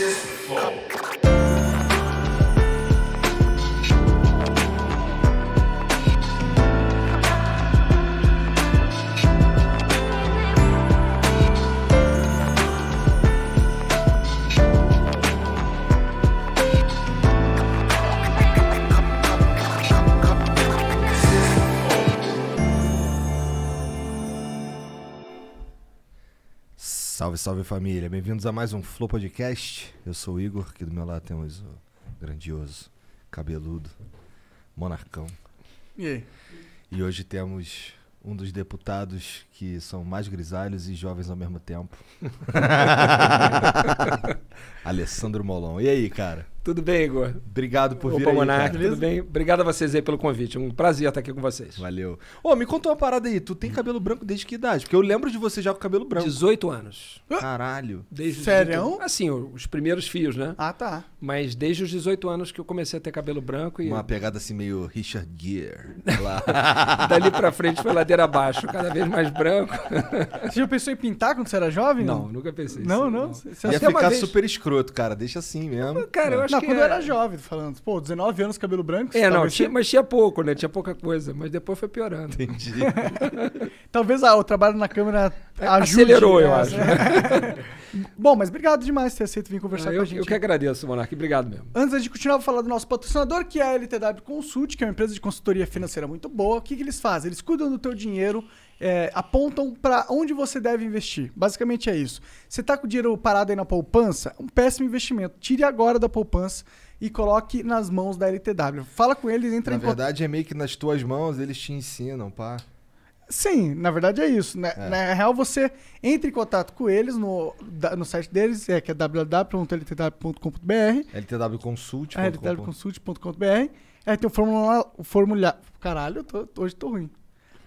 Texas salve família. Bem-vindos a mais um Flow Podcast. Eu sou o Igor, aqui do meu lado temos o grandioso, cabeludo, monarcão. E aí? E hoje temos um dos deputados que são mais grisalhos e jovens ao mesmo tempo. Alessandro Molon. E aí, cara? Tudo bem, Igor? Obrigado por vir Opa, aí, tudo bem? Obrigado a vocês aí pelo convite. Um prazer estar aqui com vocês. Valeu. Ô, oh, me conta uma parada aí. Tu tem cabelo branco desde que idade? Porque eu lembro de você já com cabelo branco. 18 anos. Caralho. Desde Sério? Assim, os primeiros fios, né? Ah, tá. Mas desde os 18 anos que eu comecei a ter cabelo branco e... Uma pegada assim meio Richard Gere. Lá. Dali pra frente foi ladeira abaixo, cada vez mais branco. Você já pensou em pintar quando você era jovem? Não, nunca pensei. Não, assim, não? não. Você Ia ficar vez... super escroto, cara. Deixa assim mesmo. Cara, eu acho acho não, que. quando é... eu era jovem, falando. Pô, 19 anos, cabelo branco. É, tá não, tinha, mas tinha pouco, né? Tinha pouca coisa. Mas depois foi piorando. Entendi. talvez ah, o trabalho na câmera é, ajude. Acelerou, eu acho. Bom, mas obrigado demais por ter aceito vir conversar ah, com eu, a gente. Eu que agradeço, Monarque Obrigado mesmo. Antes de continuar, vou falar do nosso patrocinador, que é a LTW Consult, que é uma empresa de consultoria financeira muito boa. O que, que eles fazem? Eles cuidam do teu dinheiro é, apontam para onde você deve investir. Basicamente é isso. Você está com o dinheiro parado aí na poupança? Um péssimo investimento. Tire agora da poupança e coloque nas mãos da LTW. Fala com eles, entra na em Na verdade, é meio que nas tuas mãos eles te ensinam, pá. Sim, na verdade é isso. Na, né? é. na real, você entra em contato com eles no, no site deles, é, que é www.ltw.com.br. ltwconsult.com.br. É, Aí tem o formulário. Caralho, tô, hoje tô ruim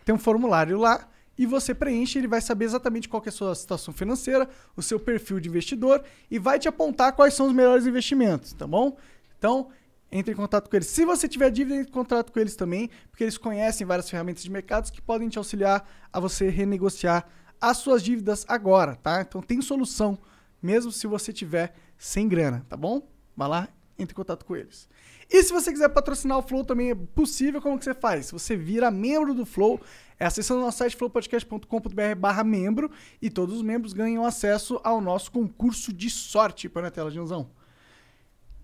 tem um formulário lá e você preenche, ele vai saber exatamente qual é a sua situação financeira, o seu perfil de investidor e vai te apontar quais são os melhores investimentos, tá bom? Então, entre em contato com eles. Se você tiver dívida, entre em contato com eles também, porque eles conhecem várias ferramentas de mercados que podem te auxiliar a você renegociar as suas dívidas agora, tá? Então tem solução, mesmo se você tiver sem grana, tá bom? Vá lá, entre em contato com eles. E se você quiser patrocinar o Flow também é possível, como que você faz? Você vira membro do Flow, é acessando o nosso site flowpodcast.com.br barra membro e todos os membros ganham acesso ao nosso concurso de sorte. Põe na tela, Janzão.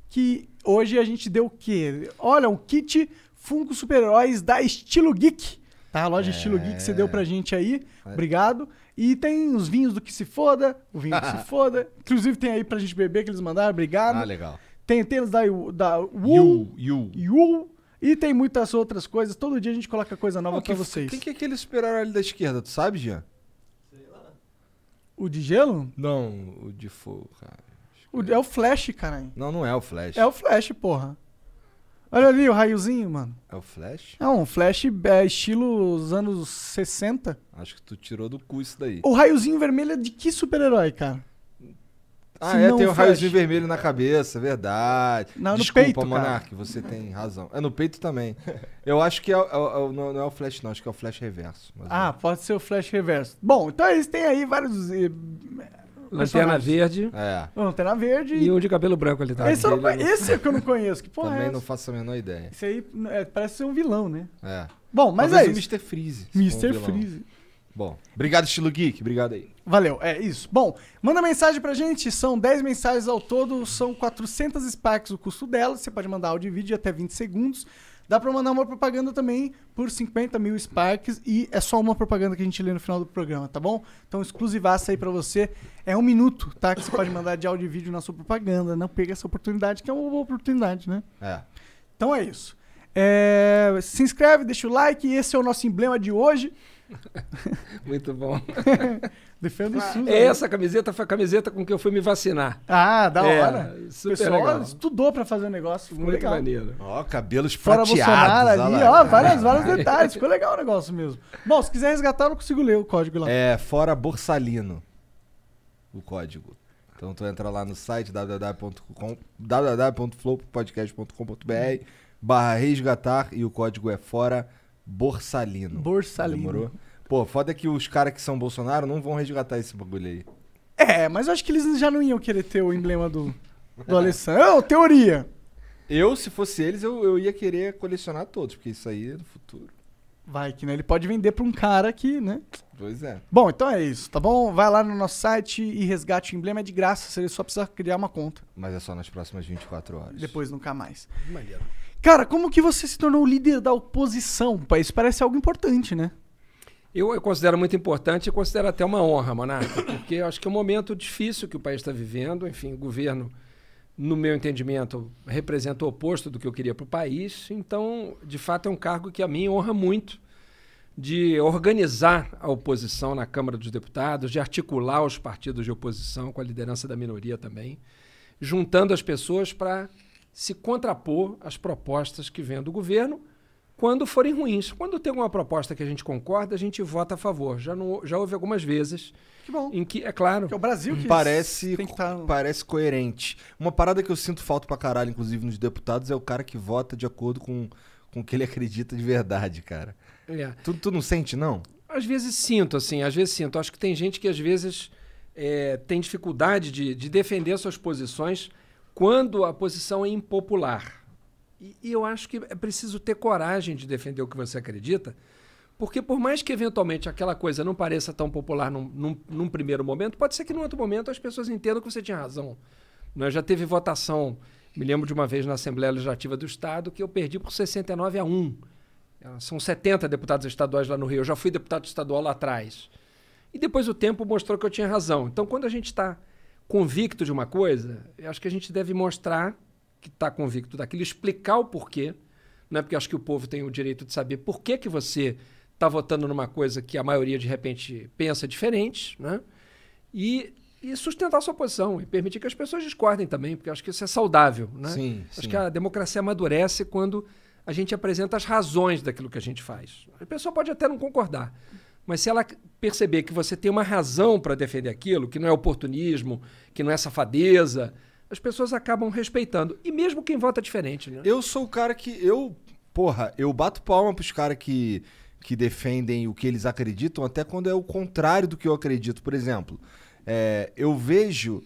Que hoje a gente deu o quê? Olha, o kit Funko Super-Heróis da Estilo Geek. Tá? A loja é... Estilo Geek você deu pra é. gente aí. Obrigado. E tem os vinhos do que se foda, o vinho que se foda. Inclusive tem aí pra gente beber que eles mandaram. Obrigado. Ah, legal. Tem tênis da, da Wu Yu Yu. E tem muitas outras coisas. Todo dia a gente coloca coisa nova para vocês. Quem que é aquele super-herói ali da esquerda? Tu sabe, Jean? Sei lá. O de gelo? Não, o de fogo, cara. O, é o Flash, caralho. Não, não é o Flash. É o Flash, porra. Olha ali o raiozinho, mano. É o Flash? É um Flash é, estilo os anos 60. Acho que tu tirou do cu isso daí. O raiozinho vermelho é de que super-herói, cara? Ah, é, tem um raiozinho vermelho na cabeça, é verdade. Não, Desculpa, no peito, Monark, você tem razão. É no peito também. Eu acho que é, é, é, não é o flash, não, acho que é o flash reverso. Ah, é. pode ser o flash reverso. Bom, então eles têm aí vários. Eh, eh, lanterna Verde. É. Lanterna Verde. E o de cabelo branco ali tá. Esse, eu não, esse é que eu não conheço. Que porra é Também é não faço a menor ideia. Esse aí é, parece ser um vilão, né? É. Bom, mas Talvez é isso. o Mr. Freeze. Mr. Um Freeze. Bom, obrigado, Estilo Geek. Obrigado aí. Valeu, é isso. Bom, manda mensagem pra gente. São 10 mensagens ao todo, são 400 Sparks o custo dela. Você pode mandar áudio e vídeo até 20 segundos. Dá pra mandar uma propaganda também por 50 mil Sparks e é só uma propaganda que a gente lê no final do programa, tá bom? Então, exclusivaça aí pra você. É um minuto, tá? Que você pode mandar de áudio e vídeo na sua propaganda. Não pega essa oportunidade, que é uma boa oportunidade, né? É. Então é isso. É... Se inscreve, deixa o like. Esse é o nosso emblema de hoje. Muito bom. Defendo o SUS. É né? Essa né? camiseta foi a camiseta com que eu fui me vacinar. Ah, da é, hora. Super pessoal legal. estudou para fazer o um negócio. Muito, muito legal. maneiro. Ó, cabelos Fora prateados. Fora ali, ó, vários, vários detalhes. Ficou legal o negócio mesmo. Bom, se quiser resgatar, eu não consigo ler o código lá. É, fora Borsalino. O código. Então tu entra lá no site www.flowpodcast.com.br www barra resgatar e o código é fora Borsalino. Borsalino. Demorou? Pô, foda é que os caras que são Bolsonaro não vão resgatar esse bagulho aí. É, mas eu acho que eles já não iam querer ter o emblema do, do Alessandro. Eu, é, teoria! Eu, se fosse eles, eu, eu ia querer colecionar todos, porque isso aí é do futuro. Vai que, né? Ele pode vender pra um cara que, né? Pois é. Bom, então é isso, tá bom? Vai lá no nosso site e resgate o emblema, é de graça, você só precisa criar uma conta. Mas é só nas próximas 24 horas. Depois nunca mais. Maneiro. Cara, como que você se tornou líder da oposição? Isso parece algo importante, né? Eu, eu considero muito importante e considero até uma honra, Monarca, porque eu acho que é um momento difícil que o país está vivendo. Enfim, o governo, no meu entendimento, representa o oposto do que eu queria para o país. Então, de fato, é um cargo que a mim honra muito de organizar a oposição na Câmara dos Deputados, de articular os partidos de oposição com a liderança da minoria também, juntando as pessoas para se contrapor às propostas que vêm do governo quando forem ruins. Quando tem alguma proposta que a gente concorda, a gente vota a favor. Já, não, já houve algumas vezes. Que bom. Em que, é claro. Que é o Brasil que parece, que tá parece coerente. Uma parada que eu sinto falta pra caralho, inclusive, nos deputados, é o cara que vota de acordo com, com o que ele acredita de verdade, cara. É. Tu, tu não sente, não? Às vezes sinto, assim, às vezes sinto. Acho que tem gente que às vezes é, tem dificuldade de, de defender suas posições quando a posição é impopular. E, e eu acho que é preciso ter coragem de defender o que você acredita, porque por mais que eventualmente aquela coisa não pareça tão popular num, num, num primeiro momento, pode ser que num outro momento as pessoas entendam que você tinha razão. Né? Já teve votação, me lembro de uma vez na Assembleia Legislativa do Estado, que eu perdi por 69 a 1. São 70 deputados estaduais lá no Rio, eu já fui deputado estadual lá atrás. E depois o tempo mostrou que eu tinha razão. Então quando a gente está convicto de uma coisa, eu acho que a gente deve mostrar que está convicto daquilo, explicar o porquê, né? porque eu acho que o povo tem o direito de saber por que, que você está votando numa coisa que a maioria de repente pensa diferente, né? e, e sustentar sua posição e permitir que as pessoas discordem também, porque eu acho que isso é saudável. Né? Sim, acho sim. que a democracia amadurece quando a gente apresenta as razões daquilo que a gente faz. A pessoa pode até não concordar, mas se ela perceber que você tem uma razão para defender aquilo, que não é oportunismo, que não é safadeza, as pessoas acabam respeitando. E mesmo quem vota diferente, né? Eu sou o cara que. Eu, porra, eu bato palma pros caras que, que defendem o que eles acreditam, até quando é o contrário do que eu acredito. Por exemplo, é, eu vejo,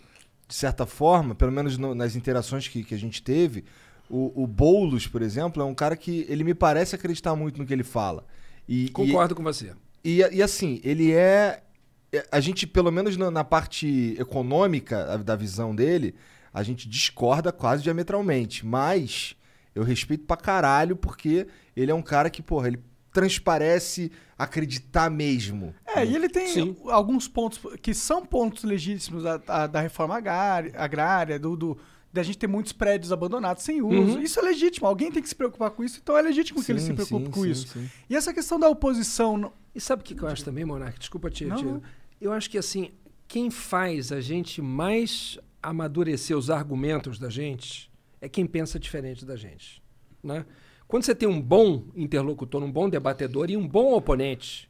de certa forma, pelo menos no, nas interações que, que a gente teve, o, o Boulos, por exemplo, é um cara que ele me parece acreditar muito no que ele fala. E, Concordo e, com você. E, e assim, ele é, é. A gente, pelo menos na, na parte econômica da visão dele, a gente discorda quase diametralmente. Mas eu respeito pra caralho, porque ele é um cara que, porra, ele transparece acreditar mesmo. É, e ele tem Sim. alguns pontos que são pontos legítimos da, da reforma agrária, do, da gente ter muitos prédios abandonados sem uso. Uhum. Isso é legítimo, alguém tem que se preocupar com isso, então é legítimo sim, que ele se preocupe sim, com isso. E essa questão da oposição e sabe o que, que, eu acho também, Monark? Desculpa te, não, não. Eu acho que assim, quem faz a gente mais amadurecer os argumentos da gente é quem pensa diferente da gente. Né? Quando você tem um bom interlocutor, um bom debatedor e um bom oponente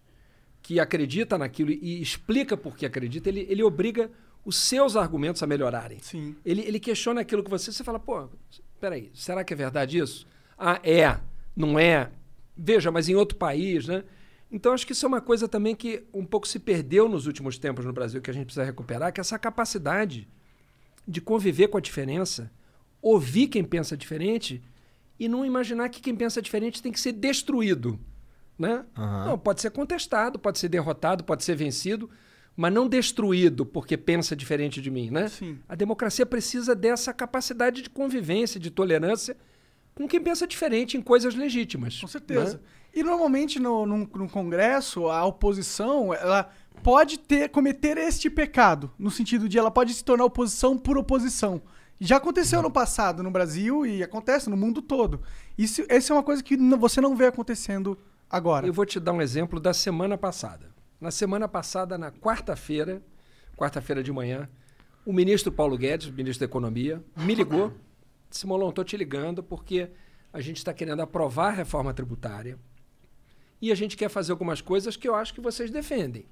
que acredita naquilo e explica por que acredita, ele, ele obriga os seus argumentos a melhorarem. Sim. Ele, ele questiona aquilo que você, você fala, pô, peraí, será que é verdade isso? Ah, é, não é. Veja, mas em outro país, né? Então acho que isso é uma coisa também que um pouco se perdeu nos últimos tempos no Brasil, que a gente precisa recuperar, que é essa capacidade de conviver com a diferença, ouvir quem pensa diferente e não imaginar que quem pensa diferente tem que ser destruído. Né? Uhum. Não, pode ser contestado, pode ser derrotado, pode ser vencido, mas não destruído porque pensa diferente de mim. Né? Sim. A democracia precisa dessa capacidade de convivência, de tolerância com quem pensa diferente em coisas legítimas. Com certeza. Né? E normalmente no, no, no Congresso, a oposição, ela pode ter cometer este pecado, no sentido de ela pode se tornar oposição por oposição. Já aconteceu no passado no Brasil e acontece no mundo todo. Isso, essa é uma coisa que você não vê acontecendo agora. Eu vou te dar um exemplo da semana passada. Na semana passada, na quarta-feira, quarta-feira de manhã, o ministro Paulo Guedes, ministro da Economia, me ligou. Simolão, estou te ligando porque a gente está querendo aprovar a reforma tributária e a gente quer fazer algumas coisas que eu acho que vocês defendem.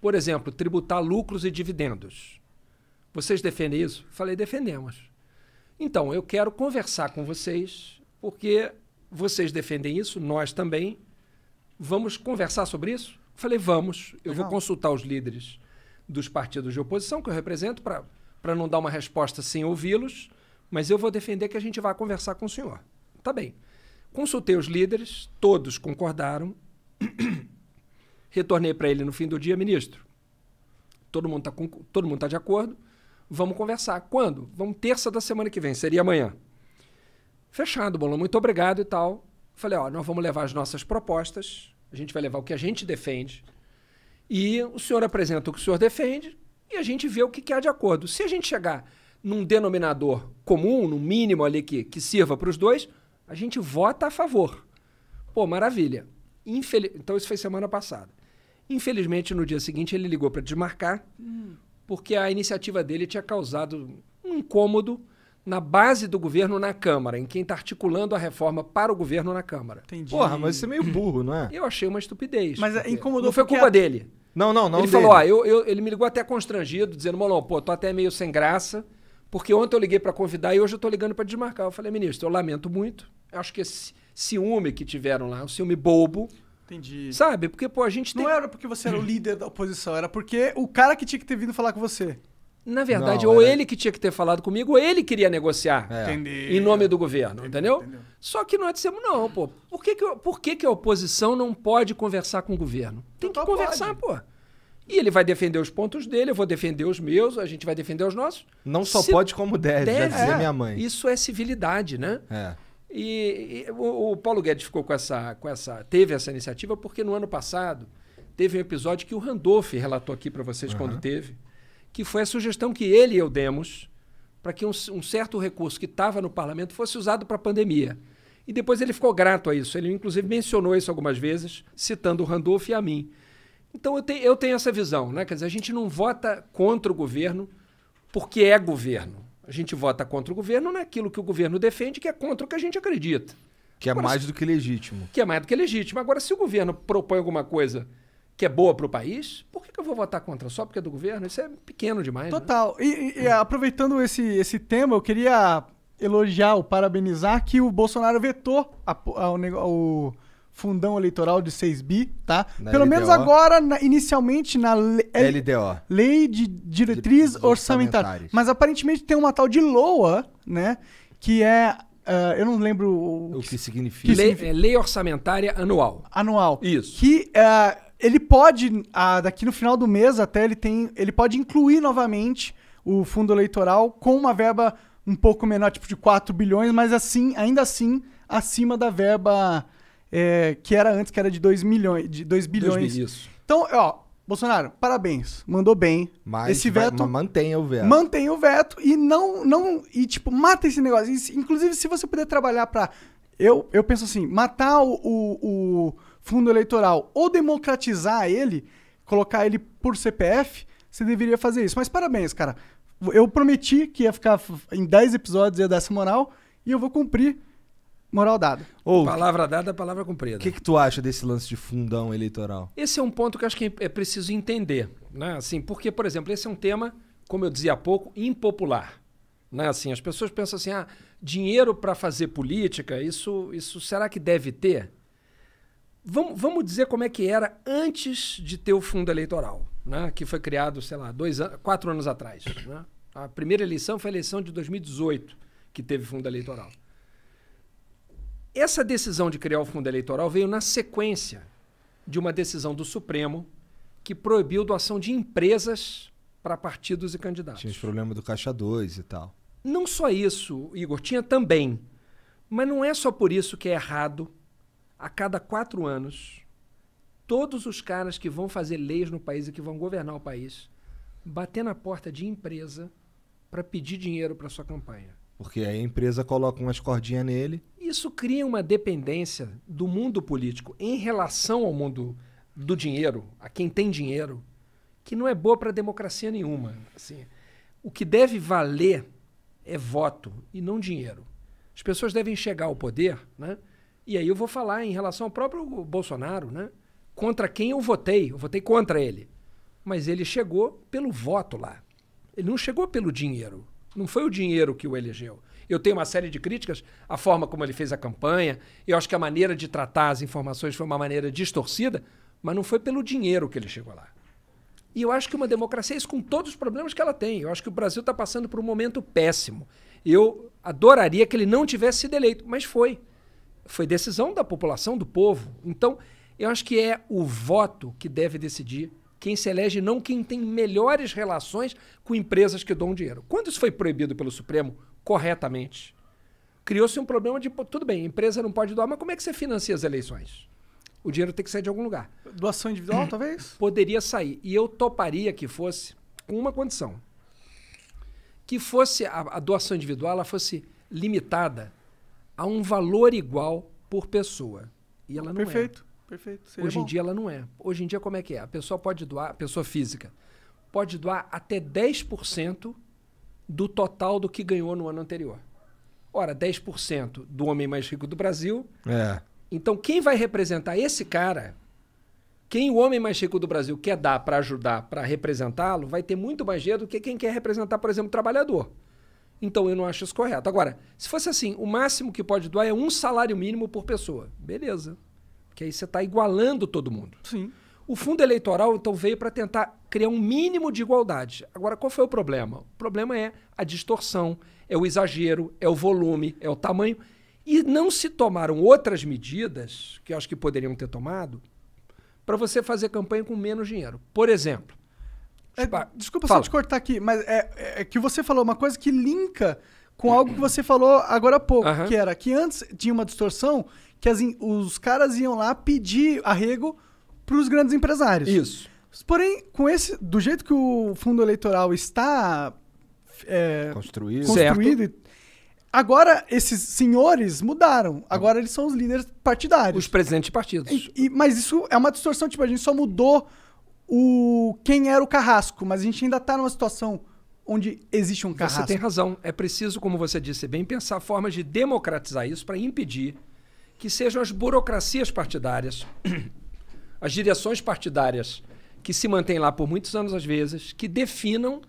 Por exemplo, tributar lucros e dividendos. Vocês defendem isso? Falei, defendemos. Então, eu quero conversar com vocês, porque vocês defendem isso, nós também. Vamos conversar sobre isso? Falei, vamos. Eu vou consultar os líderes dos partidos de oposição que eu represento para não dar uma resposta sem ouvi-los, mas eu vou defender que a gente vá conversar com o senhor. Tá bem. Consultei os líderes, todos concordaram, Retornei para ele no fim do dia, ministro. Todo mundo está tá de acordo. Vamos conversar. Quando? Vamos terça da semana que vem, seria amanhã. Fechado, Bolão, muito obrigado e tal. Falei, ó, nós vamos levar as nossas propostas, a gente vai levar o que a gente defende, e o senhor apresenta o que o senhor defende, e a gente vê o que, que há de acordo. Se a gente chegar num denominador comum, num mínimo ali que, que sirva para os dois, a gente vota a favor. Pô, maravilha. Então, isso foi semana passada. Infelizmente, no dia seguinte, ele ligou para desmarcar, hum. porque a iniciativa dele tinha causado um incômodo na base do governo na Câmara, em quem está articulando a reforma para o governo na Câmara. Entendi. Porra, mas isso é meio burro, não é? Eu achei uma estupidez. Mas incomodou Não foi culpa a... dele. Não, não, não. Ele dele. falou, eu, eu, ele me ligou até constrangido, dizendo, Molon, pô, tô até meio sem graça, porque ontem eu liguei para convidar e hoje eu tô ligando para desmarcar. Eu falei, ministro, eu lamento muito. Acho que esse ciúme que tiveram lá, um ciúme bobo. Entendi. Sabe? Porque, pô, a gente tem... Não era porque você era o líder da oposição, era porque o cara que tinha que ter vindo falar com você. Na verdade, não, ou era... ele que tinha que ter falado comigo, ou ele queria negociar. É. Em nome do governo, entendeu? Entendeu? Só que nós é dissemos, não, pô, por que, que, por que, que a oposição não pode conversar com o governo? Tem então que tá, conversar, pode. pô. E ele vai defender os pontos dele, eu vou defender os meus, a gente vai defender os nossos. Não só Se... pode, como deve, deve, já dizia é. minha mãe. Isso é civilidade, né? É. E, e o, o, Paulo Guedes ficou com essa, com essa, teve essa iniciativa porque no ano passado teve um episódio que o Randolph relatou aqui para vocês uhum. quando teve, que foi a sugestão que ele e eu demos para que um, um, certo recurso que estava no parlamento fosse usado para a pandemia. E depois ele ficou grato a isso. Ele, inclusive, mencionou isso algumas vezes, citando o Randolph e a mim. Então, eu, te, eu tenho essa visão. Né? Quer dizer, a gente não vota contra o governo porque é governo. A gente vota contra o governo naquilo né? que o governo defende, que é contra o que a gente acredita. Que é Agora, mais do que legítimo. Que é mais do que legítimo. Agora, se o governo propõe alguma coisa que é boa para o país, por que, que, eu vou votar contra só porque é do governo? Isso é pequeno demais. Né? Total. Né? E, e é. aproveitando esse, esse tema, eu queria elogiar ou parabenizar que o Bolsonaro vetou a, a, o, o fundão eleitoral de 6 bi, tá? Na Pelo LDO. menos agora, na, inicialmente na le, é, LDO. Lei de Diretriz Orçamentária. Mas aparentemente tem uma tal de LOA, né? Que é. Uh, eu não lembro o, o que, que significa. Que lei, significa. É lei Orçamentária Anual. Anual. Isso. Que uh, ele pode, ah, daqui no final do mês até, ele tem. Ele pode incluir novamente o fundo eleitoral com uma verba um pouco menor, tipo de 4 bilhões, mas assim, ainda assim, acima da verba é, que era antes, que era de 2 milhões, de 2 bilhões. então, ó, Bolsonaro, parabéns, mandou bem. Mas esse vai, veto, mantenha o veto. Mantenha o veto e não não e tipo mata esse negócio. Inclusive, se você puder trabalhar para eu, eu penso assim, matar o, o, o fundo eleitoral ou democratizar ele, colocar ele por CPF, você deveria fazer isso. Mas parabéns, cara. Eu prometi que ia ficar em 10 episódios e ia dar essa moral e eu vou cumprir. Moral dada. Ou, palavra dada, é palavra cumprida. O que, que tu acha desse lance de fundão eleitoral? Esse é um ponto que eu acho que é preciso entender. Né? Assim, porque, por exemplo, esse é um tema, como eu dizia há pouco, impopular. Né? Assim, as pessoas pensam assim: ah, dinheiro para fazer política, isso, isso será que deve ter? Vamos, vamos dizer como é que era antes de ter o fundo eleitoral, né? que foi criado, sei lá, dois quatro anos atrás. Né? A primeira eleição foi a eleição de 2018, que teve fundo eleitoral. Essa decisão de criar o fundo eleitoral veio na sequência de uma decisão do Supremo que proibiu doação de empresas para partidos e candidatos. Tinha o problema do Caixa 2 e tal. Não só isso, Igor, tinha também. Mas não é só por isso que é errado, a cada quatro anos, todos os caras que vão fazer leis no país e que vão governar o país bater na porta de empresa para pedir dinheiro para sua campanha. Porque aí a empresa coloca umas cordinhas nele isso cria uma dependência do mundo político em relação ao mundo do dinheiro, a quem tem dinheiro, que não é boa para a democracia nenhuma. Assim, o que deve valer é voto e não dinheiro. As pessoas devem chegar ao poder, né? E aí eu vou falar em relação ao próprio Bolsonaro, né? Contra quem eu votei, eu votei contra ele. Mas ele chegou pelo voto lá. Ele não chegou pelo dinheiro. Não foi o dinheiro que o elegeu. Eu tenho uma série de críticas à forma como ele fez a campanha. Eu acho que a maneira de tratar as informações foi uma maneira distorcida, mas não foi pelo dinheiro que ele chegou lá. E eu acho que uma democracia é isso com todos os problemas que ela tem. Eu acho que o Brasil está passando por um momento péssimo. Eu adoraria que ele não tivesse sido eleito, mas foi. Foi decisão da população, do povo. Então, eu acho que é o voto que deve decidir quem se elege, não quem tem melhores relações com empresas que dão dinheiro. Quando isso foi proibido pelo Supremo corretamente. Criou-se um problema de, tudo bem, a empresa não pode doar, mas como é que você financia as eleições? O dinheiro tem que sair de algum lugar. Doação individual, talvez? Poderia sair. E eu toparia que fosse com uma condição. Que fosse a, a doação individual, ela fosse limitada a um valor igual por pessoa. E ela não perfeito, é. Perfeito, perfeito. Hoje bom. em dia ela não é. Hoje em dia como é que é? A pessoa pode doar, a pessoa física, pode doar até 10% do total do que ganhou no ano anterior. Ora, 10% do homem mais rico do Brasil. É. Então, quem vai representar esse cara, quem o homem mais rico do Brasil quer dar para ajudar, para representá-lo, vai ter muito mais dinheiro do que quem quer representar, por exemplo, o trabalhador. Então, eu não acho isso correto. Agora, se fosse assim, o máximo que pode doar é um salário mínimo por pessoa. Beleza. Porque aí você está igualando todo mundo. Sim. O fundo eleitoral, então, veio para tentar criar um mínimo de igualdade. Agora, qual foi o problema? O problema é a distorção, é o exagero, é o volume, é o tamanho. E não se tomaram outras medidas, que eu acho que poderiam ter tomado, para você fazer campanha com menos dinheiro. Por exemplo. É, desculpa fala. só te cortar aqui, mas é, é, que você falou uma coisa que linka com algo que você falou agora há pouco, uhum. que era que antes tinha uma distorção que as, os caras iam lá pedir arrego para os grandes empresários. Isso. Porém, com esse, do jeito que o fundo eleitoral está é, construído, construído certo. agora esses senhores mudaram. Uhum. Agora eles são os líderes partidários. Os presidentes de partidos. E, e, mas isso é uma distorção. Tipo, a gente só mudou o quem era o carrasco, mas a gente ainda está numa situação onde existe um carrasco. Você tem razão. É preciso, como você disse é bem, pensar formas de democratizar isso para impedir que sejam as burocracias partidárias as direções partidárias que se mantêm lá por muitos anos às vezes, que definam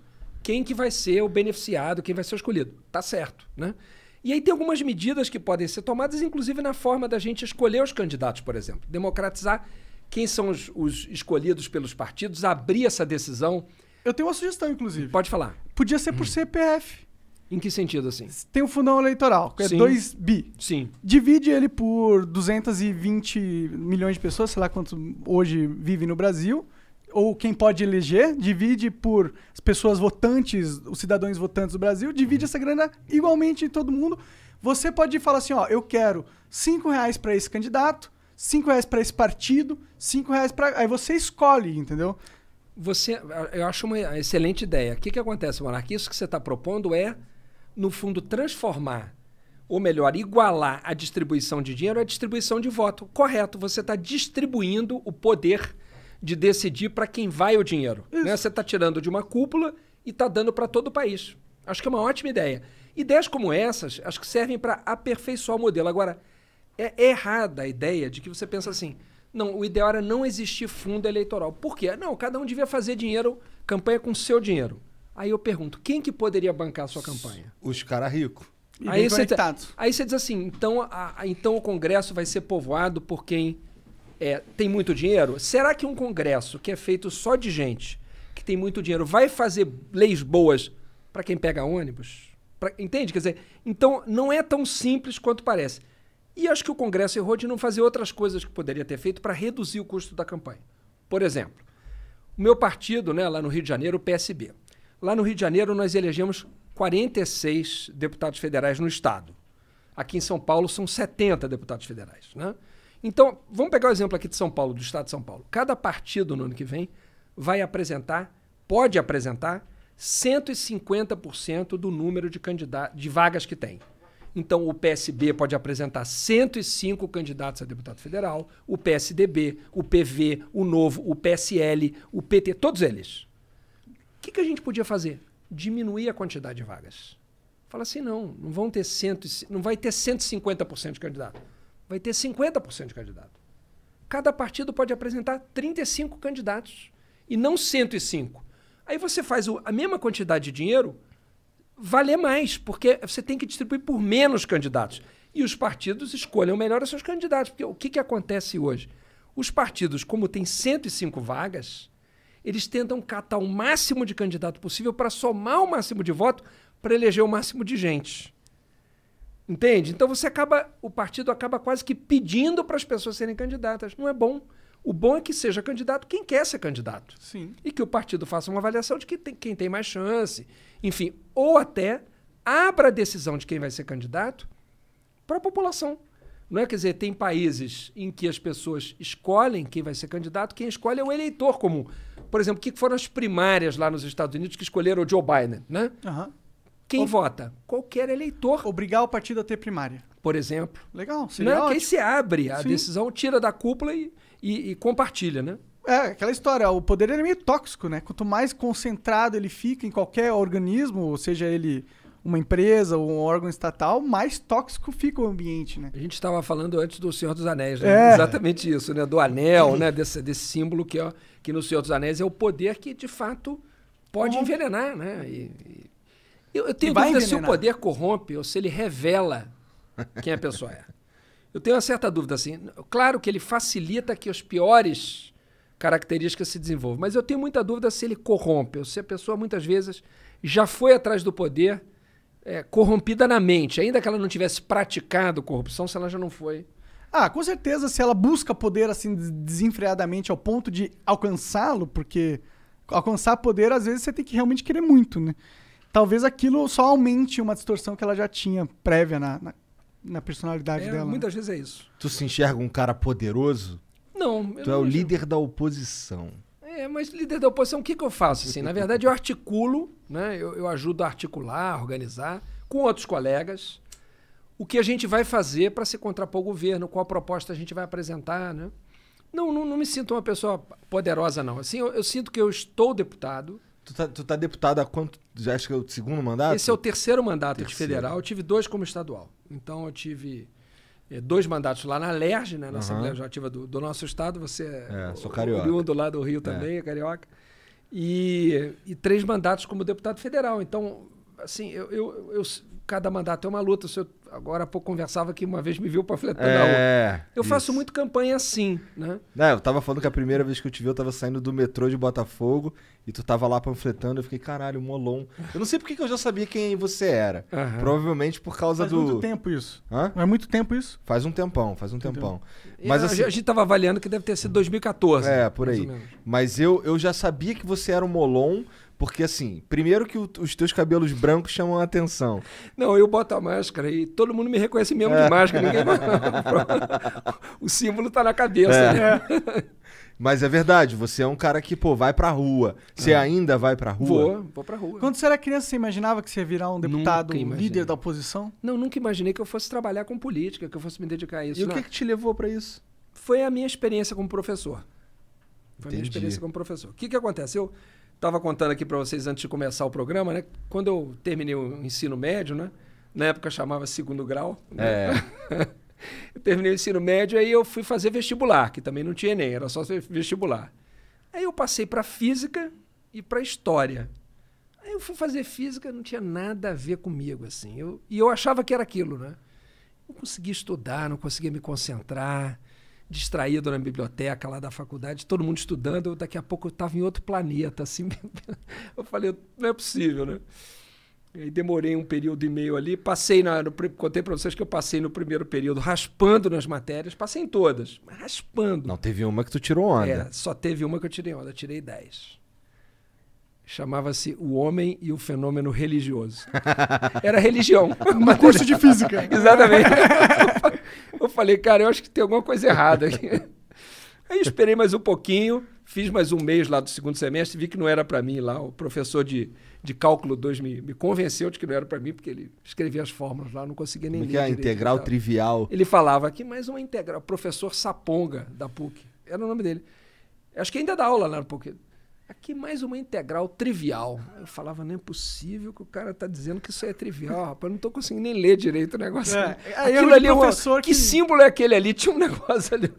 quem que vai ser o beneficiado, quem vai ser escolhido. Tá certo, né? E aí tem algumas medidas que podem ser tomadas, inclusive na forma da gente escolher os candidatos, por exemplo. Democratizar quem são os, os escolhidos pelos partidos, abrir essa decisão. Eu tenho uma sugestão, inclusive. Pode falar. Podia ser por hum. CPF. Em que sentido, assim? Tem um fundão eleitoral, que é Sim. é 2 bi. Sim. Divide ele por 220 milhões de pessoas, sei lá quantos hoje vivem no Brasil, ou quem pode eleger, divide por as pessoas votantes, os cidadãos votantes do Brasil, divide uhum. essa grana igualmente em todo mundo. Você pode falar assim, ó, eu quero 5 reais para esse candidato, 5 reais para esse partido, 5 reais para... Aí você escolhe, entendeu? Você, eu acho uma excelente ideia. O que, que acontece, Monark? Isso que você está propondo é no fundo, transformar, ou melhor, igualar a distribuição de dinheiro à é distribuição de voto. Correto, você está distribuindo o poder de decidir para quem vai o dinheiro. Né? Você está tirando de uma cúpula e está dando para todo o país. Acho que é uma ótima ideia. Ideias como essas, acho que servem para aperfeiçoar o modelo. Agora, é errada a ideia de que você pensa assim, não, o ideal era não existir fundo eleitoral. Por quê? Não, cada um devia fazer dinheiro, campanha com seu dinheiro. Aí eu pergunto, quem que poderia bancar a sua campanha? Os caras ricos. Aí você, tá- aí você diz assim, então, a, a, então o Congresso vai ser povoado por quem é, tem muito dinheiro? Será que um Congresso que é feito só de gente que tem muito dinheiro vai fazer leis boas para quem pega ônibus? Pra, entende? Quer dizer, então não é tão simples quanto parece. E acho que o Congresso errou de não fazer outras coisas que poderia ter feito para reduzir o custo da campanha. Por exemplo, o meu partido, né, lá no Rio de Janeiro, o PSB, Lá no Rio de Janeiro, nós elegemos 46 deputados federais no Estado. Aqui em São Paulo, são 70 deputados federais. Né? Então, vamos pegar o exemplo aqui de São Paulo, do Estado de São Paulo. Cada partido no ano que vem vai apresentar, pode apresentar, 150% do número de, de vagas que tem. Então, o PSB pode apresentar 105 candidatos a deputado federal, o PSDB, o PV, o Novo, o PSL, o PT, todos eles que, que a gente podia fazer? Diminuir a quantidade de vagas. Fala assim, não, não vão ter cento, não vai ter 150% de candidato. Vai ter 50% de candidato. Cada partido pode apresentar 35 candidatos e não 105. Aí você faz a mesma quantidade de dinheiro valer mais, porque você tem que distribuir por menos candidatos. E os partidos escolham melhor os seus candidatos. Porque o que, que acontece hoje? Os partidos, como tem 105 vagas, eles tentam catar o máximo de candidato possível para somar o máximo de voto para eleger o máximo de gente. Entende? Então você acaba, o partido acaba quase que pedindo para as pessoas serem candidatas. Não é bom. O bom é que seja candidato quem quer ser candidato. Sim. E que o partido faça uma avaliação de que tem, quem tem mais chance. Enfim, ou até abra a decisão de quem vai ser candidato para a população. Não é? Quer dizer, tem países em que as pessoas escolhem quem vai ser candidato, quem escolhe é o eleitor comum. Por exemplo, que foram as primárias lá nos Estados Unidos que escolheram o Joe Biden, né? Uhum. Quem vota? Qualquer eleitor. Obrigar o partido a ter primária. Por exemplo. Legal, seria Não, Quem se abre A Sim. decisão, tira da cúpula e, e, e compartilha, né? É, aquela história, o poder é meio tóxico, né? Quanto mais concentrado ele fica em qualquer organismo, ou seja ele uma empresa ou um órgão estatal, mais tóxico fica o ambiente, né? A gente estava falando antes do Senhor dos Anéis, né? É. Exatamente isso, né? Do anel, né? Desse, desse símbolo que, ó, que no Senhor dos Anéis é o poder que, de fato, pode envenenar, né? E, e... Eu, eu, tenho dúvida se o poder corrompe ou se ele revela quem a pessoa é. Eu tenho uma certa dúvida, assim. Claro que ele facilita que os piores características se desenvolvam, mas eu tenho muita dúvida se ele corrompe ou se a pessoa, muitas vezes, já foi atrás do poder é, corrompida na mente, ainda que ela não tivesse praticado corrupção, se ela já não foi. Ah, com certeza, se ela busca poder assim desenfreadamente ao ponto de alcançá-lo, porque alcançar poder às vezes você tem que realmente querer muito, né? Talvez aquilo só aumente uma distorção que ela já tinha prévia na, na, na personalidade é, dela. Muitas né? vezes é isso. Tu se enxerga um cara poderoso? Não. Tu é não é o líder da oposição. É, mas líder da oposição, o que, que eu faço? Assim, na verdade, eu articulo, né? eu, eu ajudo a articular, organizar, com outros colegas, o que a gente vai fazer para se contrapor ao governo, qual proposta a gente vai apresentar. Né? Não, não, não me sinto uma pessoa poderosa, não. Assim, eu, eu sinto que eu estou deputado. Tu tá, tu tá deputado há quanto? Já acho que é o segundo mandato? Esse é o terceiro mandato terceiro. de federal. Eu tive dois como estadual. Então eu tive é, dois mandatos lá na LERJ, né, na uhum. Assembleia Legislativa do, do, nosso estado. Você é, é sou carioca. oriundo lá do Rio é. também, é, é carioca. E, e, três mandatos como deputado federal. Então, assim, eu, eu, eu cada mandato é uma luta. se eu agora há pouco conversava que uma vez me viu para é, Eu isso. faço muito campanha assim, né? É, eu tava falando que a primeira vez que eu te vi, eu tava saindo do metrô de Botafogo e tu tava lá panfletando. Eu fiquei, caralho, Molon. Eu não sei porque que eu já sabia quem você era. Uhum. Provavelmente por causa faz do. Faz muito tempo isso. Hã? Não é muito tempo isso? Faz um tempão, faz um Entendeu? tempão. Mas, assim... A gente tava avaliando que deve ter sido 2014. É, por aí. Mas eu, eu já sabia que você era um Molon porque, assim, primeiro que o, os teus cabelos brancos chamam a atenção. Não, eu boto a máscara e todo mundo me reconhece mesmo é. de máscara. Ninguém... o símbolo tá na cabeça, é. né? É. Mas é verdade, você é um cara que, pô, vai pra rua. Você é. ainda vai pra rua? Vou, vou pra rua. Quando você era criança, você imaginava que você ia virar um deputado, um líder da oposição? Não, nunca imaginei que eu fosse trabalhar com política, que eu fosse me dedicar a isso. E não. o que, que te levou para isso? Foi a minha experiência como professor. Foi a minha experiência como professor. O que, que acontece? Eu, Estava contando aqui para vocês antes de começar o programa, né? Quando eu terminei o ensino médio, né? Na época chamava segundo grau. Né? É. eu terminei o ensino médio, aí eu fui fazer vestibular, que também não tinha Enem, era só vestibular. Aí eu passei para física e para história. Aí eu fui fazer física, não tinha nada a ver comigo, assim. Eu, e eu achava que era aquilo, né? Não conseguia estudar, não conseguia me concentrar distraído na biblioteca lá da faculdade, todo mundo estudando. Eu, daqui a pouco eu estava em outro planeta, assim. eu falei, não é possível, né? E aí demorei um período e meio ali, passei na, no, contei para vocês que eu passei no primeiro período raspando nas matérias, passei em todas, raspando. Não teve uma que tu tirou onda. É, só teve uma que eu tirei onda, eu tirei dez Chamava-se O Homem e o Fenômeno Religioso. Era religião. um curso de física. Exatamente eu falei, cara, eu acho que tem alguma coisa errada aqui. Aí esperei mais um pouquinho, fiz mais um mês lá do segundo semestre, vi que não era para mim lá. O professor de, de cálculo 2 me, me convenceu de que não era para mim, porque ele escrevia as fórmulas lá, não conseguia nem Como é ler. que é a integral trivial? Ele falava aqui, mais uma integral. Professor Saponga, da PUC. Era o nome dele. Acho que ainda dá aula lá na PUC. Aqui mais uma integral trivial. Eu falava, não é possível que o cara tá dizendo que isso é trivial, rapaz. Eu não tô conseguindo nem ler direito o negócio. É, Aquilo ali, é professor uma... que... que símbolo é aquele ali? Tinha um negócio ali.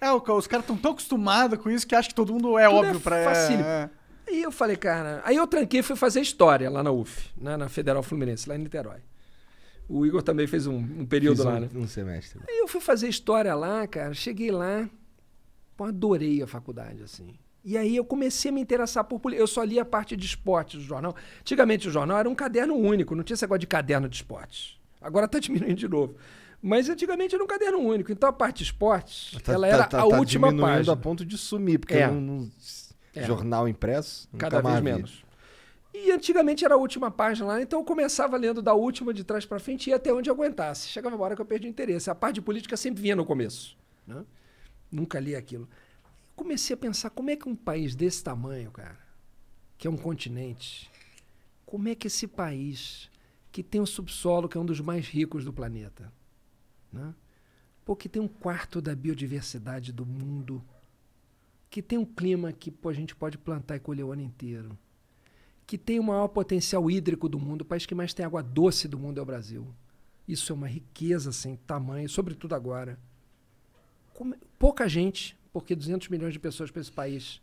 É, os caras estão tão acostumados com isso que acham que todo mundo é Tudo é óbvio é pra... Facílimo. É, é. Aí eu falei, cara... Aí eu tranquei e fui fazer história lá na UF, né, na Federal Fluminense, lá em Niterói. O Igor também fez um, um período Fiz lá, um, né? um semestre. Aí eu fui fazer história lá, cara. Cheguei lá, pô, adorei a faculdade, assim. E aí eu comecei a me interessar por política. Eu só li a parte de esportes do jornal. Antigamente o jornal era um caderno único, não tinha esse negócio de caderno de esportes. Agora está diminuindo de novo. Mas antigamente era um caderno único. Então a parte de esportes, tá, ela tá, era tá, a tá última diminuindo página. a ponto de sumir, porque é. um é. jornal impresso... Cada vez vi. menos. E antigamente era a última página lá, então eu começava lendo da última de trás para frente e ia até onde aguentasse. Chegava uma hora que eu perdi o interesse. A parte de política sempre vinha no começo. Né? Nunca li aquilo comecei a pensar como é que um país desse tamanho, cara, que é um continente, como é que esse país que tem um subsolo que é um dos mais ricos do planeta, né? Pô, que tem um quarto da biodiversidade do mundo, que tem um clima que pô, a gente pode plantar e colher o ano inteiro, que tem o maior potencial hídrico do mundo, o país que mais tem água doce do mundo é o Brasil. Isso é uma riqueza sem assim, tamanho, sobretudo agora. Como, é, pouca gente porque 200 milhões de pessoas para esse país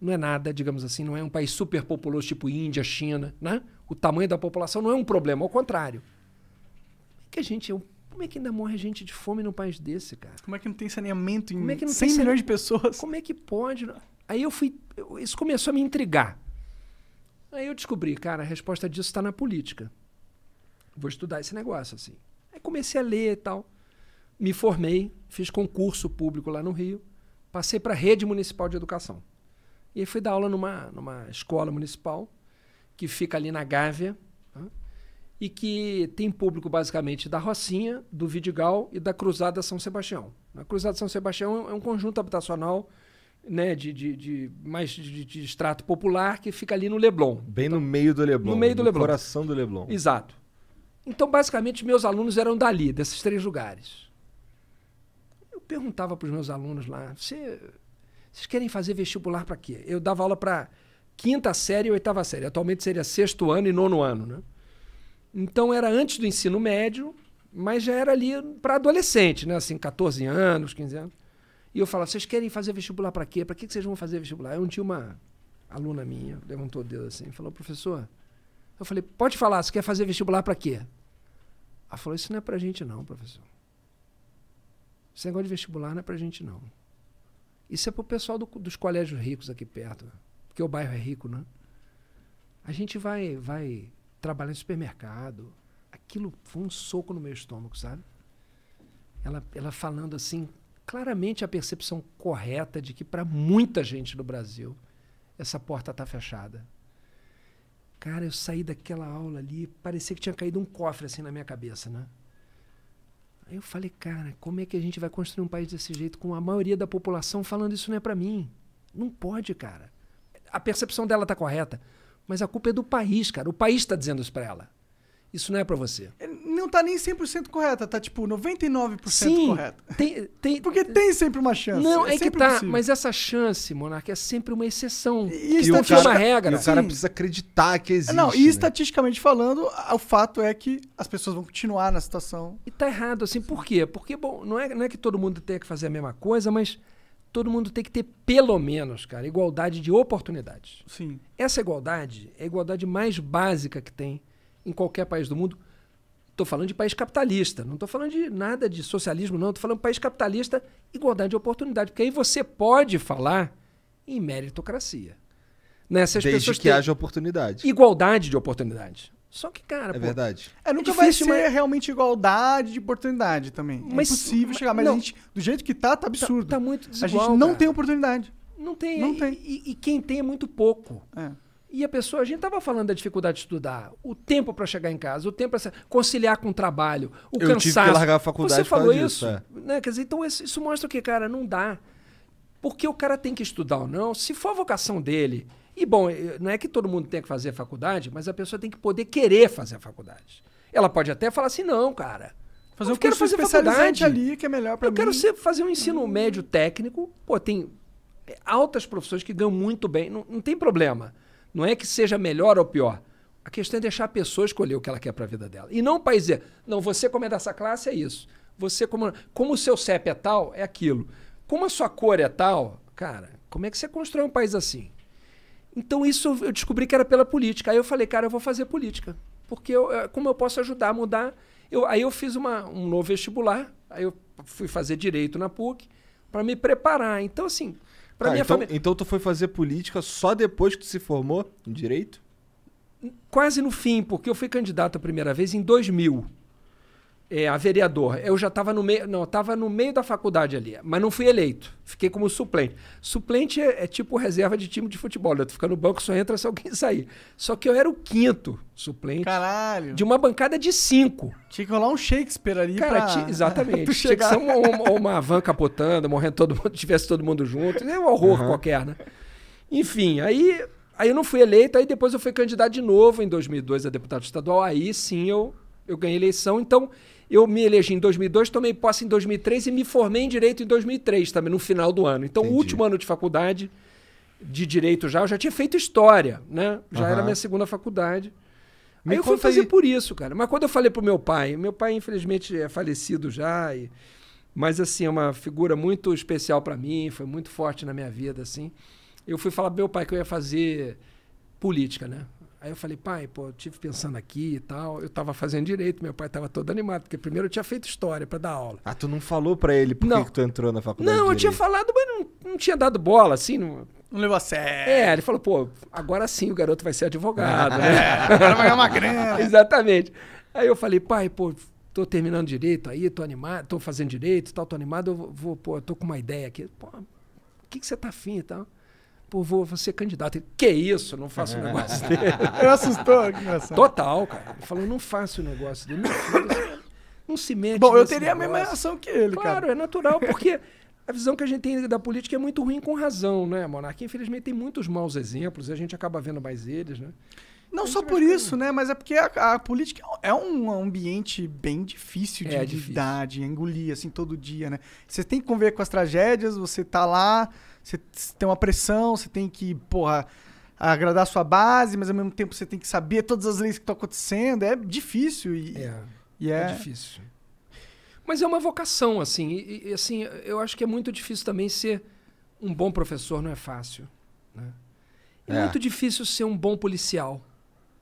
não é nada, digamos assim, não é um país superpopuloso tipo Índia, China, né? O tamanho da população não é um problema, ao contrário. Como é que a gente, como é que ainda morre gente de fome num país desse, cara? Como é que não tem saneamento em como é 100 saneamento? milhões de pessoas? Como é que pode? Aí eu fui, eu, isso começou a me intrigar. Aí eu descobri, cara, a resposta disso está na política. Vou estudar esse negócio assim. Aí comecei a ler e tal. Me formei, fiz concurso público lá no Rio Passei para a rede municipal de educação. E fui dar aula numa, numa escola municipal que fica ali na Gávea tá? e que tem público basicamente da Rocinha, do Vidigal e da Cruzada São Sebastião. A Cruzada São Sebastião é um é conjunto habitacional né, de, de, de mais de, de, extrato popular que fica ali no Leblon. Bem então, no meio do Leblon. No meio do no Leblon. coração do Leblon. Exato. Então, basicamente, meus alunos eram dali, desses três lugares perguntava para os meus alunos lá: vocês querem fazer vestibular para quê? Eu dava aula para quinta série e oitava série. Atualmente seria sexto ano e nono ano, né? Então era antes do ensino médio, mas já era ali para adolescente, né? Assim, 14 anos, 15 anos. E eu falava: vocês querem fazer vestibular para quê? Para que, que vocês vão fazer vestibular? Eu um tinha uma aluna minha levantou o dedo assim falou: professor, eu falei: pode falar, você quer fazer vestibular para quê? Ela falou: isso não é para gente, não, professor. Esse é negócio de vestibular não é pra gente, não. Isso é pro pessoal do, dos colégios ricos aqui perto, porque o bairro é rico, né? A gente vai, vai trabalhar em supermercado. Aquilo foi um soco no meu estômago, sabe? Ela, ela falando assim, claramente a percepção correta de que para muita gente no Brasil essa porta tá fechada. Cara, eu saí daquela aula ali, parecia que tinha caído um cofre assim na minha cabeça, né? Aí eu falei, cara, como é que a gente vai construir um país desse jeito com a maioria da população falando isso não é para mim? Não pode, cara. A percepção dela tá correta, mas a culpa é do país, cara. O país está dizendo isso para ela. Isso não é para você não tá nem 100% correta, tá tipo 99% Sim, correta. Tem, tem, Porque tem sempre uma chance. Não, é, é que tá, possível. mas essa chance, Monarca, é sempre uma exceção. E, e o cara, uma regra. E o cara Sim. precisa acreditar que existe. Não, e né? estatisticamente falando, o fato é que as pessoas vão continuar na situação. E tá errado, assim, por quê? Porque, bom, não é, não é que todo mundo tenha que fazer a mesma coisa, mas todo mundo tem que ter pelo menos, cara, igualdade de oportunidades. Sim. Essa igualdade é a igualdade mais básica que tem em qualquer país do mundo Estou falando de país capitalista, não estou falando de nada de socialismo, não. Estou falando de país capitalista, igualdade de oportunidade. Porque aí você pode falar em meritocracia. Nessas né, Desde que haja oportunidade. Igualdade de oportunidade. Só que, cara. É pô, verdade. É, nunca é difícil, vai ser mas... realmente igualdade de oportunidade também. É mas, é impossível mas, chegar. Mas não, a gente, do jeito que tá, tá, tá absurdo. Tá, tá muito desigual. A gente não cara. tem oportunidade. Não tem. Não e, tem. E, e quem tem é muito pouco. É. E a pessoa, a gente estava falando da dificuldade de estudar, o tempo para chegar em casa, o tempo para conciliar com o trabalho, o Eu cansaço. Eu tive que largar a faculdade Você falou isso, é. né? Quer dizer, então isso mostra o que, cara, não dá. Porque o cara tem que estudar ou não, se for a vocação dele. E bom, eh, não é que todo mundo tem que fazer a faculdade, mas a pessoa tem que poder querer fazer a faculdade. Ela pode até falar assim, não, cara. Fazer eu quero fazer faculdade ali, que é melhor para mim. Eu quero ser, fazer um ensino hum. médio técnico. Pô, tem eh, altas profissões que ganham muito bem, não, não tem problema. Não é que seja melhor ou pior. A questão é deixar a pessoa escolher o que ela quer para a vida dela. E não o país dizer, não, você como é dessa classe é isso. Você como, como o seu CEP é tal, é aquilo. Como a sua cor é tal, cara, como é que você constrói um país assim? Então isso eu descobri que era pela política. Aí eu falei, cara, eu vou fazer política. Porque eu, eh, como eu posso ajudar a mudar? Eu, aí eu fiz uma, um novo vestibular, aí eu fui fazer direito na PUC para me preparar. Então, assim, Pra ah, minha então, família... então tu foi fazer política só depois que tu se formou em direito? Quase no fim, porque eu fui candidato a primeira vez em 2000 é, a vereador. Eu já estava no meio, não, estava no meio da faculdade ali, mas não fui eleito. Fiquei como suplente. Suplente é, é tipo reserva de time de futebol. Né? Tu fica no banco, só entra se alguém sair. Só que eu era o quinto suplente. Caralho. De uma bancada de cinco. Tinha que rolar um Shakespeare ali Cara, pra... Exatamente. Tinha que ser uma, uma, uma, van capotando, morrendo todo mundo, tivesse todo mundo junto. É um horror uhum. qualquer, né? Enfim, aí... Aí eu não fui eleito, aí depois eu fui candidato de novo em 2002 a deputado estadual. Aí sim eu, eu ganhei eleição. Então, eu me elegi em 2002, tomei posse em 2003 e me formei em direito em 2003 também, no final do ano. Então, o último ano de faculdade de direito já, eu já tinha feito história, né? Já uhum. era minha segunda faculdade. Me aí eu fui fazer aí. por isso, cara. Mas quando eu falei pro meu pai, meu pai infelizmente é falecido já, e... mas assim, é uma figura muito especial para mim, foi muito forte na minha vida, assim. Eu fui falar pro meu pai que eu ia fazer política, né? Aí eu falei, pai, pô, eu tive pensando aqui e tal. Eu tava fazendo direito, meu pai tava todo animado, porque primeiro eu tinha feito história para dar aula. Ah, tu não falou para ele por que tu entrou na faculdade? Não, eu tinha falado, mas não, não tinha dado bola, assim. Não... não levou a sério. É, ele falou, pô, agora sim o garoto vai ser advogado, é, né? é, agora vai ganhar uma grana. Exatamente. Aí eu falei, pai, pô, tô terminando direito aí, tô animado, tô fazendo direito e tal, tô animado, eu vou, pô, tô com uma ideia aqui. Pô, o que, que você tá afim e tal? Pô, vou, vou é ser candidato. Ele, que isso? Não faço um negócio dele. Eu assustou. Que Total, cara. Ele falou, não faço o negócio dele. Meu não se mete Bom, eu teria negócio. a mesma reação que ele, claro, cara. Claro, é natural, porque a visão que a gente tem da política é muito ruim com razão, né, Monarque? Infelizmente tem muitos maus exemplos e a gente acaba vendo mais eles, né? Não só por isso, né? Mas é porque a, a, política é um é ambiente bem difícil de é, lidar, de engolir, assim, todo dia, né? Você tem que conviver com as tragédias, você tá lá, você tem uma pressão, você tem que, porra, agradar a sua base, mas ao mesmo tempo você tem que saber todas as leis que estão acontecendo. É difícil. E, é, e é... é difícil. Mas é uma vocação, assim. E, e, assim, eu acho que é muito difícil também ser um bom professor, não é fácil. Né? É, é muito difícil ser um bom policial.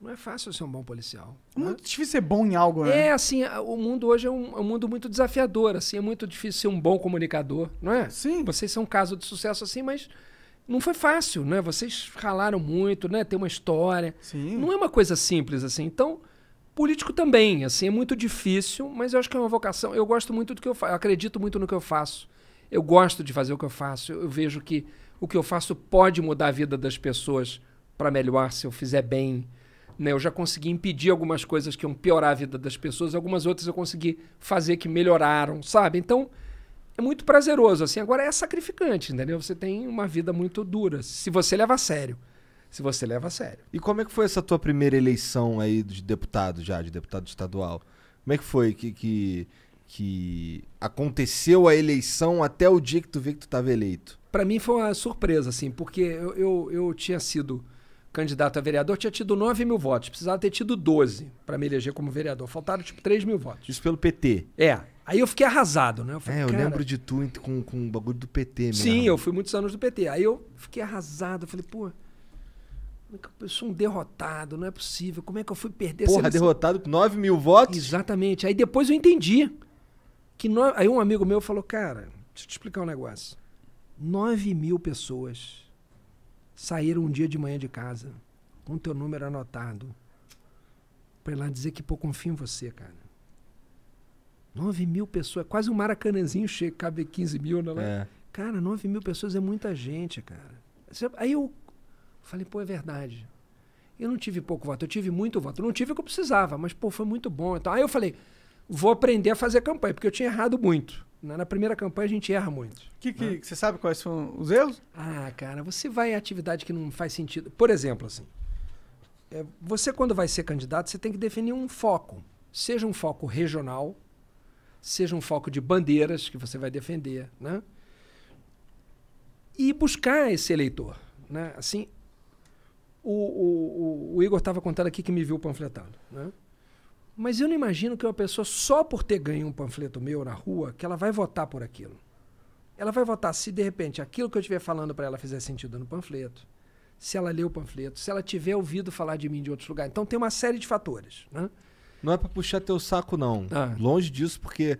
Não é fácil ser um bom policial. É muito né? difícil ser bom em algo, né? É, assim, o mundo hoje é um, é um, mundo muito desafiador, assim, é muito difícil ser um bom comunicador, não é? Sim. Vocês são um caso de sucesso assim, mas não foi fácil, né? Vocês ralaram muito, né? Tem uma história. Sim. Não é uma coisa simples, assim. Então, político também, assim, é muito difícil, mas eu acho que é uma vocação. Eu gosto muito do que eu faço, eu acredito muito no que eu faço. Eu gosto de fazer o que eu faço. Eu, eu vejo que o que eu faço pode mudar a vida das pessoas para melhor se eu fizer bem né? Eu já consegui impedir algumas coisas que iam piorar a vida das pessoas, algumas outras eu consegui fazer que melhoraram, sabe? Então, é muito prazeroso, assim. Agora é sacrificante, entendeu? Você tem uma vida muito dura, se você leva a sério. Se você leva a sério. E como é que foi essa tua primeira eleição aí de deputado já, de deputado estadual? Como é que foi que, que, que aconteceu a eleição até o dia que tu vê que tu estava eleito? Para mim foi uma surpresa, assim, porque eu, eu, eu tinha sido candidato a vereador, tinha tido 9 mil votos. Precisava ter tido 12 para me eleger como vereador. Faltaram, tipo, 3 mil votos. Isso pelo PT? É. Aí eu fiquei arrasado, né? Eu falei, é, eu cara... lembro de tu com, com o bagulho do PT mesmo. Sim, eu fui muitos anos do PT. Aí eu fiquei arrasado. falei, pô, é eu sou um derrotado, não é possível. Como é que eu fui perder Porra, derrotado com 9 mil votos? Exatamente. Aí depois eu entendi. que no... Aí um amigo meu falou, cara, deixa eu te explicar um negócio. 9 mil pessoas saíram um dia de manhã de casa, com teu número anotado, para lá dizer que, pô, confio em você, cara. 9 mil pessoas, é quase um maracanãzinho cheio, cabe 15 mil, não é? é? Cara, 9 mil pessoas é muita gente, cara. Aí eu falei, pô, é verdade. Eu não tive pouco voto, eu tive muito voto. Eu não tive o que eu precisava, mas, pô, foi muito bom. Então, aí eu falei, vou aprender a fazer campanha, porque eu tinha errado muito. Na, primeira campanha a gente erra muito. Que, que, né? Você sabe quais são os erros? Ah, cara, você vai em atividade que não faz sentido. Por exemplo, assim, é, você quando vai ser candidato, você tem que definir um foco. Seja um foco regional, seja um foco de bandeiras que você vai defender, né? E buscar esse eleitor, né? Assim, o, o, o, o Igor estava contando aqui que me viu panfletando, né? Mas eu não imagino que uma pessoa, só por ter ganho um panfleto meu na rua, que ela vai votar por aquilo. Ela vai votar se, de repente, aquilo que eu estiver falando para ela fizer sentido no panfleto, se ela ler o panfleto, se ela tiver ouvido falar de mim de outros lugares. Então tem uma série de fatores. Né? Não é para puxar teu saco, não. Ah. Longe disso, porque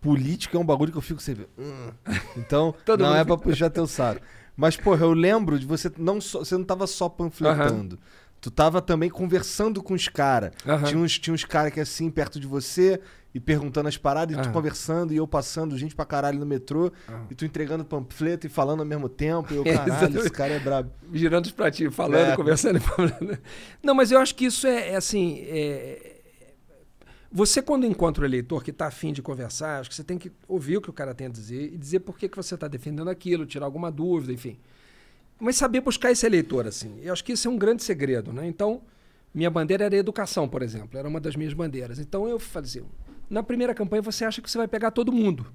política é um bagulho que eu fico sem ver. Hum. Então, não é para puxar teu saco. Mas, porra, eu lembro de você não só, você não estava só panfletando. Tu tava também conversando com os caras. Uhum. Tinha uns, tinha uns caras que é assim, perto de você, e perguntando as paradas, uhum. e tu conversando, e eu passando gente pra caralho no metrô, uhum. e tu entregando panfleto e falando ao mesmo tempo, e eu, caralho, esse cara é brabo. Girando os pratinhos, falando, é. conversando. Não, mas eu acho que isso é, é assim... É... Você, quando encontra o eleitor que está afim de conversar, acho que você tem que ouvir o que o cara tem a dizer e dizer por que, que você está defendendo aquilo, tirar alguma dúvida, enfim mas saber buscar esse eleitor, assim. Eu acho que isso é um grande segredo, né? Então, minha bandeira era educação, por exemplo. Era uma das minhas bandeiras. Então, eu fazia... Na primeira campanha, você acha que você vai pegar todo mundo.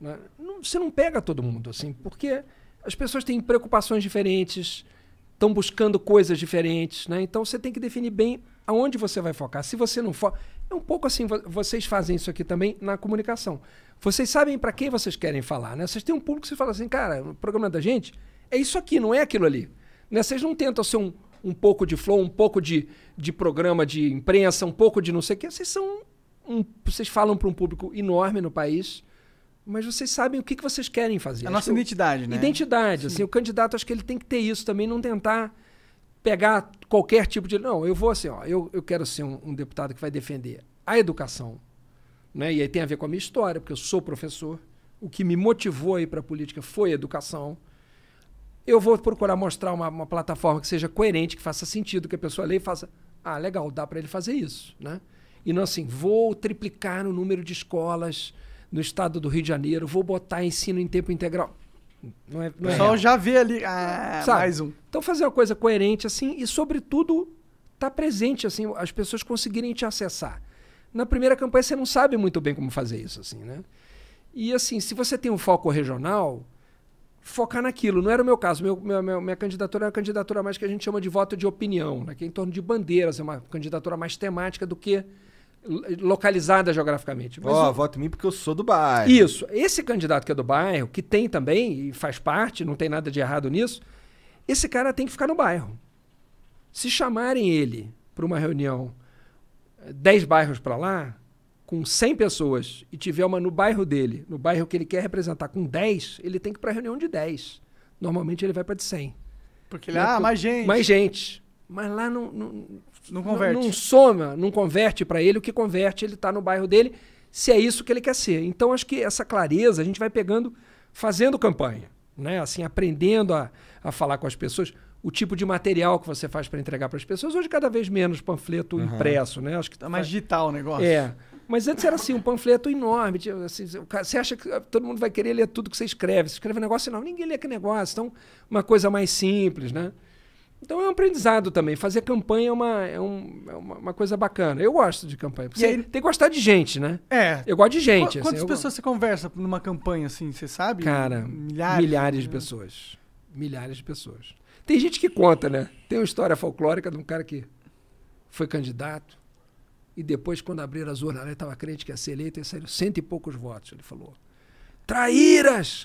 Né? Não, você não pega todo mundo, assim, porque as pessoas têm preocupações diferentes, estão buscando coisas diferentes, né? Então, você tem que definir bem aonde você vai focar. Se você não foca... É um pouco assim, vocês fazem isso aqui também na comunicação. Vocês sabem para quem vocês querem falar, né? Vocês têm um público que você fala assim, cara, o programa é da gente é isso aqui, não é aquilo ali. Né? Vocês não tentam ser um, um pouco de flow, um pouco de, de programa de imprensa, um pouco de não sei o quê. Vocês são. Um, vocês falam para um público enorme no país, mas vocês sabem o que, que vocês querem fazer. A nossa identidade, eu, né? Identidade. Assim, o candidato, acho que ele tem que ter isso também, não tentar pegar qualquer tipo de. Não, eu vou assim, ó, eu, eu quero ser um, um deputado que vai defender a educação. Né? E aí tem a ver com a minha história, porque eu sou professor. O que me motivou a ir para a política foi a educação. Eu vou procurar mostrar uma, uma plataforma que seja coerente, que faça sentido, que a pessoa leia e faça, ah, legal, dá para ele fazer isso, né? E não assim, vou triplicar o número de escolas no estado do Rio de Janeiro, vou botar ensino em tempo integral. Não é, não o é já vê ali, ah, mais um. Então fazer uma coisa coerente assim e sobretudo tá presente assim, as pessoas conseguirem te acessar. Na primeira campanha você não sabe muito bem como fazer isso assim, né? E assim, se você tem um foco regional, focar naquilo. Não era o meu caso. Meu, minha, minha candidatura é uma candidatura mais que a gente chama de voto de opinião, né? que é em torno de bandeiras, é uma candidatura mais temática do que localizada geograficamente. Ó, oh, voto em mim porque eu sou do bairro. Isso. Esse candidato que é do bairro, que tem também e faz parte, não tem nada de errado nisso, esse cara tem que ficar no bairro. Se chamarem ele para uma reunião eh, dez bairros para lá, com 100 pessoas e tiver uma no bairro dele, no bairro que ele quer representar com 10, ele tem que ir para reunião de 10. Normalmente ele vai para de 100. Porque ele, né? ah, mais gente. Mais gente. Mas lá não, não, não converte. Não, não soma, não converte para ele. O que converte, ele está no bairro dele, se é isso que ele quer ser. Então acho que essa clareza a gente vai pegando fazendo campanha, né? Assim, aprendendo a, a falar com as pessoas, o tipo de material que você faz para entregar para as pessoas. Hoje, cada vez menos panfleto uhum. impresso, né? Acho que tá mais digital o negócio. É. Mas antes era assim, um panfleto enorme. Tipo, assim, você acha que ah, todo mundo vai querer ler tudo que você escreve. Você escreve um negócio não, ninguém lê aquele negócio. Então, uma coisa mais simples, né? Então é um aprendizado também. Fazer campanha é uma, é, um, é uma, uma, coisa bacana. Eu gosto de campanha. Porque aí, tem que gostar de gente, né? É. Eu gosto de gente. Qu assim, quantas assim, pessoas você conversa numa campanha, assim, você sabe? Cara, milhares, milhares né? de pessoas. Milhares de pessoas. Tem gente que conta, né? Tem uma história folclórica de um cara que foi candidato e depois, quando abriram as urnas, ele estava crente que ia ser eleito, e saíram cento e poucos votos. Ele falou: Traíras!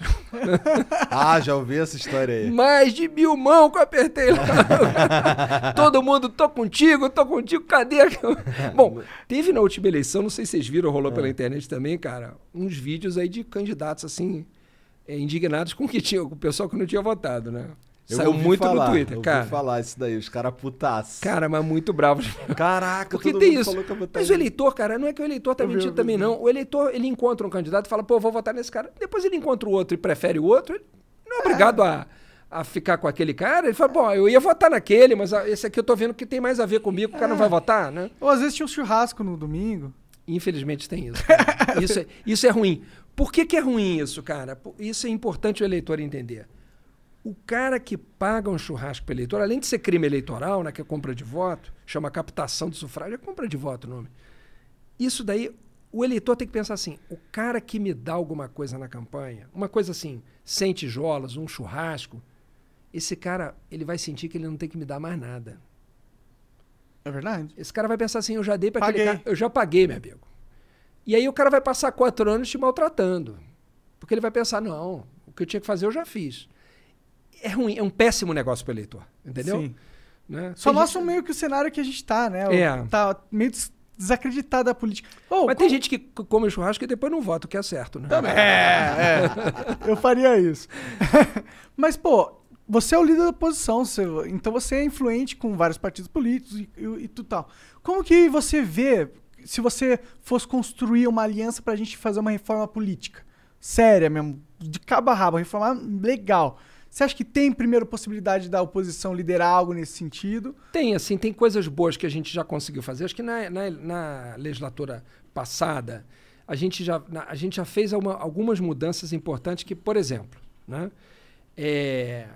ah, já ouvi essa história aí. Mais de mil mão que eu apertei lá. Todo mundo, tô contigo, tô contigo, cadê? Bom, teve na última eleição, não sei se vocês viram, rolou é. pela internet também, cara, uns vídeos aí de candidatos assim, eh, indignados com o que tinha, com o pessoal que não tinha votado, né? Eu Saiu muito falar, no Twitter, cara. Eu falar isso daí, os caras putaço. Cara, mas muito bravo. Caraca, Porque tem isso. mas o eleitor, cara, não é que o eleitor tá eu mentindo vi, também, vi. não. O eleitor, ele encontra um candidato e fala, pô, vou votar nesse cara. Depois ele encontra o outro e prefere o outro. Ele não é, é. obrigado a, a ficar com aquele cara. Ele fala, bom, eu ia votar naquele, mas ah, esse aqui eu tô vendo que tem mais a ver comigo, o é. cara não vai votar, né? Ou às vezes tinha um churrasco no domingo. Infelizmente tem isso. isso, é, isso é ruim. Por que, que é ruim isso, cara? Isso é importante o eleitor entender. O cara que paga um churrasco para eleitor, além de ser crime eleitoral, né, que é compra de voto, chama captação de sufrágio, é compra de voto o nome. Isso daí, o eleitor tem que pensar assim: o cara que me dá alguma coisa na campanha, uma coisa assim, sem tijolos, um churrasco, esse cara ele vai sentir que ele não tem que me dar mais nada. É verdade. Esse cara vai pensar assim: eu já dei para aquele cara, eu já paguei, meu amigo. E aí o cara vai passar quatro anos te maltratando. Porque ele vai pensar: não, o que eu tinha que fazer eu já fiz é ruim, é um péssimo negócio para o eleitor, entendeu? Sim. Né? Só gente... mostra meio que o cenário que a gente está, né? É. Tá meio desacreditado da política. Oh, Mas como... tem gente que come churrasco e depois não vota o que é certo, né? Também. É, é. Eu faria isso. Mas, pô, você é o líder da oposição, você... então você é influente com vários partidos políticos e, e, e tudo tal. Como que você vê, se você fosse construir uma aliança para a gente fazer uma reforma política? Séria mesmo, de cabo a rabo, reforma legal. Você acha que tem, primeiro, possibilidade da oposição liderar algo nesse sentido? Tem, assim, tem coisas boas que a gente já conseguiu fazer. Acho que na, na, na legislatura passada, a gente já, na, a gente já fez algumas mudanças importantes que, por exemplo, né, é,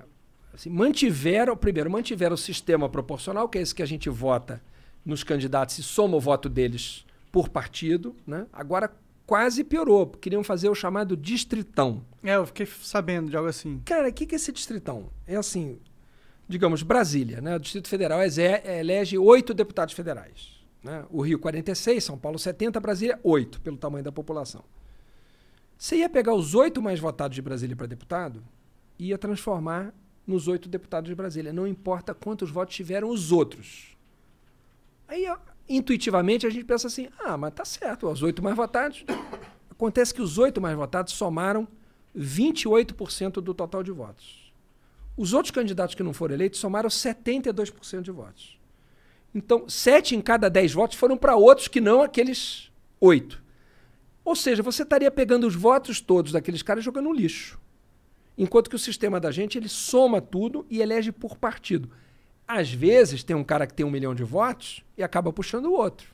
assim, mantiveram, primeiro, mantiveram o sistema proporcional, que é esse que a gente vota nos candidatos e soma o voto deles por partido. Né? Agora, quase piorou, queriam fazer o chamado distritão. É, eu fiquei sabendo de algo assim. Cara, o que, que é esse distritão? É assim, digamos, Brasília, né? O Distrito Federal elege oito deputados federais. Né? O Rio 46, São Paulo 70, Brasília 8, pelo tamanho da população. Você ia pegar os oito mais votados de Brasília para deputado e ia transformar nos oito deputados de Brasília. Não importa quantos votos tiveram os outros. Aí, ó, intuitivamente, a gente pensa assim: ah, mas tá certo, os oito mais votados. Acontece que os oito mais votados somaram 28% do total de votos. Os outros candidatos que não foram eleitos somaram 72% de votos. Então, 7 em cada 10 votos foram para outros que não aqueles 8. Ou seja, você estaria pegando os votos todos daqueles caras e jogando no lixo. Enquanto que o sistema da gente, ele soma tudo e elege por partido. Às vezes, tem um cara que tem um milhão de votos e acaba puxando o outro.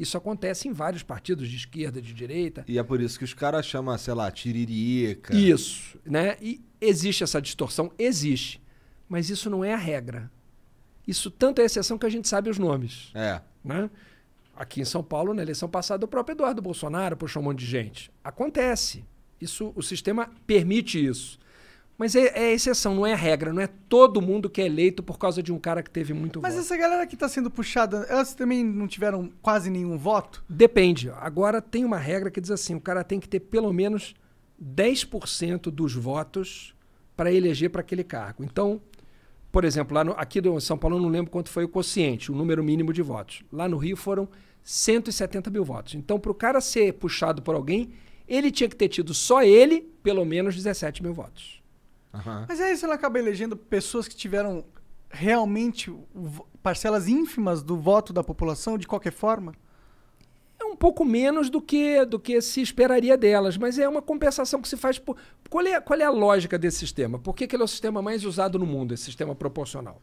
Isso acontece em vários partidos de esquerda, de direita. E é por isso que os caras chamam, sei lá, tiririca. Isso, né? E existe essa distorção, existe. Mas isso não é a regra. Isso tanto é exceção que a gente sabe os nomes. É. Né? Aqui em São Paulo, na eleição passada, o próprio Eduardo Bolsonaro puxou um monte de gente. Acontece. Isso, o sistema permite isso. Mas é, é, exceção, não é regra, não é todo mundo que é eleito por causa de um cara que teve muito Mas voto. Mas essa galera que está sendo puxada, elas também não tiveram quase nenhum voto? Depende. Agora tem uma regra que diz assim: o cara tem que ter pelo menos 10% dos votos para eleger para aquele cargo. Então, por exemplo, lá no, aqui do São Paulo, eu não lembro quanto foi o quociente, o número mínimo de votos. Lá no Rio foram 170 mil votos. Então, para o cara ser puxado por alguém, ele tinha que ter tido só ele, pelo menos 17 mil votos. Uhum. Mas é aí você acaba elegendo pessoas que tiveram realmente parcelas ínfimas do voto da população, de qualquer forma? É um pouco menos do que, do que se esperaria delas, mas é uma compensação que se faz por. Qual é, qual é a lógica desse sistema? Por que, que ele é o sistema mais usado no mundo, esse sistema proporcional?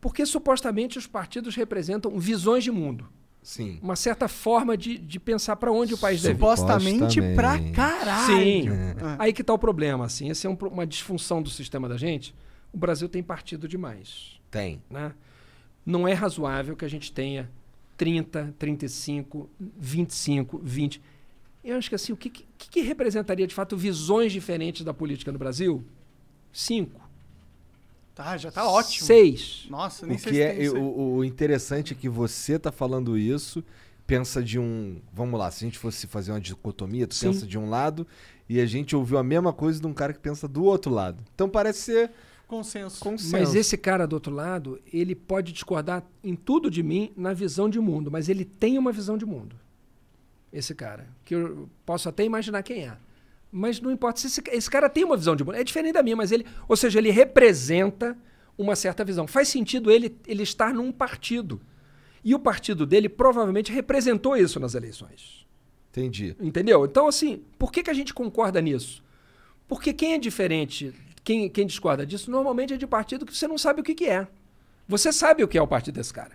Porque supostamente os partidos representam visões de mundo. Sim. uma certa forma de, de pensar para onde o país deve ir. Supostamente para caralho. Sim. É. é. Aí que tá o problema, assim. Essa é um, uma disfunção do sistema da gente. O Brasil tem partido demais. Tem. Né? Não é razoável que a gente tenha 30, 35, 25, 20. Eu acho que assim, o que, que, que representaria de fato visões diferentes da política no Brasil? Cinco. Tá, já tá ótimo. Seis. Nossa, nem o sei que se é, o, o interessante é que você tá falando isso, pensa de um. Vamos lá, se a gente fosse fazer uma dicotomia, tu Sim. pensa de um lado e a gente ouviu a mesma coisa de um cara que pensa do outro lado. Então parece ser. Consenso. Consenso. Mas esse cara do outro lado, ele pode discordar em tudo de mim na visão de mundo, mas ele tem uma visão de mundo. Esse cara. Que eu posso até imaginar quem é. Mas não importa. Se esse, esse cara tem uma visão de mundo. É diferente da minha, mas ele. Ou seja, ele representa uma certa visão. Faz sentido ele, ele estar num partido. E o partido dele provavelmente representou isso nas eleições. Entendi. Entendeu? Então, assim, por que, que a gente concorda nisso? Porque quem é diferente, quem, quem discorda disso, normalmente é de partido que você não sabe o que, que é. Você sabe o que é o partido desse cara.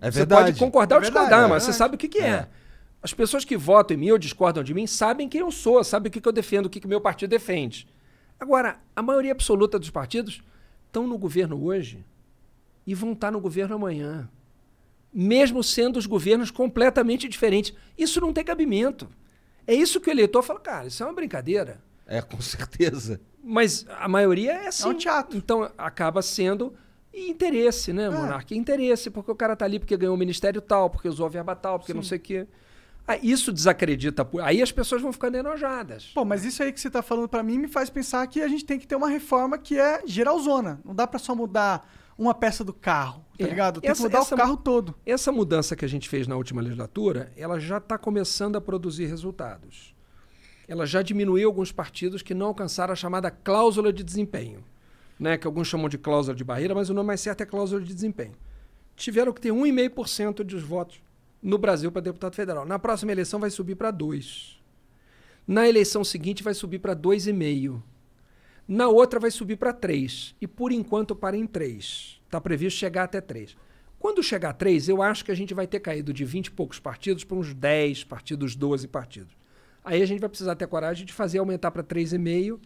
É verdade. Você pode concordar é ou discordar, verdade, mas é você sabe o que, que é. As pessoas que votam em mim ou discordam de mim sabem quem eu sou, sabem o que, que eu defendo, o que, que meu partido defende. Agora, a maioria absoluta dos partidos estão no governo hoje e vão estar no governo amanhã. Mesmo sendo os governos completamente diferentes. Isso não tem cabimento. É isso que o eleitor fala, cara, isso é uma brincadeira. É, com certeza. Mas a maioria é assim. É um teatro. Então acaba sendo interesse, né, é. Monarca? Interesse, porque o cara tá ali porque ganhou o ministério tal, porque usou a verba tal, porque Sim. não sei o quê. Ah, isso desacredita. Aí as pessoas vão ficando enojadas. Pô, mas isso aí que você está falando para mim me faz pensar que a gente tem que ter uma reforma que é zona. Não dá para só mudar uma peça do carro, tá é. ligado? Tem essa, que mudar essa, o carro todo. Essa mudança que a gente fez na última legislatura, ela já está começando a produzir resultados. Ela já diminuiu alguns partidos que não alcançaram a chamada cláusula de desempenho, né? que alguns chamam de cláusula de barreira, mas o nome mais certo é cláusula de desempenho. Tiveram que ter 1,5% dos votos no Brasil para deputado federal. Na próxima eleição vai subir para 2. Na eleição seguinte vai subir para 2,5. Na outra vai subir para 3. E por enquanto para em 3. Está previsto chegar até 3. Quando chegar a 3, eu acho que a gente vai ter caído de 20 e poucos partidos para uns 10 partidos, 12 partidos. Aí a gente vai precisar ter coragem de fazer aumentar para 3,5,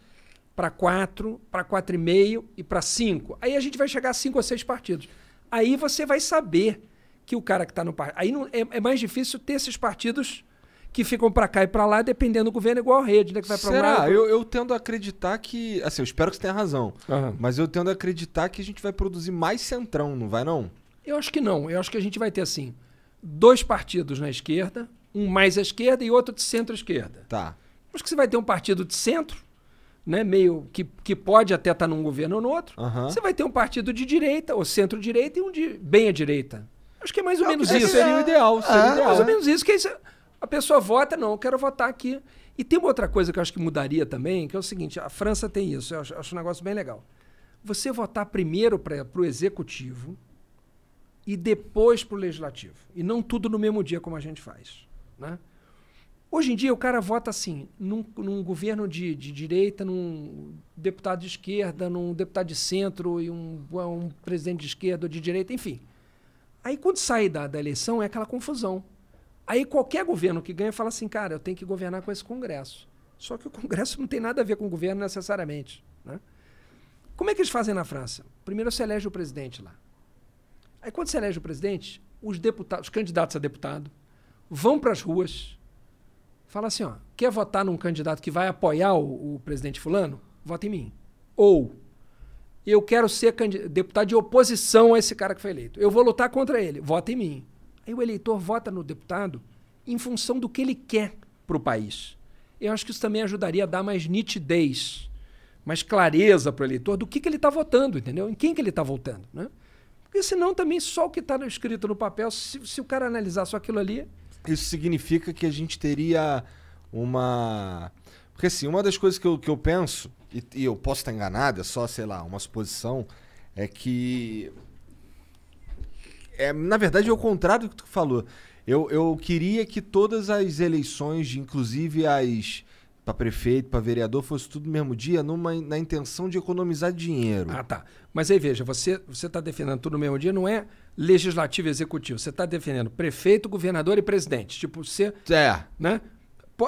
para 4, para 4,5 e para 5. Aí a gente vai chegar a 5 ou 6 partidos. Aí você vai saber que o cara que está no partido. Aí não, é, é, mais difícil ter esses partidos que ficam para cá e para lá, dependendo do governo, igual a rede, né? Que vai pra Será? Um eu, eu tendo a acreditar que. Assim, eu espero que você tenha razão. Uhum. Mas eu tendo a acreditar que a gente vai produzir mais centrão, não vai não? Eu acho que não. Eu acho que a gente vai ter, assim, dois partidos na esquerda, um mais à esquerda e outro de centro-esquerda. Tá. Acho que você vai ter um partido de centro, né, meio que, que pode até estar tá num governo ou no outro. Uhum. Você vai ter um partido de direita, ou centro-direita, e um de bem à direita. Acho que é mais ou é, menos isso. Seria o ideal, seria é. ideal. Mais ou menos isso, que a pessoa vota, não, eu quero votar aqui. E tem uma outra coisa que eu acho que mudaria também, que é o seguinte, a França tem isso, eu acho, acho um negócio bem legal. Você votar primeiro para o executivo e depois para o legislativo. E não tudo no mesmo dia, como a gente faz. Né? Hoje em dia o cara vota assim, num, num governo de, de, direita, num deputado de esquerda, num deputado de centro e um, um presidente de esquerda ou de direita, enfim. Aí quando sai da, da eleição é aquela confusão. Aí qualquer governo que ganha fala assim, cara, eu tenho que governar com esse Congresso. Só que o Congresso não tem nada a ver com o governo necessariamente. Né? Como é que eles fazem na França? Primeiro você elege o presidente lá. Aí quando você elege o presidente, os, deputados, os candidatos a deputado vão para as ruas, fala assim, ó, quer votar num candidato que vai apoiar o, o presidente fulano? Vota em mim. Ou e eu quero ser deputado de oposição a esse cara que foi eleito. Eu vou lutar contra ele, vota em mim. Aí o eleitor vota no deputado em função do que ele quer para o país. Eu acho que isso também ajudaria a dar mais nitidez, mais clareza para o eleitor do que, que ele está votando, entendeu? Em quem que ele está votando, né? Porque senão também só o que está escrito no papel, se, se o cara analisar só aquilo ali... Isso significa que a gente teria uma... Porque assim, uma das coisas que eu, que eu penso e, e eu posso estar enganado, é só, sei lá, uma suposição, é que. É, na verdade, é o contrário do que tu falou. Eu, eu queria que todas as eleições, inclusive as para prefeito, para vereador, fosse tudo no mesmo dia, numa, na intenção de economizar dinheiro. Ah, tá. Mas aí veja, você está defendendo tudo no mesmo dia, não é legislativo e executivo. Você está defendendo prefeito, governador e presidente. Tipo, você. É. Né?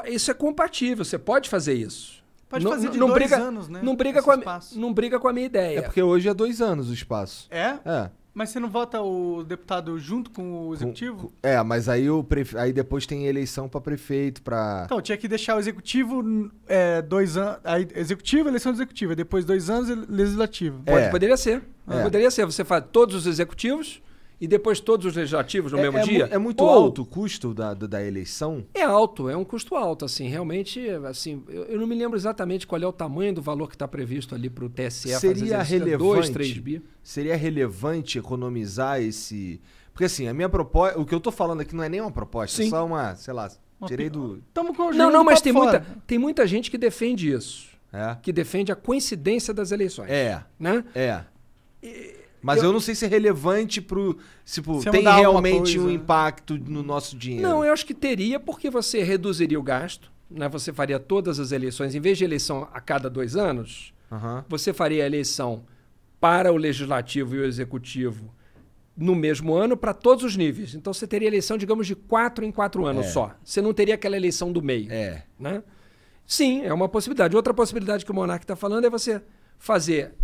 Isso é compatível, você pode fazer isso. Pode não, fazer de não dois briga, anos, né? Não briga, com a, não briga com a minha ideia. É porque hoje é dois anos o espaço. É? É. Mas você não vota o deputado junto com o executivo? Com, é, mas aí, o prefe... aí depois tem eleição para prefeito, para... Então, tinha que deixar o executivo é, dois anos... Executivo, eleição executiva. Depois dois anos, legislativo. É. Pode, poderia ser. É. Poderia ser. Você faz todos os executivos e depois todos os legislativos no é, mesmo é dia. Mu é muito Ou, alto o custo da, da eleição? É alto, é um custo alto, assim, realmente, assim, eu, eu não me lembro exatamente qual é o tamanho do valor que está previsto ali para o TSE seria fazer relevante, 2, 3 bi. Seria relevante economizar esse... Porque assim, a minha proposta, o que eu estou falando aqui não é nem uma proposta, é Sim. é só uma, sei lá, uma tirei do... Tamo com não, não, mas tem muita, tem muita gente que defende isso. É. Que defende a coincidência das eleições. É. Né? É. E, mas eu... eu, não sei se é relevante pro. Tipo, se tem realmente coisa, um né? impacto no nosso dinheiro. Não, eu acho que teria, porque você reduziria o gasto, né? Você faria todas as eleições, em vez de eleição a cada dois anos, uhum. você faria a eleição para o legislativo e o executivo no mesmo ano para todos os níveis. Então você teria eleição, digamos, de quatro em quatro anos é. só. Você não teria aquela eleição do meio. É. Né? Sim, é uma possibilidade. Outra possibilidade que o Monark está falando é você fazer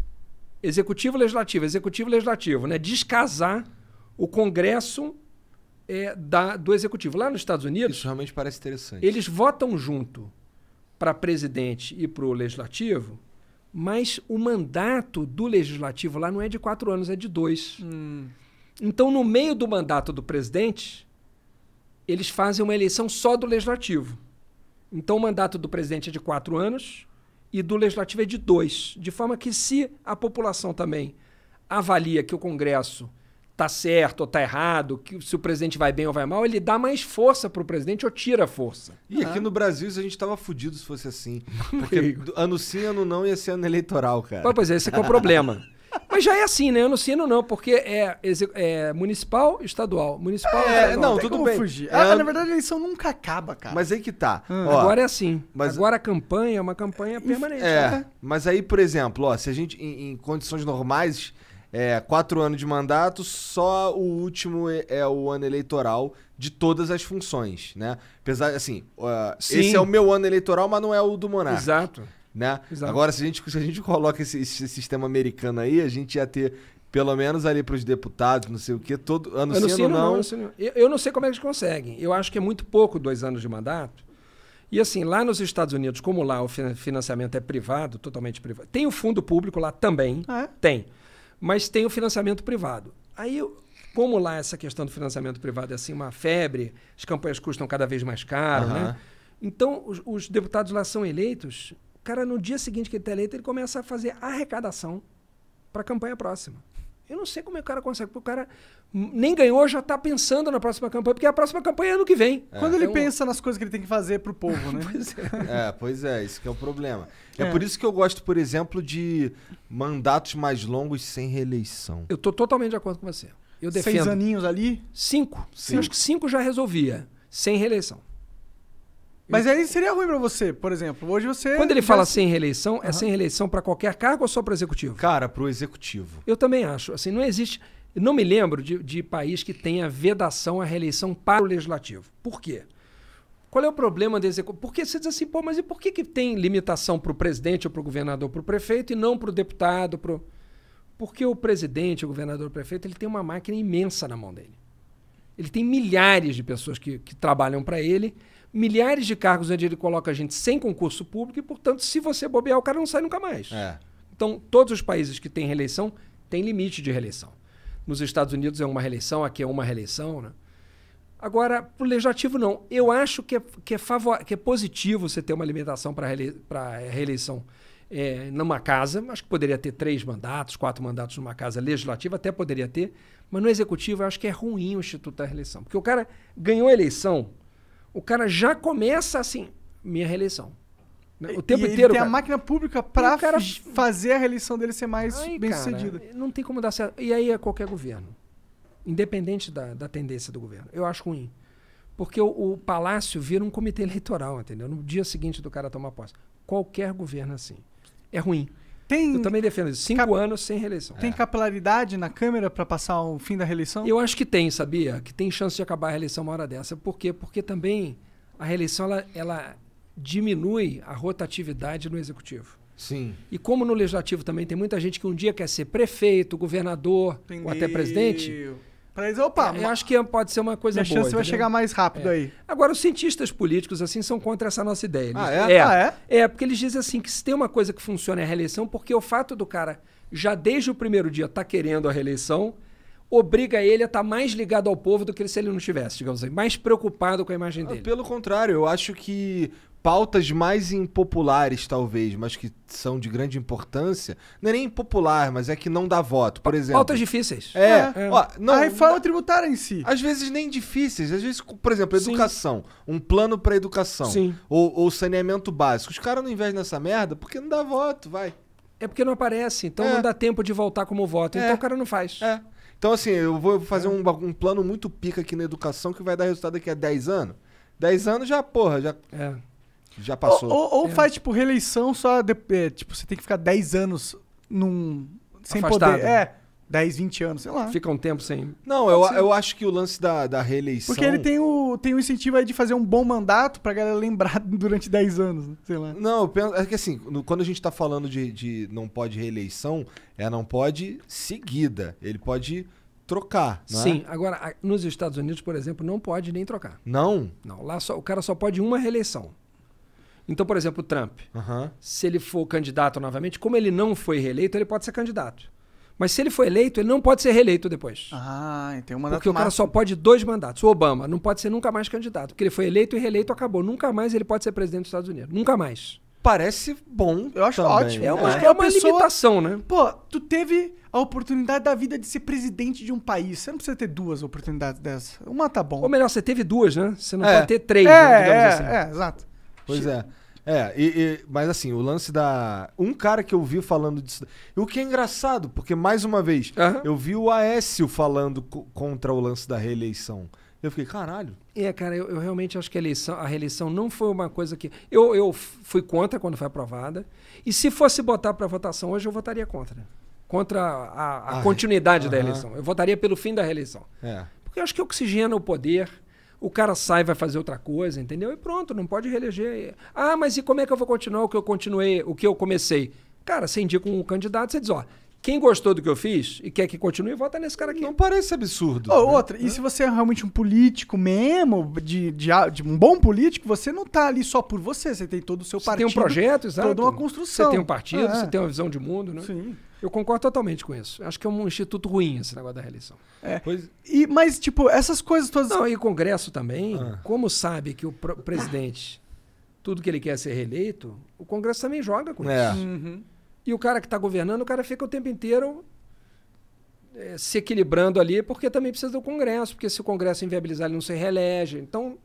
executivo legislativo, executivo legislativo, né? Descasar o Congresso é, da, do executivo. Lá nos Estados Unidos. Isso realmente parece interessante. Eles votam junto para presidente e para o legislativo, mas o mandato do legislativo lá não é de quatro anos, é de dois. Hum. Então, no meio do mandato do presidente, eles fazem uma eleição só do legislativo. Então, o mandato do presidente é de quatro anos, e do legislativo é de dois. De forma que, se a população também avalia que o Congresso está certo ou está errado, que se o presidente vai bem ou vai mal, ele dá mais força para o presidente ou tira força. E uhum. aqui no Brasil a gente estava fudido se fosse assim. Porque ano sim, ano não ia ser ano eleitoral, cara. Pois é, esse é, é o problema. Mas já é assim, né? Eu não sino não, porque é, é municipal, estadual, municipal, é, estadual. Não, não tudo bem. Fugir. É, ah, na verdade, a eleição nunca acaba, cara. Mas aí que tá. Hum. Ó, Agora é assim. Mas... Agora a campanha é uma campanha permanente. É, né? mas aí, por exemplo, ó, se a gente, em, em condições normais, é, quatro anos de mandato, só o último é o ano eleitoral de todas as funções, né? Apesar, assim, uh, esse é o meu ano eleitoral, mas não é o do Monarca. Exato. Né? Exato. Agora, se a gente, se a gente coloca esse, esse sistema americano aí, a gente ia ter pelo menos ali para os deputados, não sei o quê, todo ano sim, não. não, não. Eu, eu, não sei como é que eles conseguem. Eu acho que é muito pouco dois anos de mandato. E assim, lá nos Estados Unidos, como lá o financiamento é privado, totalmente privado, tem o fundo público lá também, ah, é? tem, mas tem o financiamento privado. Aí, como lá essa questão do financiamento privado é assim uma febre, as campanhas custam cada vez mais caro, né? Então, os, os, deputados lá são eleitos cara, no dia seguinte que ele está eleito, ele começa a fazer arrecadação para a campanha próxima. Eu não sei como é que o cara consegue, porque o cara nem ganhou, já está pensando na próxima campanha, porque a próxima campanha é ano que vem. É. Quando ele então... pensa nas coisas que ele tem que fazer para o povo, né? pois é. é. pois é, isso que é o problema. É. é. por isso que eu gosto, por exemplo, de mandatos mais longos sem reeleição. Eu estou totalmente de acordo com você. Eu defendo. Seis aninhos ali? Cinco. Eu acho que cinco já resolvia, sem reeleição. Mas aí seria ruim para você, por exemplo. Hoje você. Quando ele fala sem reeleição, uhum. é sem reeleição para qualquer cargo ou só para executivo? Cara, para o executivo. Eu também acho. Assim, não existe. Não me lembro de, de país que tenha vedação à reeleição para o legislativo. Por quê? Qual é o problema do executivo? Porque você diz assim, pô, mas e por que, que tem limitação para o presidente ou para o governador, para o prefeito e não para o deputado? Pro... Porque o presidente, o governador, o prefeito, ele tem uma máquina imensa na mão dele. Ele tem milhares de pessoas que, que trabalham para ele milhares de cargos onde ele coloca a gente sem concurso público e, portanto, se você bobear, o cara não sai nunca mais. É. Então, todos os países que têm reeleição têm limite de reeleição. Nos Estados Unidos é uma reeleição, aqui é uma reeleição. Né? Agora, para o legislativo, não. Eu acho que é, que é, favor... que é positivo você ter uma limitação para reele... Eh, reeleição é, numa casa. Acho que poderia ter três mandatos, quatro mandatos numa casa legislativa, até poderia ter. Mas no executivo, eu acho que é ruim o Instituto da Reeleição. Porque o cara ganhou a eleição o cara já começa assim, minha reeleição. Né? O tempo e inteiro. Ele tem cara. a máquina pública para cara... fazer a reeleição dele ser mais bem sucedida. Cara, não tem como dar certo. E aí é qualquer governo. Independente da, da tendência do governo. Eu acho ruim. Porque o, o, palácio vira um comitê eleitoral, entendeu? No dia seguinte do cara tomar posse. Qualquer governo é assim. É ruim. Tem... Eu também defendo isso. Cinco Cap... anos sem reeleição. Tem é. capilaridade na Câmara para passar o fim da reeleição? Eu acho que tem, sabia? Que tem chance de acabar a reeleição uma hora dessa. Por quê? Porque também a reeleição ela, ela diminui a rotatividade no Executivo. Sim. E como no Legislativo também tem muita gente que um dia quer ser prefeito, governador Entendi. ou até presidente Pra eles, opa, é, eu acho que pode ser uma coisa boa. A chance entendeu? vai chegar mais rápido é. aí. Agora, os cientistas políticos, assim, são contra essa nossa ideia. Eles, ah, é? É, ah, é? é, porque eles dizem assim que se tem uma coisa que funciona é a reeleição, porque o fato do cara, já desde o primeiro dia, tá querendo a reeleição, obriga ele a estar tá mais ligado ao povo do que se ele não tivesse, digamos assim, mais preocupado com a imagem ah, dele. Pelo contrário, eu acho que pautas mais impopulares, talvez, mas que são de grande importância, não é nem impopular, mas é que não dá voto, por exemplo. Pautas difíceis. É. é. é. Ó, não, a reforma tributária em si. Às vezes nem difíceis, às vezes, por exemplo, educação. Sim. Um plano para educação. Sim. Ou, ou, saneamento básico. Os caras não investem nessa merda porque não dá voto, vai. É porque não aparece, então é. não dá tempo de voltar como voto. Então é. o cara não faz. É. Então, assim, eu vou fazer um, um plano muito pica aqui na educação que vai dar resultado daqui a 10 anos. 10 anos já, porra, já. É. Já passou. Ou, ou, ou é. faz, tipo, reeleição só. De, é, tipo, você tem que ficar 10 anos num. Sem Afastado. poder. É. 10, 20 anos, sei lá. Fica um tempo sem. Não, eu, eu acho que o lance da, da reeleição. Porque ele tem o, tem o incentivo aí de fazer um bom mandato pra galera lembrar durante 10 anos, né, sei lá. Não, eu penso, é que assim, no, quando a gente tá falando de, de não pode reeleição, é não pode seguida. Ele pode trocar, é? Sim, agora, nos Estados Unidos, por exemplo, não pode nem trocar. Não? Não, lá só, o cara só pode uma reeleição. Então, por exemplo, o Trump, uhum. se ele for candidato novamente, como ele não foi reeleito, ele pode ser candidato. Mas se ele for eleito, ele não pode ser reeleito depois. Ah, então é um mandato Porque o cara só pode dois mandatos. O Obama não pode ser nunca mais candidato, porque ele foi eleito e reeleito acabou. Nunca mais ele pode ser presidente dos Estados Unidos. Nunca mais. Parece bom. Eu acho Também. ótimo. É uma, é, é uma pessoa... limitação, né? Pô, tu teve a oportunidade da vida de ser presidente de um país. Você não precisa ter duas oportunidades dessa. Uma tá bom. Ou melhor, você teve duas, né? Você não é. pode ter três, né, é, né, digamos é, assim. É, exato. Pois é. É, e, e, mas assim, o lance da. Um cara que eu vi falando disso. O que é engraçado, porque mais uma vez, uhum. eu vi o Aécio falando contra o lance da reeleição. Eu fiquei, caralho. É, cara, eu, eu, realmente acho que a, eleição, a reeleição não foi uma coisa que. Eu, eu fui contra quando foi aprovada. E se fosse botar para votação hoje, eu votaria contra. Contra a, a, a continuidade uhum. da eleição. Eu votaria pelo fim da reeleição. É. Porque eu acho que oxigena o poder o cara sai, vai fazer outra coisa, entendeu? E pronto, não pode reeleger. Ah, mas e como é que eu vou continuar o que eu continuei, o que eu comecei? Cara, você indica um candidato, você diz, ó, quem gostou do que eu fiz e quer que continue, vota nesse cara aqui. Não parece absurdo. Oh, né? Outra, e se você é realmente um político mesmo, de, de, de, um bom político, você não tá ali só por você, você tem todo o seu você partido. Você tem um projeto, exato. Toda uma construção. Você tem um partido, é. você tem uma visão de mundo, né? Sim. Eu concordo totalmente com isso. Acho que é um instituto ruim esse negócio da reeleição. É. Pois... E, mas, tipo, essas coisas todas. Não, e o Congresso também, ah. como sabe que o presidente, tudo que ele quer é ser reeleito, o Congresso também joga com é. isso. Uhum. E o cara que está governando, o cara fica o tempo inteiro é, se equilibrando ali, porque também precisa do Congresso, porque se o Congresso inviabilizar, ele não se reelege. Então,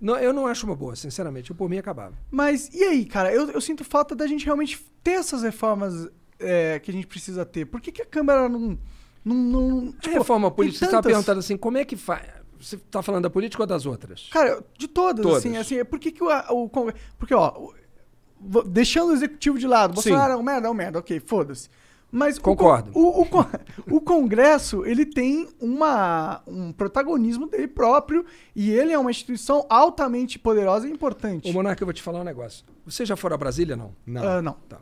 não, eu não acho uma boa, sinceramente. Eu por mim acabava. Mas e aí, cara? Eu, eu sinto falta da gente realmente ter essas reformas é, que a gente precisa ter? Por que, que a Câmara não. não, não tipo, reforma política, você estava perguntando assim, como é que faz. Você está falando da política ou das outras? Cara, de todas, assim, todas. assim. assim por que, que o, o Congresso. Porque, ó, deixando o executivo de lado, Bolsonaro Sim. é um ah, merda, é um merda, ok, foda-se. Mas Concordo. O, o, o, o, Congresso, ele tem uma, um protagonismo dele próprio e ele é uma instituição altamente poderosa e importante. Ô, Monarca, eu vou te falar um negócio. Você já foi a Brasília, não? Não. Uh, ah, não. Tá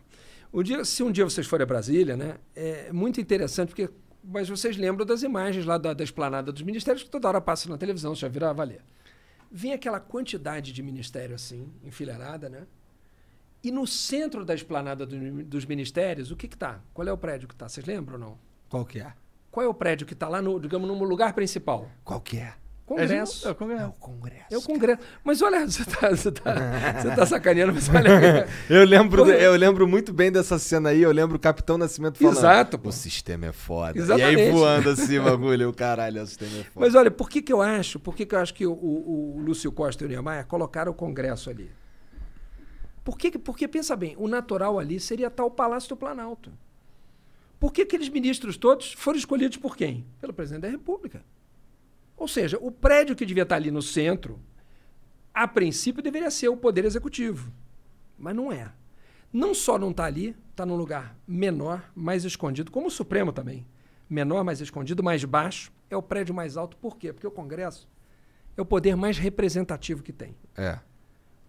dia, se um dia vocês forem a Brasília, né, é muito interessante, porque mas vocês lembram das imagens lá da, da esplanada dos ministérios, que toda hora passa na televisão, já viram a valer. Vem aquela quantidade de ministério assim, enfileirada, né? E no centro da esplanada do, dos ministérios, o que está? Qual é o prédio que está? Vocês lembram ou não? Qual que é? Qual é o prédio que está lá, no, digamos, no lugar principal? Qual que é? Congresso. É, o Congresso. É o Congresso. É o Congresso. Mas olha, você tá, você tá, você tá sacaneando, mas olha. eu, lembro, é? eu lembro muito bem dessa cena aí, eu lembro o Capitão Nascimento falando. Exato. Pô. O sistema é foda. Exatamente. E aí voando assim, o bagulho, o caralho, o sistema é foda. Mas olha, por que, que eu acho, por que, que eu acho que o, o, o Lúcio Costa e o Niemeyer colocaram o Congresso ali? Porque, porque, pensa bem, o natural ali seria tal Palácio do Planalto. Por que aqueles ministros todos foram escolhidos por quem? Pelo presidente da República. Ou seja, o prédio que devia estar ali no centro, a princípio deveria ser o Poder Executivo, mas não é. Não só não está ali, está num lugar menor, mais escondido, como o Supremo também. Menor, mais escondido, mais baixo, é o prédio mais alto. Por quê? Porque o Congresso é o poder mais representativo que tem. É.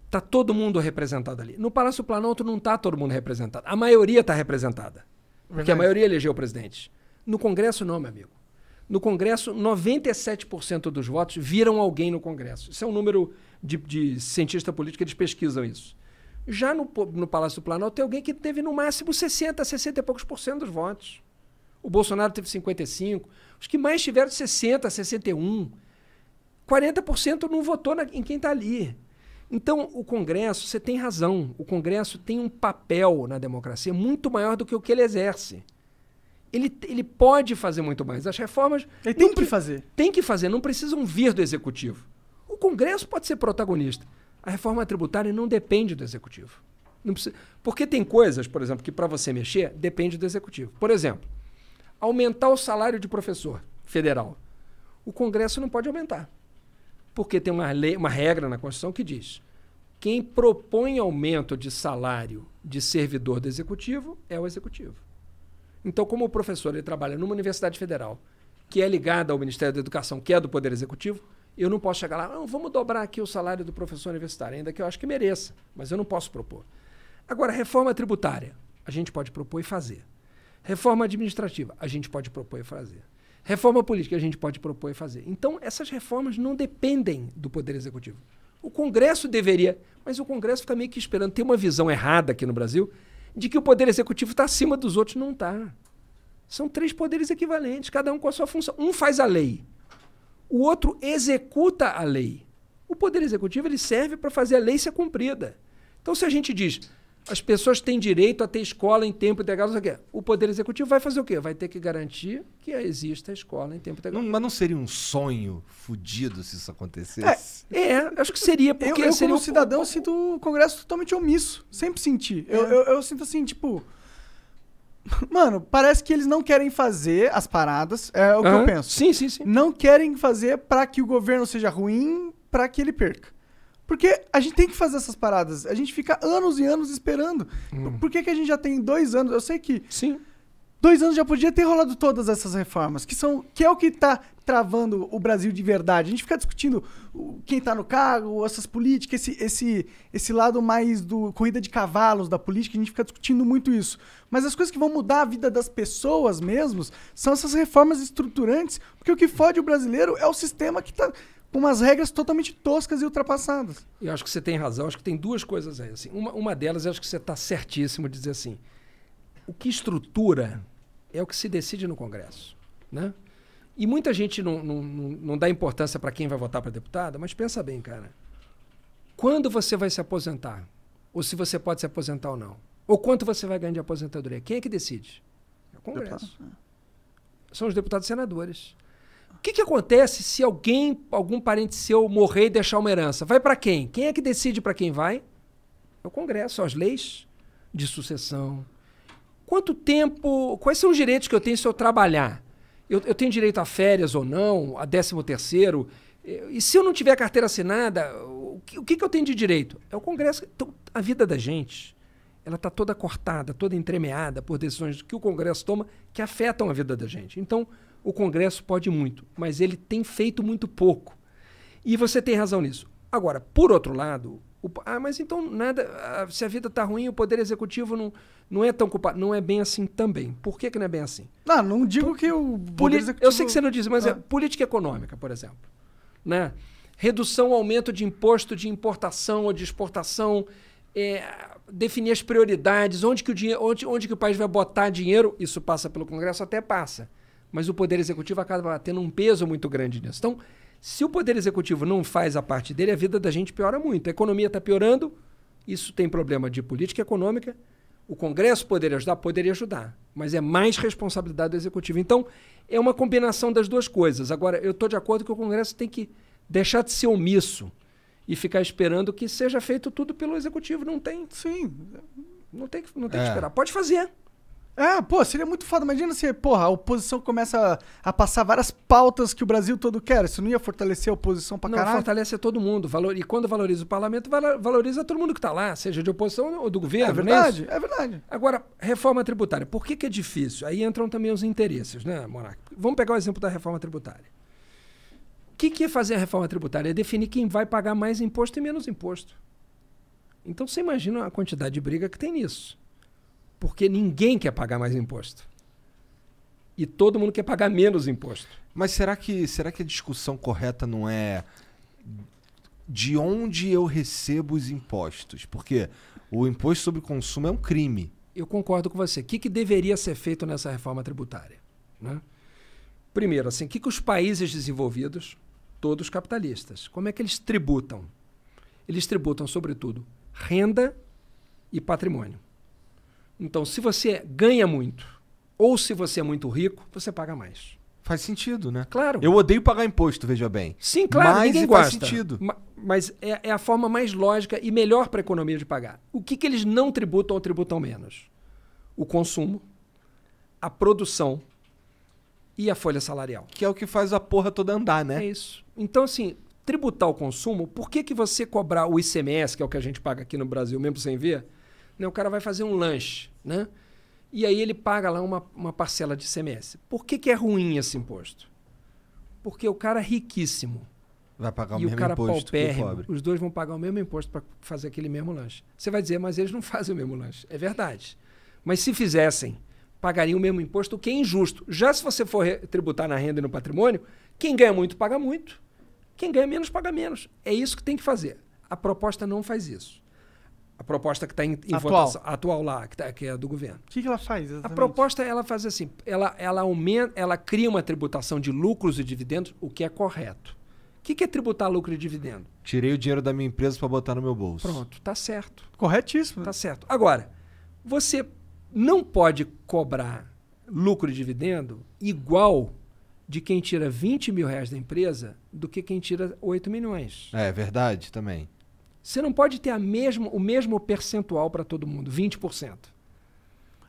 Está todo mundo representado ali. No Palácio Planalto não está todo mundo representado. A maioria está representada. Porque a maioria elegeu o presidente. No Congresso, não, meu amigo. No Congresso, 97% dos votos viram alguém no Congresso. Isso é um número de, de cientista político, eles pesquisam isso. Já no, no Palácio do Planalto, tem alguém que teve no máximo 60, 60 e poucos por cento dos votos. O Bolsonaro teve 55. Os que mais tiveram 60, 61. 40% não votou na, em quem está ali. Então, o Congresso, você tem razão, o Congresso tem um papel na democracia muito maior do que o que ele exerce ele, ele pode fazer muito mais. As reformas. Ele tem que fazer. Tem que fazer, não precisam vir do executivo. O Congresso pode ser protagonista. A reforma tributária não depende do executivo. Precisa, porque tem coisas, por exemplo, que para você mexer depende do executivo. Por exemplo, aumentar o salário de professor federal. O Congresso não pode aumentar. Porque tem uma, lei, uma regra na Constituição que diz: quem propõe aumento de salário de servidor do executivo é o executivo. Então, como o professor ele trabalha numa universidade federal, que é ligada ao Ministério da Educação, que é do Poder Executivo, eu não posso chegar lá, ah, vamos dobrar aqui o salário do professor universitário, ainda que eu acho que mereça, mas eu não posso propor. Agora, reforma tributária, a gente pode propor e fazer. Reforma administrativa, a gente pode propor e fazer. Reforma política, a gente pode propor e fazer. Então, essas reformas não dependem do Poder Executivo. O Congresso deveria, mas o Congresso fica meio que esperando. Tem uma visão errada aqui no Brasil de que o poder executivo está acima dos outros. Não está. São três poderes equivalentes, cada um com a sua função. Um faz a lei, o outro executa a lei. O poder executivo ele serve para fazer a lei ser cumprida. Então, se a gente diz as pessoas têm direito a ter escola em tempo integral. Não sei o, quê. o Poder Executivo vai fazer o quê? Vai ter que garantir que exista escola em tempo integral. Não, mas não seria um sonho fudido se isso acontecesse? É, é acho que seria. Porque eu, eu seria como um... cidadão, sinto o Congresso totalmente omisso. Sempre senti. É. Eu, eu, eu sinto assim, tipo... Mano, parece que eles não querem fazer as paradas, é o que uhum. eu penso. Sim, sim, sim. Não querem fazer para que o governo seja ruim, para que ele perca. Porque a gente tem que fazer essas paradas. A gente fica anos e anos esperando. Hum. Por que, que a gente já tem dois anos? Eu sei que. Sim. Dois anos já podia ter rolado todas essas reformas, que são que é o que está travando o Brasil de verdade. A gente fica discutindo quem está no cargo, essas políticas, esse, esse, esse lado mais do corrida de cavalos da política, a gente fica discutindo muito isso. Mas as coisas que vão mudar a vida das pessoas mesmos são essas reformas estruturantes, porque o que fode o brasileiro é o sistema que está por umas regras totalmente toscas e ultrapassadas. Eu acho que você tem razão. Acho que tem duas coisas aí. Assim. Uma, uma delas, acho que você está certíssimo de dizer assim: o que estrutura é o que se decide no Congresso. Né? E muita gente não, não, não dá importância para quem vai votar para deputada, mas pensa bem, cara. Quando você vai se aposentar? Ou se você pode se aposentar ou não? Ou quanto você vai ganhar de aposentadoria? Quem é que decide? É o Congresso. Deputado. São os deputados e senadores que, que acontece se alguém, algum parente seu morrer e deixar uma herança? Vai para quem? Quem é que decide para quem vai? É o Congresso, as leis de sucessão. Quanto tempo, quais são os direitos que eu tenho se eu trabalhar? Eu, eu tenho direito a férias ou não, a décimo terceiro? E se eu não tiver carteira assinada, o que, o que, que eu tenho de direito? É o Congresso. Então, a vida da gente, ela está toda cortada, toda entremeada por decisões que o Congresso toma que afetam a vida da gente. Então, o Congresso pode muito, mas ele tem feito muito pouco. E você tem razão nisso. Agora, por outro lado, o, ah, mas então nada. Ah, se a vida está ruim, o poder executivo não, não é tão culpado. Não é bem assim também. Por que, que não é bem assim? Não, não digo que o poder executivo. Eu sei que você não diz, mas é ah. é política econômica, por exemplo. Né? Redução aumento de imposto de importação ou de exportação. É, definir as prioridades, onde que, o dinheiro, onde, onde que o país vai botar dinheiro, isso passa pelo Congresso, até passa mas o Poder Executivo acaba tendo um peso muito grande nisso. Então, se o Poder Executivo não faz a parte dele, a vida da gente piora muito. A economia está piorando, isso tem problema de política econômica. O Congresso poderia ajudar? Poderia ajudar, mas é mais responsabilidade do Executivo. Então, é uma combinação das duas coisas. Agora, eu estou de acordo que o Congresso tem que deixar de ser omisso e ficar esperando que seja feito tudo pelo Executivo. Não tem. Sim. Não tem, não tem é. que esperar. Pode fazer. É, pô, seria muito foda. Imagina se, porra, a oposição começa a, a, passar várias pautas que o Brasil todo quer. Isso não ia fortalecer a oposição pra não, caralho? Não, fortalece todo mundo. Valor... E quando valoriza o parlamento, valoriza todo mundo que tá lá, seja de oposição ou do governo. É, é verdade, é, é verdade. Agora, reforma tributária. Por que, que é difícil? Aí entram também os interesses, né, Monarca? Vamos pegar o exemplo da reforma tributária. O que, que é fazer a reforma tributária? É definir quem vai pagar mais imposto e menos imposto. Então você imagina a quantidade de briga que tem nisso. Porque ninguém quer pagar mais imposto. E todo mundo quer pagar menos imposto. Mas será que, será que a discussão correta não é de onde eu recebo os impostos? Porque o imposto sobre consumo é um crime. Eu concordo com você. O que, que deveria ser feito nessa reforma tributária? Né? Primeiro, assim, o que, que os países desenvolvidos, todos capitalistas, como é que eles tributam? Eles tributam, sobretudo, renda e patrimônio. Então, se você ganha muito ou se você é muito rico, você paga mais. Faz sentido, né? Claro. Eu odeio pagar imposto, veja bem. Sim, claro, mas ninguém gosta. Faz sentido. Mas é, é a forma mais lógica e melhor para a economia de pagar. O que, que eles não tributam ou tributam menos? O consumo, a produção e a folha salarial. Que é o que faz a porra toda andar, né? É isso. Então, assim, tributar o consumo, por que, que você cobrar o ICMS, que é o que a gente paga aqui no Brasil, mesmo sem ver, né? O cara vai fazer um lanche, né? E aí ele paga lá uma, uma parcela de CMS. Por que, que é ruim esse imposto? Porque o cara é riquíssimo. Vai pagar o e mesmo o cara imposto paupérrimo, Os dois vão pagar o mesmo imposto para fazer aquele mesmo lanche. Você vai dizer, mas eles não fazem o mesmo lanche. É verdade. Mas se fizessem, pagariam o mesmo imposto, o que é injusto. Já se você for tributar na renda e no patrimônio, quem ganha muito paga muito, quem ganha menos paga menos. É isso que tem que fazer. A proposta não faz isso. A proposta que está em, em atual. votação atual lá, que, tá, que é do governo. O que, que, ela faz? Exatamente? A proposta ela faz assim: ela, ela aumenta, ela cria uma tributação de lucros e dividendos, o que é correto. O que, que é tributar lucro e dividendo? Tirei o dinheiro da minha empresa para botar no meu bolso. Pronto, tá certo. Corretíssimo. Tá certo. Agora, você não pode cobrar lucro e dividendo igual de quem tira 20 mil reais da empresa do que quem tira 8 milhões. É verdade também. Você não pode ter a mesmo, o mesmo percentual para todo mundo, 20%.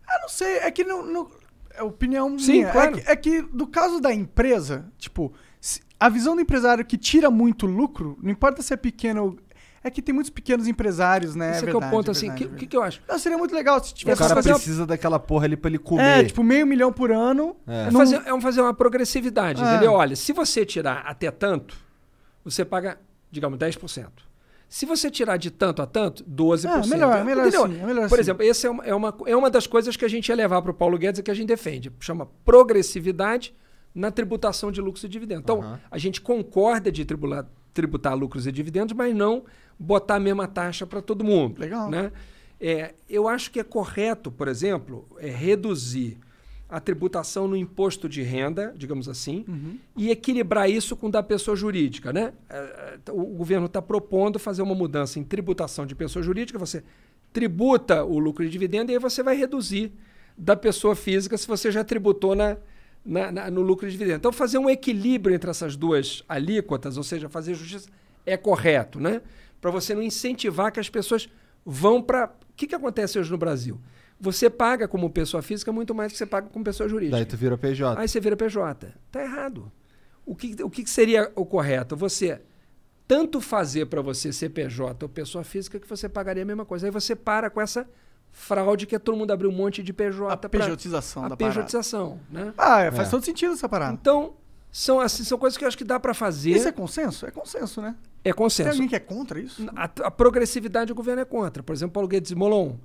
Ah, não sei, é que não. não é opinião Sim, minha. É claro. É que, é, que, no caso da empresa, tipo, a visão do empresário que tira muito lucro, não importa se é pequeno ou. É que tem muitos pequenos empresários, né? É Esse é, é assim, verdade, que é o ponto, é verdade, assim. O que, que, eu acho? Não, seria muito legal se tivesse... O cara precisa uma... daquela porra ali pra ele comer. É, tipo, meio milhão por ano. É, num... fazer, é um fazer uma progressividade, entendeu? Olha, se você tirar até tanto, você paga, digamos, 10%. Se você tirar de tanto a tanto, 12%. Ah, assim, é melhor, melhor assim. Melhor Por exemplo, essa é uma, é, uma, é uma das coisas que a gente ia levar para o Paulo Guedes e que a gente defende. Chama progressividade na tributação de lucros e dividendos. Então, uhum. a gente concorda de tributar lucros e dividendos, mas não botar a mesma taxa para todo mundo. Legal. Né? É, eu acho que é correto, por exemplo, é reduzir a tributação no imposto de renda, digamos assim, uhum. e equilibrar isso com da pessoa jurídica. Né? É, é, o governo está propondo fazer uma mudança em tributação de pessoa jurídica, você tributa o lucro de dividendo e aí você vai reduzir da pessoa física se você já tributou na, na, na, no lucro de dividendo. Então, fazer um equilíbrio entre essas duas alíquotas, ou seja, fazer justiça, é correto, né? Para você não incentivar que as pessoas vão para. O que, que acontece hoje no Brasil? Você paga como pessoa física muito mais que você paga como pessoa jurídica. Daí tu vira PJ. Aí você vira PJ. Tá errado. O que, o que seria o correto? Você tanto fazer para você ser PJ ou pessoa física que você pagaria a mesma coisa. Aí você para com essa fraude que é todo mundo abrir um monte de PJ. A pra, pejotização a da pejotização, parada. né? Ah, é, faz é. todo sentido essa parada. Então, são, assim, são coisas que eu acho que dá para fazer. Isso é consenso? É consenso, né? É consenso. Tem alguém que é contra isso? A, a progressividade do governo é contra. Por exemplo, Paulo Guedes Molon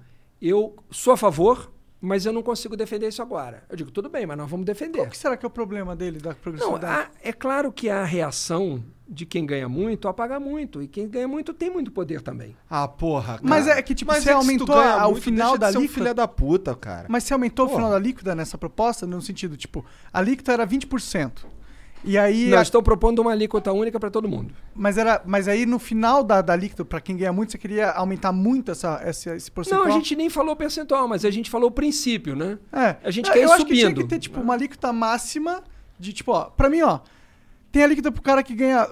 eu sou a favor, mas eu não consigo defender isso agora. Eu digo, tudo bem, mas nós vamos defender. Qual que será que é o problema dele, da progressividade? Não, é claro que a reação de quem ganha muito apaga muito. E quem ganha muito tem muito poder também. Ah, porra, cara. Mas é que, tipo, mas você é aumentou o final da de Um filha da puta, cara. Mas você aumentou porra. o final da líquida nessa proposta, no sentido, tipo, a líquida era 20%. E aí. Nós a... estamos propondo uma alíquota única para todo mundo. Mas, era, mas aí no final da, da alíquota, para quem ganha muito, você queria aumentar muito essa, essa, esse percentual? Não, a gente nem falou percentual, mas a gente falou o princípio, né? É. A gente é, quer eu ir acho subindo. Que tinha que ter, tipo, uma alíquota máxima de, tipo, ó, para mim, ó, tem alíquota pro cara que ganha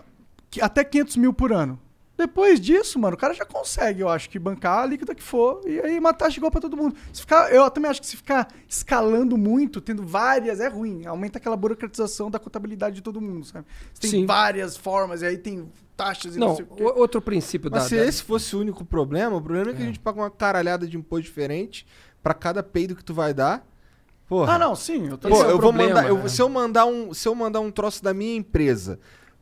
até 500 mil por ano. Depois disso, mano, o cara já consegue, eu acho, que bancar a líquida que for e aí uma taxa igual pra todo mundo. Se ficar, eu também acho que se ficar escalando muito, tendo várias, é ruim. Aumenta aquela burocratização da contabilidade de todo mundo, sabe? Você tem Sim. várias formas e aí tem taxas e não, não sei o quê. outro princípio Mas da... se da... esse fosse o único problema, o problema é que é. a gente paga uma caralhada de imposto diferente para cada peido que tu vai dar. Porra. Ah, não, sim. Eu tô... Pô, é eu problema, vou mandar, eu, né? se eu mandar um, se eu mandar um troço da minha empresa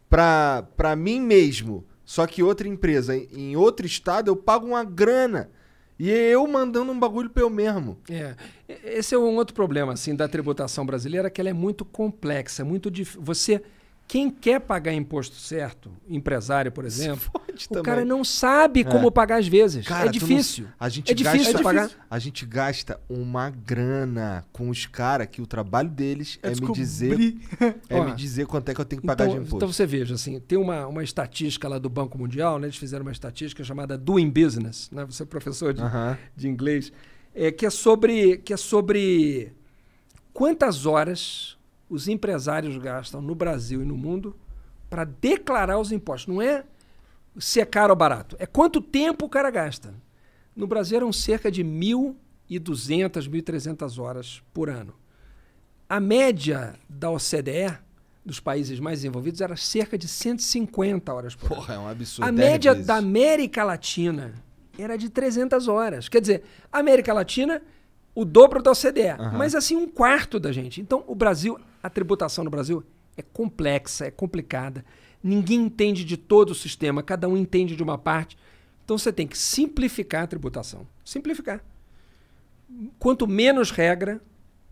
para para mim mesmo, só que outra empresa em outro estado eu pago uma grana. E é eu mandando um bagulho para eu mesmo. É. Esse é um outro problema assim da tributação brasileira, que ela é muito complexa, muito difícil. você quem quer pagar imposto certo, empresário, por exemplo, o também. cara não sabe é. como pagar às vezes. Cara, é difícil. Não... A gente é gasta, é difícil pagar. A gente gasta uma grana com os caras que o trabalho deles é me dizer é me dizer quanto é que eu tenho que pagar então, de imposto. Então você veja assim, tem uma, uma estatística lá do Banco Mundial, né? Eles fizeram uma estatística chamada Doing Business, né? Você é professor de, uh -huh. de inglês, é que é sobre que é sobre quantas horas os empresários gastam no Brasil e no mundo para declarar os impostos. Não é se é caro ou barato, é quanto tempo o cara gasta. No Brasil eram cerca de 1.200, 1.300 horas por ano. A média da OCDE, dos países mais desenvolvidos, era cerca de 150 horas por Porra, ano. Porra, é um absurdo. A média vezes. da América Latina era de 300 horas. Quer dizer, a América Latina o dobro da OCDE, uhum. mas assim um quarto da gente. Então, o Brasil, a tributação no Brasil é complexa, é complicada. Ninguém entende de todo o sistema, cada um entende de uma parte. Então, você tem que simplificar a tributação. Simplificar. Quanto menos regra,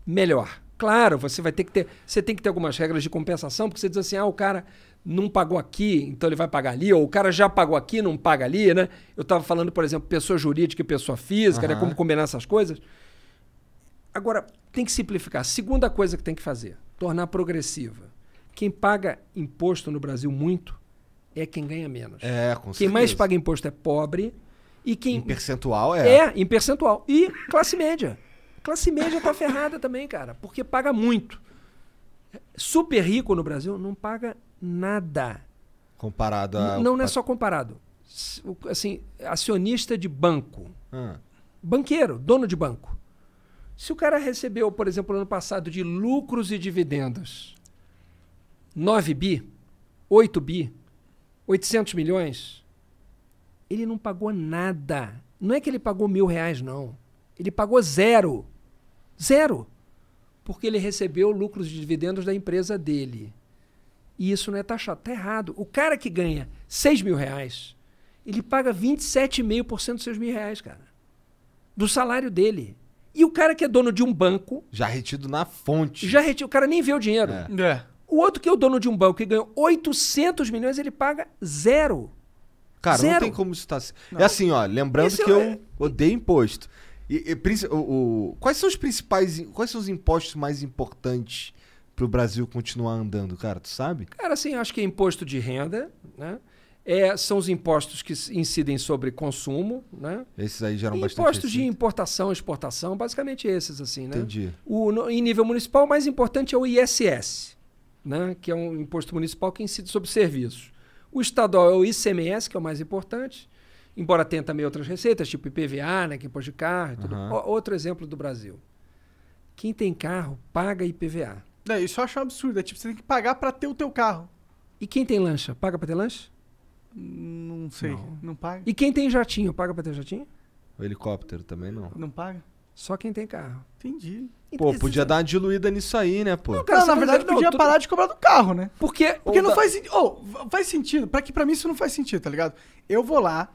melhor. Claro, você vai ter que ter, você tem que ter algumas regras de compensação, porque você diz assim: "Ah, o cara não pagou aqui, então ele vai pagar ali, ou o cara já pagou aqui, não paga ali, né? Eu estava falando, por exemplo, pessoa jurídica e pessoa física, uhum. né? Como combinar essas coisas. Agora, tem que simplificar. Segunda coisa que tem que fazer: tornar progressiva. Quem paga imposto no Brasil muito é quem ganha menos. É, com certeza. Quem mais paga imposto é pobre e quem. Em percentual é. É, em percentual. E classe média. classe média tá ferrada também, cara, porque paga muito. Super rico no Brasil não paga nada. Comparado a. Não, não é só comparado. Assim, acionista de banco. Ah. Banqueiro, dono de banco. Se o cara recebeu, por exemplo, ano passado de lucros e dividendos 9 bi, 8 bi, 800 milhões, ele não pagou nada. Não é que ele pagou mil reais, não. Ele pagou zero. Zero. Porque ele recebeu lucros e dividendos da empresa dele. E isso não é taxado. Está errado. O cara que ganha 6 mil reais, ele paga 27,5% dos seus mil reais, cara. Do salário dele. E o cara que é dono de um banco. Já retido na fonte. Já retido. O cara nem vê o dinheiro. É. é. O outro que é o dono de um banco que ganhou 800 milhões, ele paga zero. Cara, zero. não tem como isso tá estar. assim É assim, ó, lembrando Esse é que eu é- odeio imposto. E, e o, o, quais são os principais. Quais são os impostos mais importantes para o Brasil continuar andando, cara? Tu sabe? Cara, assim, acho que é imposto de renda, né? É, são os impostos que incidem sobre consumo, né? Esses aí geram e bastante. Impostos de importação, exportação, basicamente esses, assim, né? Entendi. O, no, em nível municipal, o mais importante é o ISS, né? Que é um imposto municipal que incide sobre serviços. O estadual é o ICMS, que é o mais importante, embora tenha também outras receitas, tipo IPVA, né? Que é imposto de carro e tudo. Uhum. O, outro exemplo do Brasil. Quem tem carro paga IPVA. É, isso eu acho um absurdo. É tipo, você tem que pagar para ter o teu carro. E quem tem lancha, paga para ter lancha? Não sei. Não. não paga? E quem tem jatinho, paga pra ter jatinho? O helicóptero também não. Não paga? Só quem tem carro. Entendi. Pô, podia dar uma diluída nisso aí, né, pô? Não, cara, não, na tá verdade, podia parar de cobrar do carro, né? Porque, porque não da... faz sentido. Oh, faz sentido. Pra que pra mim isso não faz sentido, tá ligado? Eu vou lá,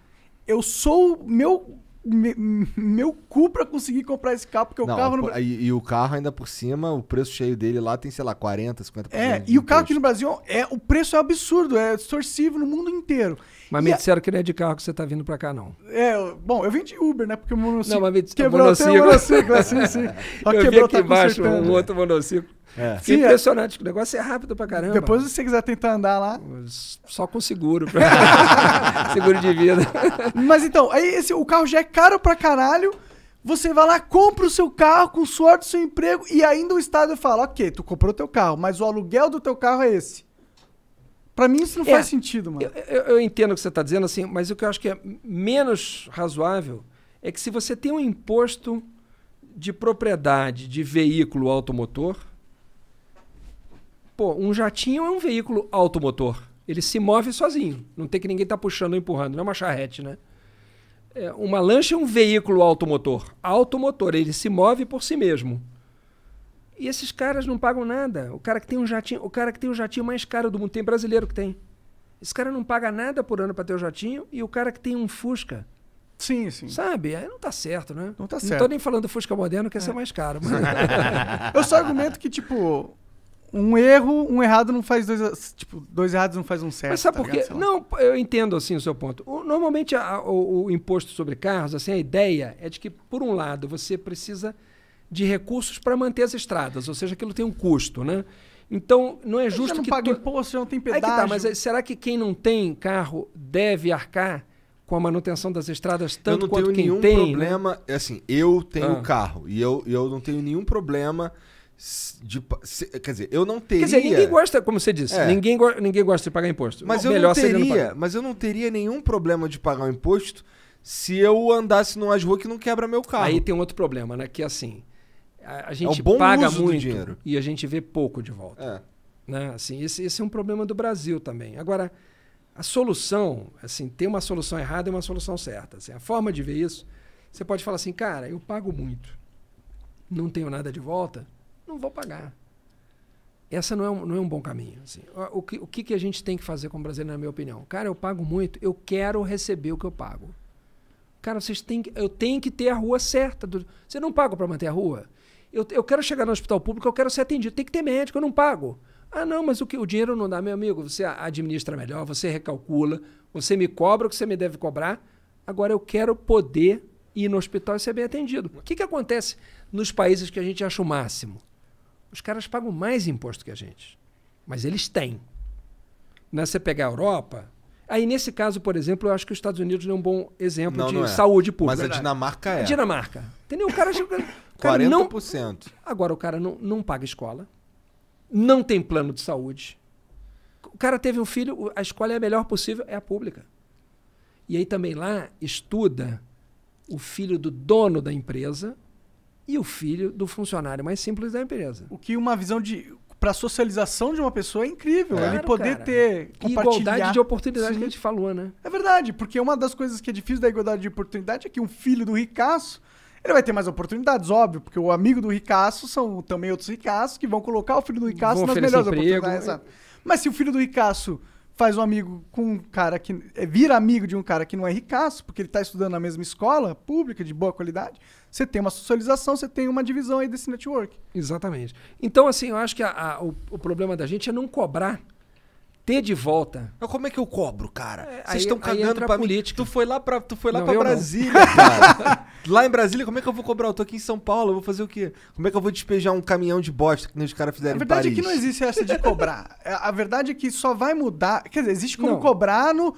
eu sou. Meu me, meu cu pra conseguir comprar esse carro, porque não, o carro no E, e, o carro, ainda por cima, o preço cheio dele lá tem, sei lá, 40, 50%. É, e o carro aqui no Brasil é. O preço é absurdo, é distorcível no mundo inteiro. Mas me disseram a... que não é de carro que você está vindo para cá, não. É, bom, eu vim de Uber, né? Porque o monociclo. Não, mas me disse, quebrou monociclo. até o monociclo, assim, sim. Só eu vi aqui tá embaixo um outro monociclo. É. Sim, impressionante, é. o negócio é rápido pra caramba. Depois, se você quiser tentar andar lá. Só com seguro. Pra... seguro de vida. Mas então, aí esse, o carro já é caro pra caralho. Você vai lá, compra o seu carro com sorte do seu emprego e ainda o Estado fala: ok, tu comprou o teu carro, mas o aluguel do teu carro é esse. Para mim isso não é, faz sentido, mano. Eu, eu, eu, entendo o que você está dizendo, assim, mas o que eu acho que é menos razoável é que se você tem um imposto de propriedade de veículo automotor, pô, um jatinho é um veículo automotor. Ele se move sozinho. Não tem que ninguém estar tá puxando ou empurrando. Não é uma charrete, né? É, uma lancha é um veículo automotor. Automotor, ele se move por si mesmo. E esses caras não pagam nada. O cara que tem um jatinho, o cara que tem o jatinho mais caro do mundo, tem brasileiro que tem. Esse cara não paga nada por ano para ter o jatinho e o cara que tem um Fusca. Sim, sim. Sabe? Aí não tá certo, né? Não tá certo. Não tô nem falando Fusca moderno, que é. mais caro. Mas... Eu só argumento que, tipo, um erro, um errado não faz dois. Tipo, dois errados não faz um certo. Mas sabe tá por quê? Não, eu entendo assim o seu ponto. O, normalmente a, o, o, imposto sobre carros, assim, a ideia é de que, por um lado, você precisa de recursos para manter as estradas, ou seja, aquilo tem um custo, né? Então, não é justo você não que... paga tu... imposto, não tem pedágio. que tá, mas é, será que quem não tem carro deve arcar com a manutenção das estradas tanto quanto quem tem? Eu não tenho nenhum tem, né? problema... Né? Assim, eu tenho ah. carro e eu, eu não tenho nenhum problema... De, quer dizer, eu não teria. Quer dizer, ninguém gosta, como você disse, é. ninguém, ninguém gosta de pagar imposto. Mas Bom, eu não teria, não mas eu não teria nenhum problema de pagar o imposto se eu andasse numa rua que não quebra meu carro. Aí tem um outro problema, né? Que é assim, a, é gente é paga muito e a gente vê pouco de volta. É. Né? Assim, esse, esse é um problema do Brasil também. Agora, a solução, assim, tem uma solução errada e uma solução certa. Assim, a forma de ver isso, você pode falar assim, cara, eu pago muito, não tenho nada de volta, não vou pagar. Essa não é um, não é um bom caminho. Assim. O, que, o que, que a gente tem que fazer como brasileiro, na minha opinião? Cara, eu pago muito, eu quero receber o que eu pago. Cara, vocês têm que, eu tenho que ter a rua certa. Do, você não paga para manter a rua? Eu, eu quero chegar no hospital público, eu quero ser atendido. Tem que ter médico, eu não pago. Ah, não, mas o, que, o dinheiro não dá, meu amigo. Você administra melhor, você recalcula, você me cobra o que você me deve cobrar. Agora eu quero poder ir no hospital e ser bem atendido. O que, que acontece nos países que a gente acha o máximo? Os caras pagam mais imposto que a gente. Mas eles têm. Né? Você pegar a Europa, Aí, nesse caso, por exemplo, eu acho que os Estados Unidos não é um bom exemplo não, de não é. saúde pública. Mas a Dinamarca é. A Dinamarca. Entendeu? O cara. Cara 40%. Não... Agora, o cara não, não paga escola, não tem plano de saúde. O cara teve um filho, a escola é a melhor possível, é a pública. E aí também lá estuda o filho do dono da empresa e o filho do funcionário mais simples da empresa. O que uma visão de para socialização de uma pessoa é incrível. É. Claro, ele poder cara. ter igualdade de oportunidade Sim. que a gente falou, né? É verdade, porque uma das coisas que é difícil da igualdade de oportunidade é que um filho do ricaço ele vai ter mais oportunidades, óbvio, porque o amigo do ricaço são também outros ricaços que vão colocar o filho do ricaço nas melhores emprego, oportunidades. Né? Mas se o filho do ricaço faz um amigo com um cara que. É, vira amigo de um cara que não é ricaço, porque ele está estudando na mesma escola pública, de boa qualidade, você tem uma socialização, você tem uma divisão aí desse network. Exatamente. Então, assim, eu acho que a, a, o, o problema da gente é não cobrar ter de volta. Mas como é que eu cobro, cara? É, Vocês estão cagando pra política. mim. Tu foi lá pra, tu foi lá não, pra Brasília, lá em Brasília, como é que eu vou cobrar? Eu tô aqui em São Paulo, eu vou fazer o quê? Como é que eu vou despejar um caminhão de bosta que nem os caras fizeram A verdade é que não existe essa de cobrar. É, a verdade é que só vai mudar... Quer dizer, existe como não. cobrar no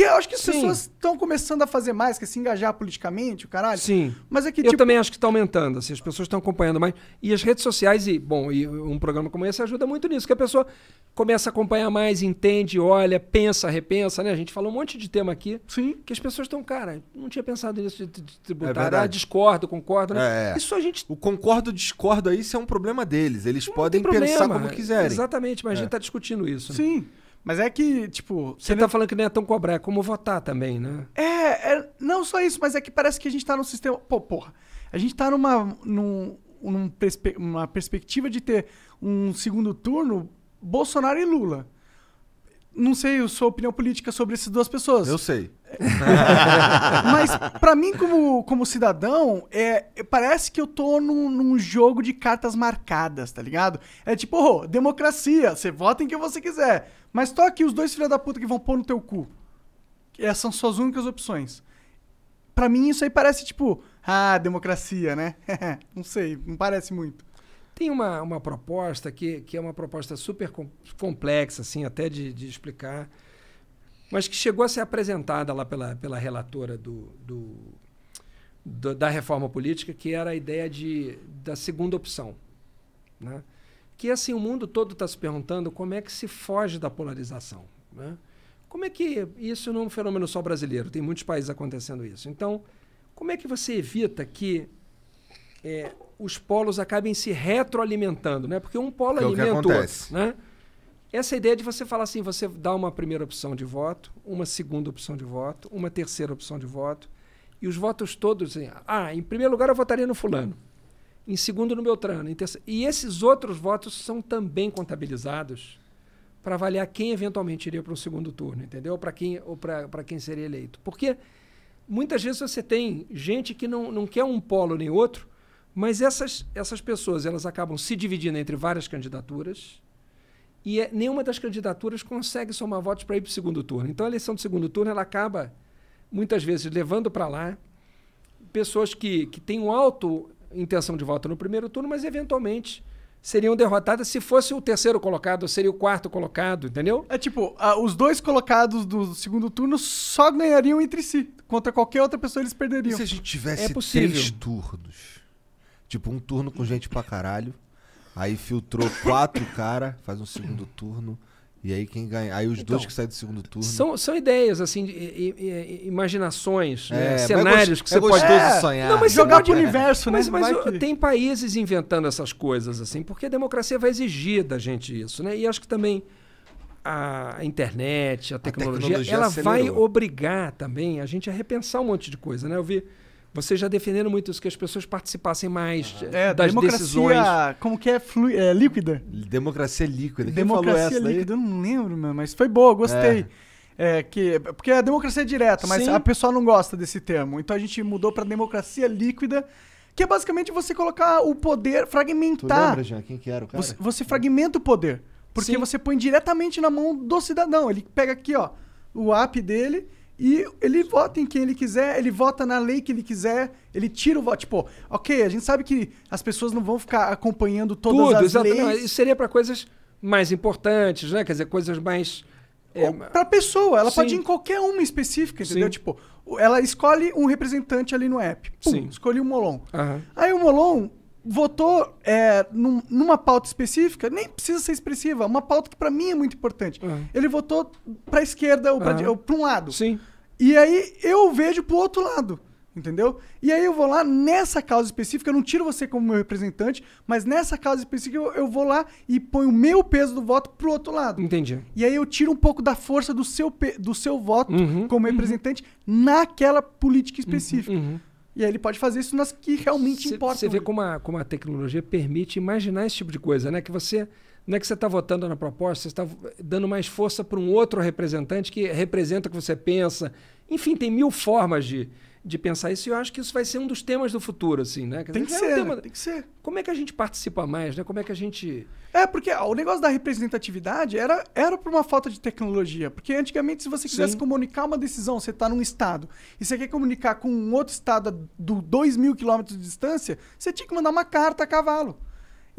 que eu acho que as Sim. pessoas estão começando a fazer mais, que se engajar politicamente, o caralho. Sim. Mas é que, Eu tipo também acho que está aumentando, assim, as pessoas estão acompanhando mais. E as redes sociais, e, bom, e um programa como esse ajuda muito nisso, que a pessoa começa a acompanhar mais, entende, olha, pensa, repensa, né? A gente falou um monte de tema aqui. Sim. Que as pessoas estão, cara, não tinha pensado nisso de, de tributar. É ah, discordo, concordo, né? É, é. Isso a gente. O concordo, discordo aí, isso é um problema deles. Eles não podem pensar como quiserem. Exatamente, mas é. a gente está é. discutindo isso. Né? Sim. Mas é que, tipo. Você tá falando que nem é tão cobrar, é como votar também, né? É, é, não só isso, mas é que parece que a gente tá num sistema. Pô, porra. A gente tá numa. Num, num perspe... uma perspectiva de ter um segundo turno Bolsonaro e Lula. Não sei a sua opinião política sobre essas duas pessoas. Eu sei. mas para mim, como, como cidadão, é, parece que eu tô num, num, jogo de cartas marcadas, tá ligado? É tipo, oh, democracia, você vota em quem você quiser. Mas tô aqui os dois filha da puta que vão pôr no teu cu. Essas eh, são suas únicas opções. Para mim isso aí parece tipo, ah, democracia, né? não sei, não parece muito. Tem uma, uma proposta que, que é uma proposta super complexa, assim, até de, de explicar, mas que chegou a ser apresentada lá pela, pela relatora do, do, do da reforma política, que era a ideia de, da segunda opção. Né? que assim o mundo todo está se perguntando como é que se foge da polarização, né? Como é que isso não é um fenômeno só brasileiro? Tem muitos países acontecendo isso. Então, como é que você evita que é, os polos acabem se retroalimentando, né? Porque um polo que alimenta é o que acontece. outro, né? Essa ideia de você falar assim, você dá uma primeira opção de voto, uma segunda opção de voto, uma terceira opção de voto, e os votos todos, assim, ah, em primeiro lugar eu votaria no fulano em segundo no Beltrano. Então, e esses outros votos são também contabilizados para avaliar quem eventualmente iria para o segundo turno, entendeu? Para quem, ou para quem seria eleito. Porque muitas vezes você tem gente que não, não quer um polo nem outro, mas essas, essas pessoas elas acabam se dividindo entre várias candidaturas e é, nenhuma das candidaturas consegue somar votos para ir para o segundo turno. Então a eleição do segundo turno ela acaba muitas vezes levando para lá pessoas que, que têm um alto intenção de voto no primeiro turno, mas eventualmente seriam derrotadas se fosse o terceiro colocado, seria o quarto colocado, entendeu? É tipo, a, os dois colocados do segundo turno só ganhariam entre si. Contra qualquer outra pessoa eles perderiam. E se a gente tivesse é três turnos? Tipo, um turno com gente pra caralho, aí filtrou quatro cara, faz um segundo turno, e aí quem ganha. Aí os então, dois que saem do segundo turno. São, são ideias, assim, de, imaginações, é, né? É cenários é que você é pode. É, sonhar. Não, mas jogar pro universo, né? Mas, mas que... tem países inventando essas coisas, assim, porque a democracia vai exigir da gente isso, né? E acho que também a internet, a tecnologia, a tecnologia ela acelerou. vai obrigar também a gente a repensar um monte de coisa, né? Eu vi vocês já defenderam muito isso, que as pessoas participassem mais ah, é, das democracia, decisões. Como que é, flu, é? Líquida? Democracia líquida. Quem democracia falou essa líquida, daí? eu não lembro, mas foi boa, gostei. É. é que, porque é a democracia é direta, mas Sim. a pessoa não gosta desse termo. Então a gente mudou para democracia líquida, que é basicamente você colocar o poder, fragmentar. Tu lembra, Jean, quem que era o cara? Você, você fragmenta o poder. Porque Sim. você põe diretamente na mão do cidadão. Ele pega aqui, ó, o app dele e ele vota em quem ele quiser, ele vota na lei que ele quiser, ele tira o voto. Tipo, ok, a gente sabe que as pessoas não vão ficar acompanhando todas Tudo, as exatamente. leis. isso seria para coisas mais importantes, né? Quer dizer, coisas mais... É, para pessoa, ela sim. pode ir em qualquer uma específica, entendeu? Sim. Tipo, ela escolhe um representante ali no app. Pum, sim. escolhi o Molon. Uhum. Aí o Molon votou é, num, numa pauta específica, nem precisa ser expressiva, é uma pauta que para mim é muito importante. Uhum. Ele votou para esquerda ou para uhum. um lado. Sim. E aí eu vejo pro outro lado, entendeu? E aí eu vou lá nessa causa específica, eu não tiro você como meu representante, mas nessa causa específica eu, eu vou lá e ponho o meu peso do voto pro outro lado. Entendi. E aí eu tiro um pouco da força do seu, do seu voto Uhum, como uhum. representante naquela política específica. Uhum. uhum. E aí ele pode fazer isso nas que realmente Cê- importam. Você vê como a, como a tecnologia permite imaginar esse tipo de coisa, né? Que você não é que você está votando na proposta, você está dando mais força para um outro representante que representa o que você pensa. Enfim, tem mil formas de, de pensar isso e eu acho que isso vai ser um dos temas do futuro, assim, né? Quer tem dizer, que é ser, um tema... tem que ser. Como é que a gente participa mais, né? Como é que a gente... É, porque ó, o negócio da representatividade era, era por uma falta de tecnologia. Porque antigamente, se você quisesse Sim. comunicar uma decisão, você está num estado, e você quer comunicar com um outro estado do 2 mil quilômetros de distância, você tinha que mandar uma carta a cavalo.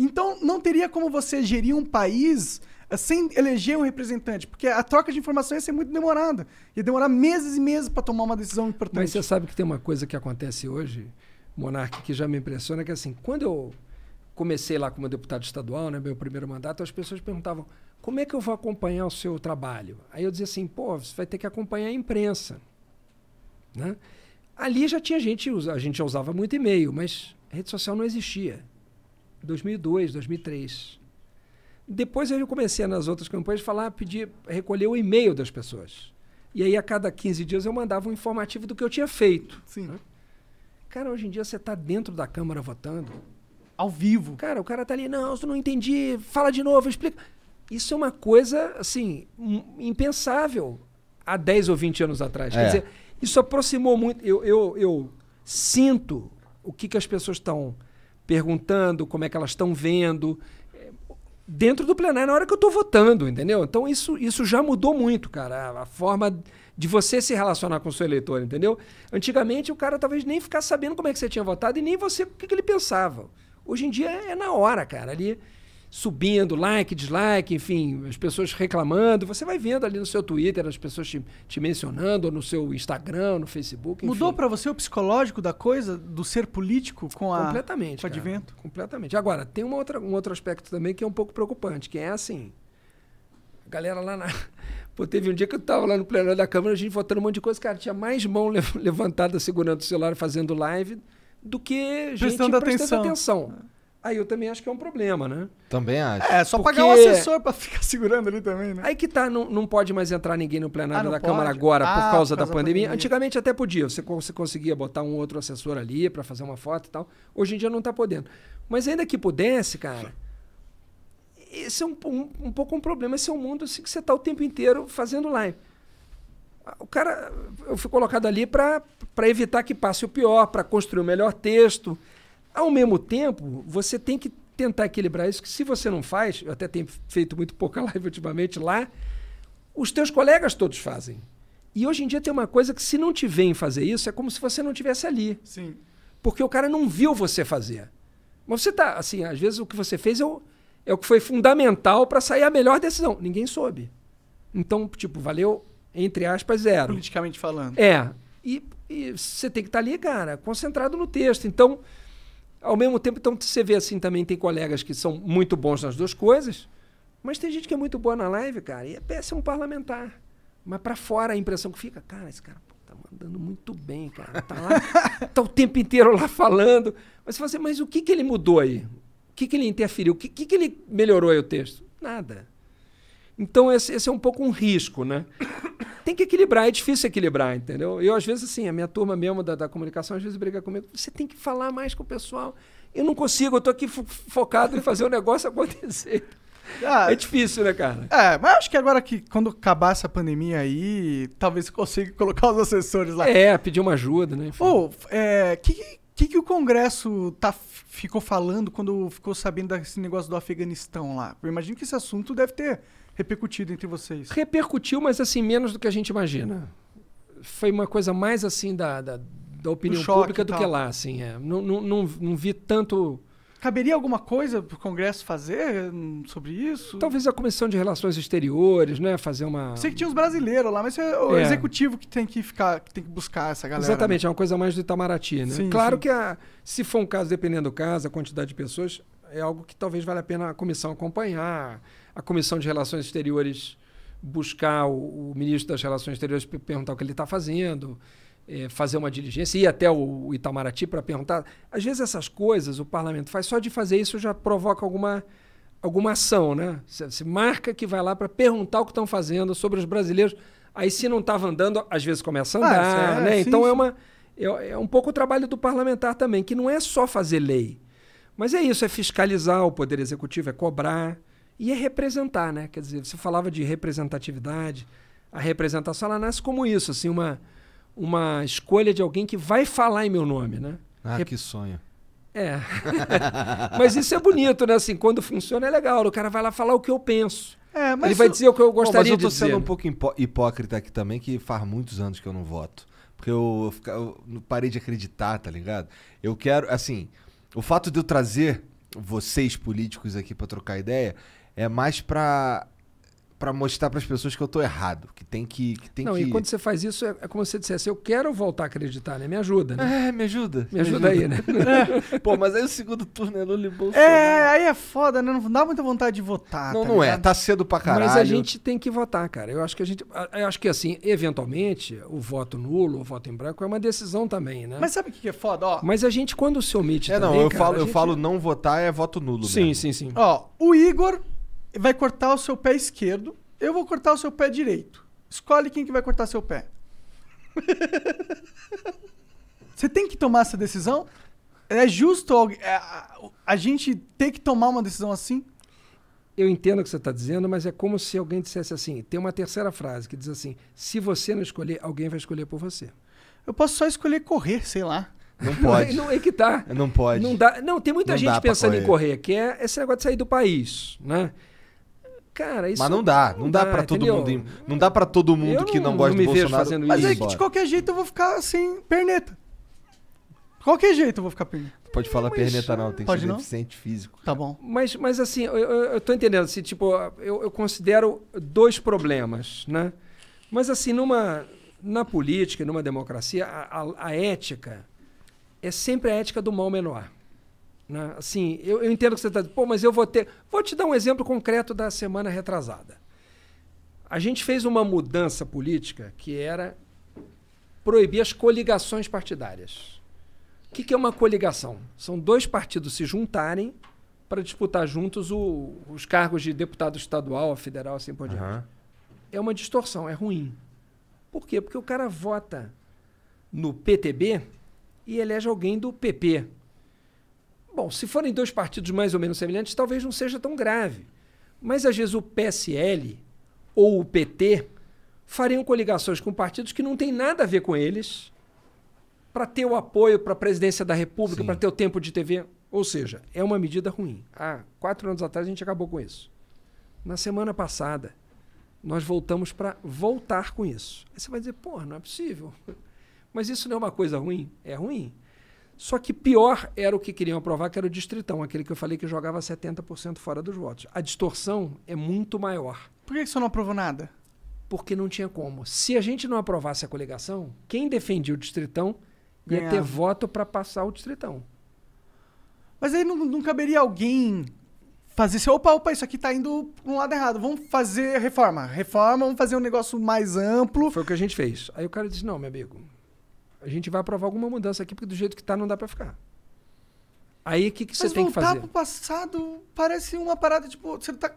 Então não teria como você gerir um país eh, sem eleger um representante, porque a troca de informação ia ser muito demorada. Ia demorar meses e meses para tomar uma decisão importante. Mas você sabe que tem uma coisa que acontece hoje, Monarque, que já me impressiona, que é assim, quando eu comecei lá como deputado estadual, né, meu primeiro mandato, as pessoas perguntavam, como é que eu vou acompanhar o seu trabalho? Aí eu dizia assim, pô, você vai ter que acompanhar a imprensa. Né? Ali já tinha gente, a gente já usava muito e-mail, mas rede social não existia. 2002, 2003. Depois eu comecei nas outras campanhas a falar, pedir, recolher o e-mail das pessoas. E aí a cada 15 dias eu mandava um informativo do que eu tinha feito. Sim. Né? Cara, hoje em dia você está dentro da Câmara votando. Ao vivo. Cara, o cara está ali, não, eu não entendi, fala de novo, explica. Isso é uma coisa, assim, impensável há 10 ou 20 anos atrás. É. Quer dizer, isso aproximou muito. Eu, eu, eu sinto o que, que as pessoas estão perguntando como é que elas estão vendo. Dentro do plenário, na hora que eu estou votando, entendeu? Então isso, isso já mudou muito, cara. A, forma de você se relacionar com o seu eleitor, entendeu? Antigamente o cara talvez nem ficasse sabendo como é que você tinha votado e nem você o que, que ele pensava. Hoje em dia é, é na hora, cara. Ali subindo, like, dislike, enfim, as pessoas reclamando. Você vai vendo ali no seu Twitter as pessoas te, te mencionando, ou no seu Instagram, no Facebook. Enfim. Mudou para você o psicológico da coisa, do ser político com a completamente, com cara, advento? Completamente. Agora, tem uma outra, um outro aspecto também que é um pouco preocupante, que é assim. A galera lá na. Pô, teve um dia que eu tava lá no plenário da Câmara, a gente votando um monte de coisa, cara, tinha mais mão levantada segurando o celular, fazendo live, do que gente prestando, prestando atenção. atenção. Aí eu também acho que é um problema, né? Também acho. É, só Porque... pagar um assessor pra ficar segurando ali também, né? Aí que tá, não, não pode mais entrar ninguém no plenário ah, da pode? Câmara agora ah, por, causa por, causa da, pandemia. pandemia. Antigamente até podia, você, você conseguia botar um outro assessor ali para fazer uma foto e tal. Hoje em dia não tá podendo. Mas ainda que pudesse, cara, esse é um, um, um pouco um problema. Esse é um mundo assim, que você tá o tempo inteiro fazendo live. O cara, eu fui colocado ali para evitar que passe o pior, para construir o melhor texto. Ao mesmo tempo, você tem que tentar equilibrar isso, que se você não faz, eu até tenho feito muito pouca live ultimamente lá, os teus colegas todos fazem. E hoje em dia tem uma coisa que se não te vem fazer isso, é como se você não tivesse ali. Sim. Porque o cara não viu você fazer. Mas você tá, assim, às vezes o que você fez é o, é o que foi fundamental para sair a melhor decisão. Ninguém soube. Então, tipo, valeu, entre aspas, zero. Politicamente falando. É. E, e você tem que estar tá ali, cara, concentrado no texto. Então, ao mesmo tempo, então, você vê assim também, tem colegas que são muito bons nas duas coisas, mas tem gente que é muito boa na live, cara, e é péssimo parlamentar. Mas para fora a impressão que fica, cara, esse cara pô, tá mandando muito bem, cara. Tá, lá, tá o tempo inteiro lá falando. Mas você fala assim, mas o que, que ele mudou aí? O que, que ele interferiu? O que, que, que ele melhorou aí o texto? Nada. Então, esse, esse, é um pouco um risco, né? tem que equilibrar, é difícil equilibrar, entendeu? Eu, às vezes, assim, a minha turma mesmo da, da comunicação, às vezes briga comigo, você tem que falar mais com o pessoal. Eu não consigo, eu tô aqui fo focado em fazer o negócio acontecer. Ah, é difícil, né, cara? É, mas acho que agora que quando acabar essa pandemia aí, talvez eu consiga colocar os assessores lá. É, pedir uma ajuda, né? Ou, oh, é, que, que, que o Congresso tá, ficou falando quando ficou sabendo desse negócio do Afeganistão lá? Eu imagino que esse assunto deve ter repercutido entre vocês. Repercutiu, mas assim, menos do que a gente imagina. Foi uma coisa mais assim da, da, da opinião do pública do que lá, assim. É. Não, não, não, não vi tanto. Caberia alguma coisa para o Congresso fazer hum, sobre isso? Talvez a Comissão de Relações Exteriores, né? Fazer uma. Sei que tinha uns brasileiros lá, mas é o é. executivo que tem que ficar, que tem que buscar essa galera. Exatamente, né? é uma coisa mais do Itamaraty, né? Sim, claro sim. que a, se for um caso, dependendo do caso, a quantidade de pessoas, é algo que talvez valha a pena a comissão acompanhar a Comissão de Relações Exteriores buscar o, o ministro das Relações Exteriores para perguntar o que ele está fazendo, é, fazer uma diligência, ir até o Itamaraty para perguntar. Às vezes essas coisas o parlamento faz, só de fazer isso já provoca alguma, alguma ação, né? Você marca que vai lá para perguntar o que estão fazendo sobre os brasileiros. Aí se não estava andando, às vezes começa a ah, andar, ah, é, né? Sim, então é sim. é uma é, é um pouco o trabalho do parlamentar também, que não é só fazer lei. Mas é isso, é fiscalizar o poder executivo, é cobrar. E é representar, né? Quer dizer, você falava de representatividade, a representação ela nasce como isso, assim, uma, uma escolha de alguém que vai falar em meu nome, né? Ah, Rep... que sonho. É. mas isso é bonito, né? Assim, quando funciona é legal. O cara vai lá falar o que eu penso. É, mas Ele vai eu... dizer o que eu gostaria de dizer. Mas eu tô sendo dizer. um né? pouco hipó hipócrita aqui também, que faz muitos anos que eu não voto. Porque eu, eu, eu parei de acreditar, tá ligado? Eu quero, assim, o fato de eu trazer vocês políticos aqui para trocar ideia é mais pra para mostrar para as pessoas que eu estou errado, que tem que, que tem Não, que... e quando você faz isso é, é, como se você dissesse, eu quero voltar a acreditar, né? Me ajuda, né? É, me ajuda. Me, me ajuda, ajuda, aí, né? É. Pô, mas aí o segundo turno é Lula e Bolsonaro. É, aí é foda, né? Não dá muita vontade de votar. Não, tá não é. ligado? é, tá cedo pra caralho. Mas a gente tem que votar, cara. Eu acho que a gente, eu acho que assim, eventualmente, o voto nulo, o voto em branco é uma decisão também, né? Mas sabe o que é foda, ó? Mas a gente quando se omite É, também, não, eu cara, falo, gente... eu falo não votar é voto nulo Sim, mesmo. sim, sim. Ó, o Igor vai cortar o seu pé esquerdo, eu vou cortar o seu pé direito. Escolhe quem que vai cortar seu pé. Você tem que tomar essa decisão? É justo é, a gente ter que tomar uma decisão assim? Eu entendo o que você está dizendo, mas é como se alguém dissesse assim: tem uma terceira frase que diz assim: se você não escolher, alguém vai escolher por você. Eu posso só escolher correr, sei lá. Não pode. não, é que tá. Não pode. Não, dá, não tem muita não gente pensando correr. em correr, que é esse negócio de sair do país, né? Cara, isso Mas não dá, não, dá, dá para todo mundo, não dá para todo mundo eu que não, não gosta não do Bolsonaro. Fazendo mas isso. é que de qualquer jeito eu vou ficar assim, perneta. Qualquer jeito eu vou ficar perneta. Pode falar mas, perneta não, tem que ser não? deficiente físico. Tá bom. Mas, mas assim, eu, eu tô entendendo, assim, tipo, eu, eu considero dois problemas, né? Mas assim, numa na política, numa democracia, a, a, a ética é sempre a ética do mal menor. Né? Assim, eu, eu entendo que você está dizendo, pô, mas eu vou ter. Vou te dar um exemplo concreto da semana retrasada. A gente fez uma mudança política que era proibir as coligações partidárias. O que, que é uma coligação? São dois partidos se juntarem para disputar juntos o, os cargos de deputado estadual, federal, assim por diante. Uhum. É uma distorção, é ruim. Por quê? Porque o cara vota no PTB e elege alguém do PP. Bom, se forem dois partidos mais ou menos semelhantes, talvez não seja tão grave. Mas às vezes o PSL ou o PT fariam coligações com partidos que não têm nada a ver com eles para ter o apoio para a presidência da República, para ter o tempo de TV. Ou seja, é uma medida ruim. Há quatro anos atrás a gente acabou com isso. Na semana passada, nós voltamos para voltar com isso. Aí você vai dizer, porra, não é possível. Mas isso não é uma coisa ruim? É ruim. Só que pior era o que queriam aprovar, que era o distritão, aquele que eu falei que jogava 70% fora dos votos. A distorção é muito maior. Por que você não aprovou nada? Porque não tinha como. Se a gente não aprovasse a coligação, quem defendia o distritão ia Ganhava. ter voto para passar o distritão. Mas aí não, não caberia alguém fazer assim, opa, opa, isso aqui tá indo um lado errado. Vamos fazer reforma. Reforma, vamos fazer um negócio mais amplo. Foi o que a gente fez. Aí o cara disse, não, meu amigo, a gente vai aprovar alguma mudança aqui, porque do jeito que está não dá para ficar. Aí o que, que você tem que fazer? Mas voltar pro passado parece uma parada, tipo, você tá...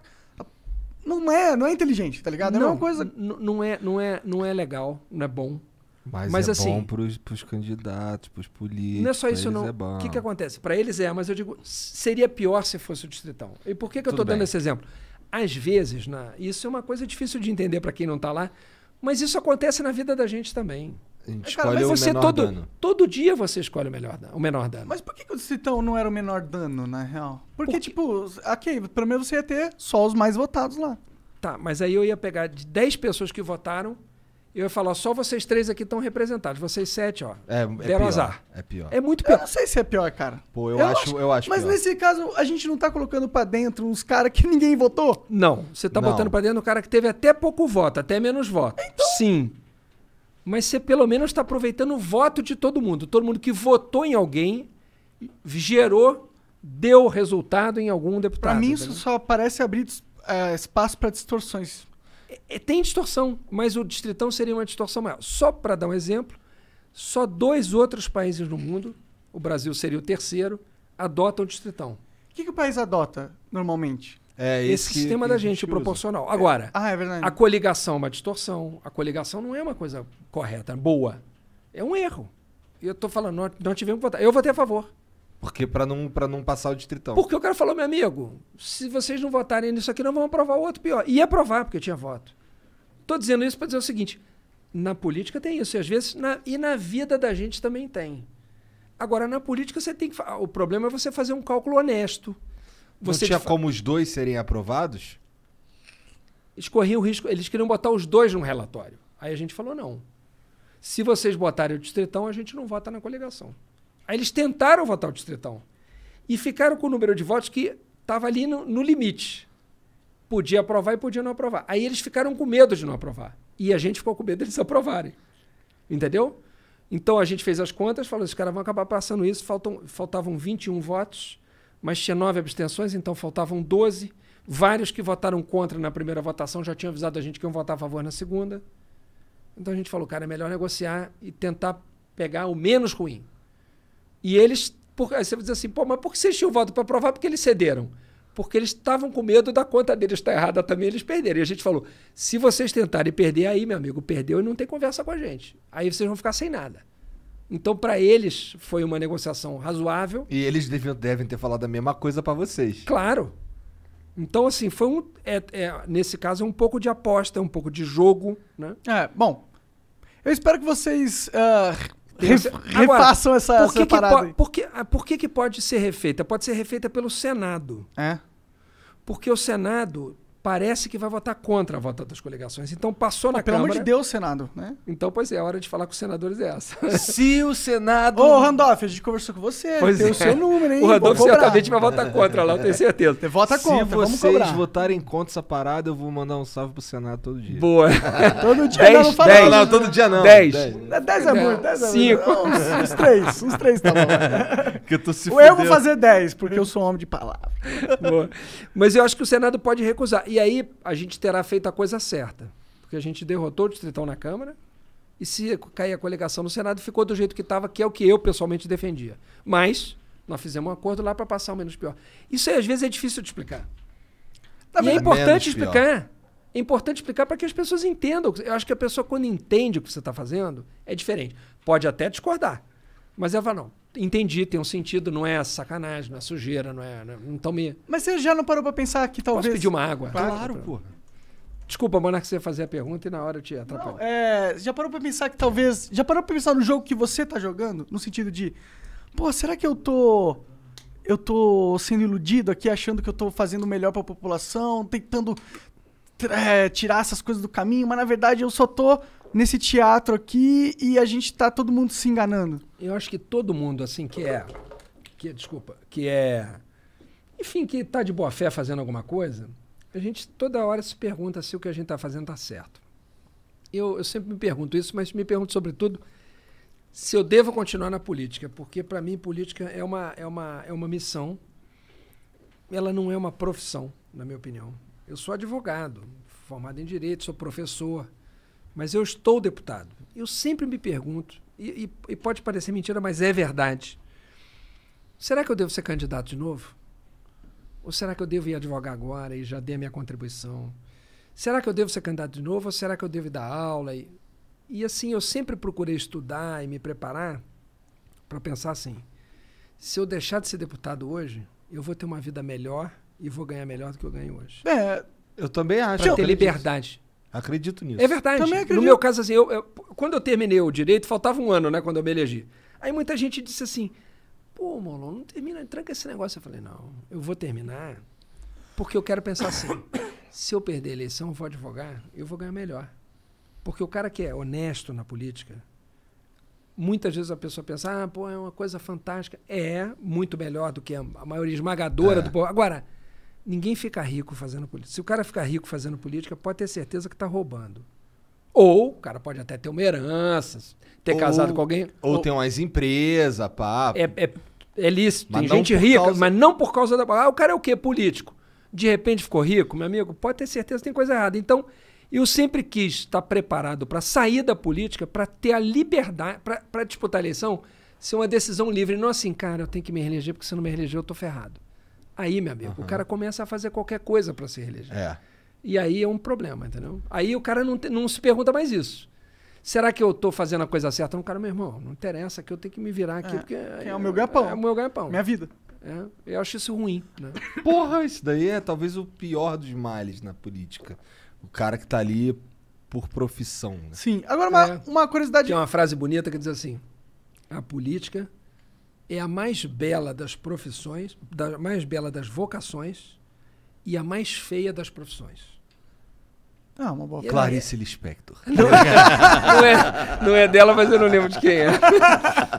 Não é, não é inteligente, tá ligado? não, é uma coisa... Não é, não, é, não é legal, não é bom. Mas, mas é assim, bom pros, pros candidatos, pros políticos. Não é só isso, não. É o que, que acontece? Para eles é, mas eu digo, seria pior se fosse o distritão. E por que, que eu estou dando esse exemplo? Às vezes, né isso é uma coisa difícil de entender para quem não está lá, mas isso acontece na vida da gente também. A gente cara, escolhe mas você o menor todo, dano. todo dia você escolhe o, melhor dano, o menor dano. Mas por que, que o Citão não era o menor dano, na real? Porque, tipo, ok, pelo menos você ia ter só os mais votados lá. Tá, mas aí eu ia pegar de 10 pessoas que votaram, eu ia falar, só vocês três aqui estão representados. Vocês sete, ó. É, é deram azar. É pior. É muito pior. Eu não sei se é pior, cara. Pô, eu, eu acho, acho, eu acho. Mas pior. nesse caso, a gente não tá colocando para dentro uns caras que ninguém votou? Não. Você tá não. botando para dentro um cara que teve até pouco voto, até menos voto. Então... Sim mas você pelo menos está aproveitando o voto de todo mundo. Todo mundo que votou em alguém gerou, deu resultado em algum deputado. Para mim, isso só parece abrir eh, é, espaço para distorções. É, tem distorção, mas o distritão seria uma distorção maior. Só para dar um exemplo, só dois outros países no mundo, o Brasil seria o terceiro, adotam o distritão. O que, que o país adota normalmente? É, esse, sistema que, da gente, o proporcional. Agora, é. Ah, é a coligação é uma distorção. A coligação não é uma coisa correta, boa. É um erro. E eu estou falando, nós, nós tivemos que votar. Eu votei a favor. Porque para não, não passar o distritão. Porque o cara falou, meu amigo, se vocês não votarem nisso aqui, não vão aprovar o outro pior. E ia aprovar, porque tinha voto. Estou dizendo isso para dizer o seguinte: na política tem isso, e às vezes, na, e na vida da gente também tem. Agora, na política, você tem que. O problema é você fazer um cálculo honesto você não tinha fa... como os dois serem aprovados? Eles corriam o risco, eles queriam botar os dois num relatório. Aí a gente falou: não. Se vocês botarem o distritão, a gente não vota na coligação. Aí eles tentaram votar o distritão. E ficaram com o número de votos que estava ali no, no limite. Podia aprovar e podia não aprovar. Aí eles ficaram com medo de não aprovar. E a gente ficou com medo deles aprovarem. Entendeu? Então a gente fez as contas, falou: esses caras vão acabar passando isso. Faltam, faltavam 21 votos mas tinha nove abstenções, então faltavam doze Vários que votaram contra na primeira votação já tinham avisado a gente que iam votar a favor na segunda. Então a gente falou, cara, é melhor negociar e tentar pegar o menos ruim. E eles, por, aí você vai dizer assim, pô, mas por que vocês tinham voto para aprovar? Porque eles cederam. Porque eles estavam com medo da conta deles estar errada também, eles perderem. E a gente falou, se vocês tentarem perder aí, meu amigo, perdeu e não tem conversa com a gente. Aí vocês vão ficar sem nada. Então, para eles, foi uma negociação razoável. E eles devem, devem ter falado a mesma coisa para vocês. Claro. Então, assim, foi um. É, é, nesse caso, é um pouco de aposta, é um pouco de jogo, né? É, bom. Eu espero que vocês. Uh, Agora, refaçam essa, por que essa parada. Que por, que, ah, por que, que pode ser refeita? Pode ser refeita pelo Senado. É. Porque o Senado parece que vai votar contra a vota das coligações. Então passou Pô, ah, na pelo Câmara. Pelo amor de Deus, Senado, né? Então, pois é, a é hora de falar com os senadores é essa. Se o Senado. Ô, Randolph, a gente conversou com você. Pois tem é. o seu número, hein? O Randolph certamente vai votar contra lá, eu tenho certeza. Você vota Se contra, Se vocês votarem contra essa parada, eu vou mandar um salve pro Senado todo dia. Boa. todo dia dez, não, fala. Dez, não, todo dia não. Dez. Dez, é muito, dez é muito. Cinco. uns três, uns três tá bom. que eu tô se Ou eu vou fazer 10, porque eu sou um homem de palavra. Mas eu acho que o Senado pode recusar. E aí a gente terá feito a coisa certa. Porque a gente derrotou o Distritão na Câmara. E se cair a coligação no Senado, ficou do jeito que estava, que é o que eu pessoalmente defendia. Mas nós fizemos um acordo lá para passar o menos pior. Isso aí, às vezes, é difícil de explicar. e é, é, é importante explicar. É importante explicar para que as pessoas entendam. Eu acho que a pessoa, quando entende o que você está fazendo, é diferente. Pode até discordar. Mas ela fala, não, entendi, tem um sentido, não é sacanagem, não é sujeira, não é. Né, não, então me. Mas você já não parou para pensar que talvez. Posso pedir uma água? Claro, pô. Desculpa, que você fazer a pergunta e na hora eu te atrapalho. Não, é, já parou para pensar que talvez. Já parou para pensar no jogo que você tá jogando? No sentido de. Pô, será que eu tô. Eu tô sendo iludido aqui, achando que eu tô fazendo o melhor para a população, tentando é, tirar essas coisas do caminho, mas na verdade eu só tô nesse teatro aqui e a gente tá todo mundo se enganando? Eu acho que todo mundo, assim, que é. Que, desculpa, que é. Enfim, que tá de boa fé fazendo alguma coisa, a gente toda hora se pergunta se o que a gente tá fazendo tá certo. Eu, eu sempre me pergunto isso, mas me pergunto sobretudo se eu devo continuar na política, porque para mim política é uma, é, uma, é uma missão, ela não é uma profissão, na minha opinião. Eu sou advogado, formado em direito, sou professor, mas eu estou deputado. Eu sempre me pergunto, e, e, e pode parecer mentira, mas é verdade. Será que eu devo ser candidato de novo? Ou será que eu devo ir advogar agora e já dei a minha contribuição? Será que eu devo ser candidato de novo? Ou será que eu devo dar aula? E, e assim, eu sempre procurei estudar e me preparar para pensar assim: se eu deixar de ser deputado hoje, eu vou ter uma vida melhor e vou ganhar melhor do que eu ganho hoje. É, eu também acho. Pra ter liberdade. Acredito nisso. É verdade. Também acredito. No meu caso, assim, eu, eu, quando eu terminei o direito, faltava um ano, né? Quando eu me elegi. Aí muita gente disse assim, pô, Molon, não termina, tranca esse negócio. Eu falei, não, eu vou terminar porque eu quero pensar assim, se eu perder a eleição, eu vou advogar, eu vou ganhar melhor. Porque o cara que é honesto na política, muitas vezes a pessoa pensa, ah, pô, é uma coisa fantástica. É muito melhor do que a maioria esmagadora é. do povo. Agora, Ninguém fica rico fazendo política. Se o cara ficar rico fazendo política, pode ter certeza que está roubando. Ou o cara pode até ter uma herança, ter ou, casado com alguém. Ou, ou tem umas empresas, pá. É, é, é lícito, tem gente rica, causa... mas não por causa da. Ah, o cara é o quê? Político. De repente ficou rico, meu amigo, pode ter certeza que tem coisa errada. Então, eu sempre quis estar preparado para sair da política, para ter a liberdade, para disputar a eleição, ser uma decisão livre. Não assim, cara, eu tenho que me reeleger, porque se eu não me reeleger, eu tô ferrado. Aí, meu amigo, uhum. o cara começa a fazer qualquer coisa para se reeleger. É. E aí é um problema, entendeu? Aí o cara não, te, não se pergunta mais isso. Será que eu estou fazendo a coisa certa? Não, cara, meu irmão, não interessa que eu tenho que me virar aqui, é, porque. É, é o meu ganha-pão. É, é, o meu ganha-pão. Minha vida. É, eu acho isso ruim, né? Porra, isso daí é talvez o pior dos males na política. O cara que está ali por profissão. Né? Sim. Agora, uma, é. uma curiosidade. Tem uma frase bonita que diz assim: a política é a mais bela das profissões, da mais bela das vocações e a mais feia das profissões. Ah, uma boa Clarice Lispector. Não é, não é, não, é, dela, mas eu não lembro de quem é.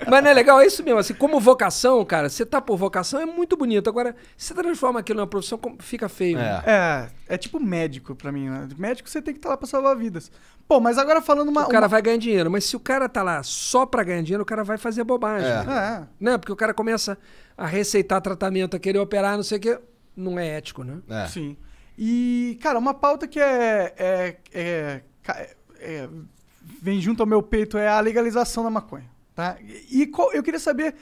Mas não é legal, é isso mesmo. Assim, como vocação, cara, você tá por vocação, é muito bonito. Agora, você transforma aquilo numa profissão, fica feio. É, é, é tipo médico pra mim. Né? Médico você tem que estar tá lá pra salvar vidas. Pô, mas agora falando uma. O cara uma... vai ganhar dinheiro, mas se o cara tá lá só pra ganhar dinheiro, o cara vai fazer bobagem. É. é. Né? É. Porque o cara começa a receitar tratamento, a querer operar, não sei o quê. Não é ético, né? É. Sim. E, cara, uma pauta que é, é é, é, é, vem junto ao meu peito é a legalização da maconha. Tá? E qual, eu queria saber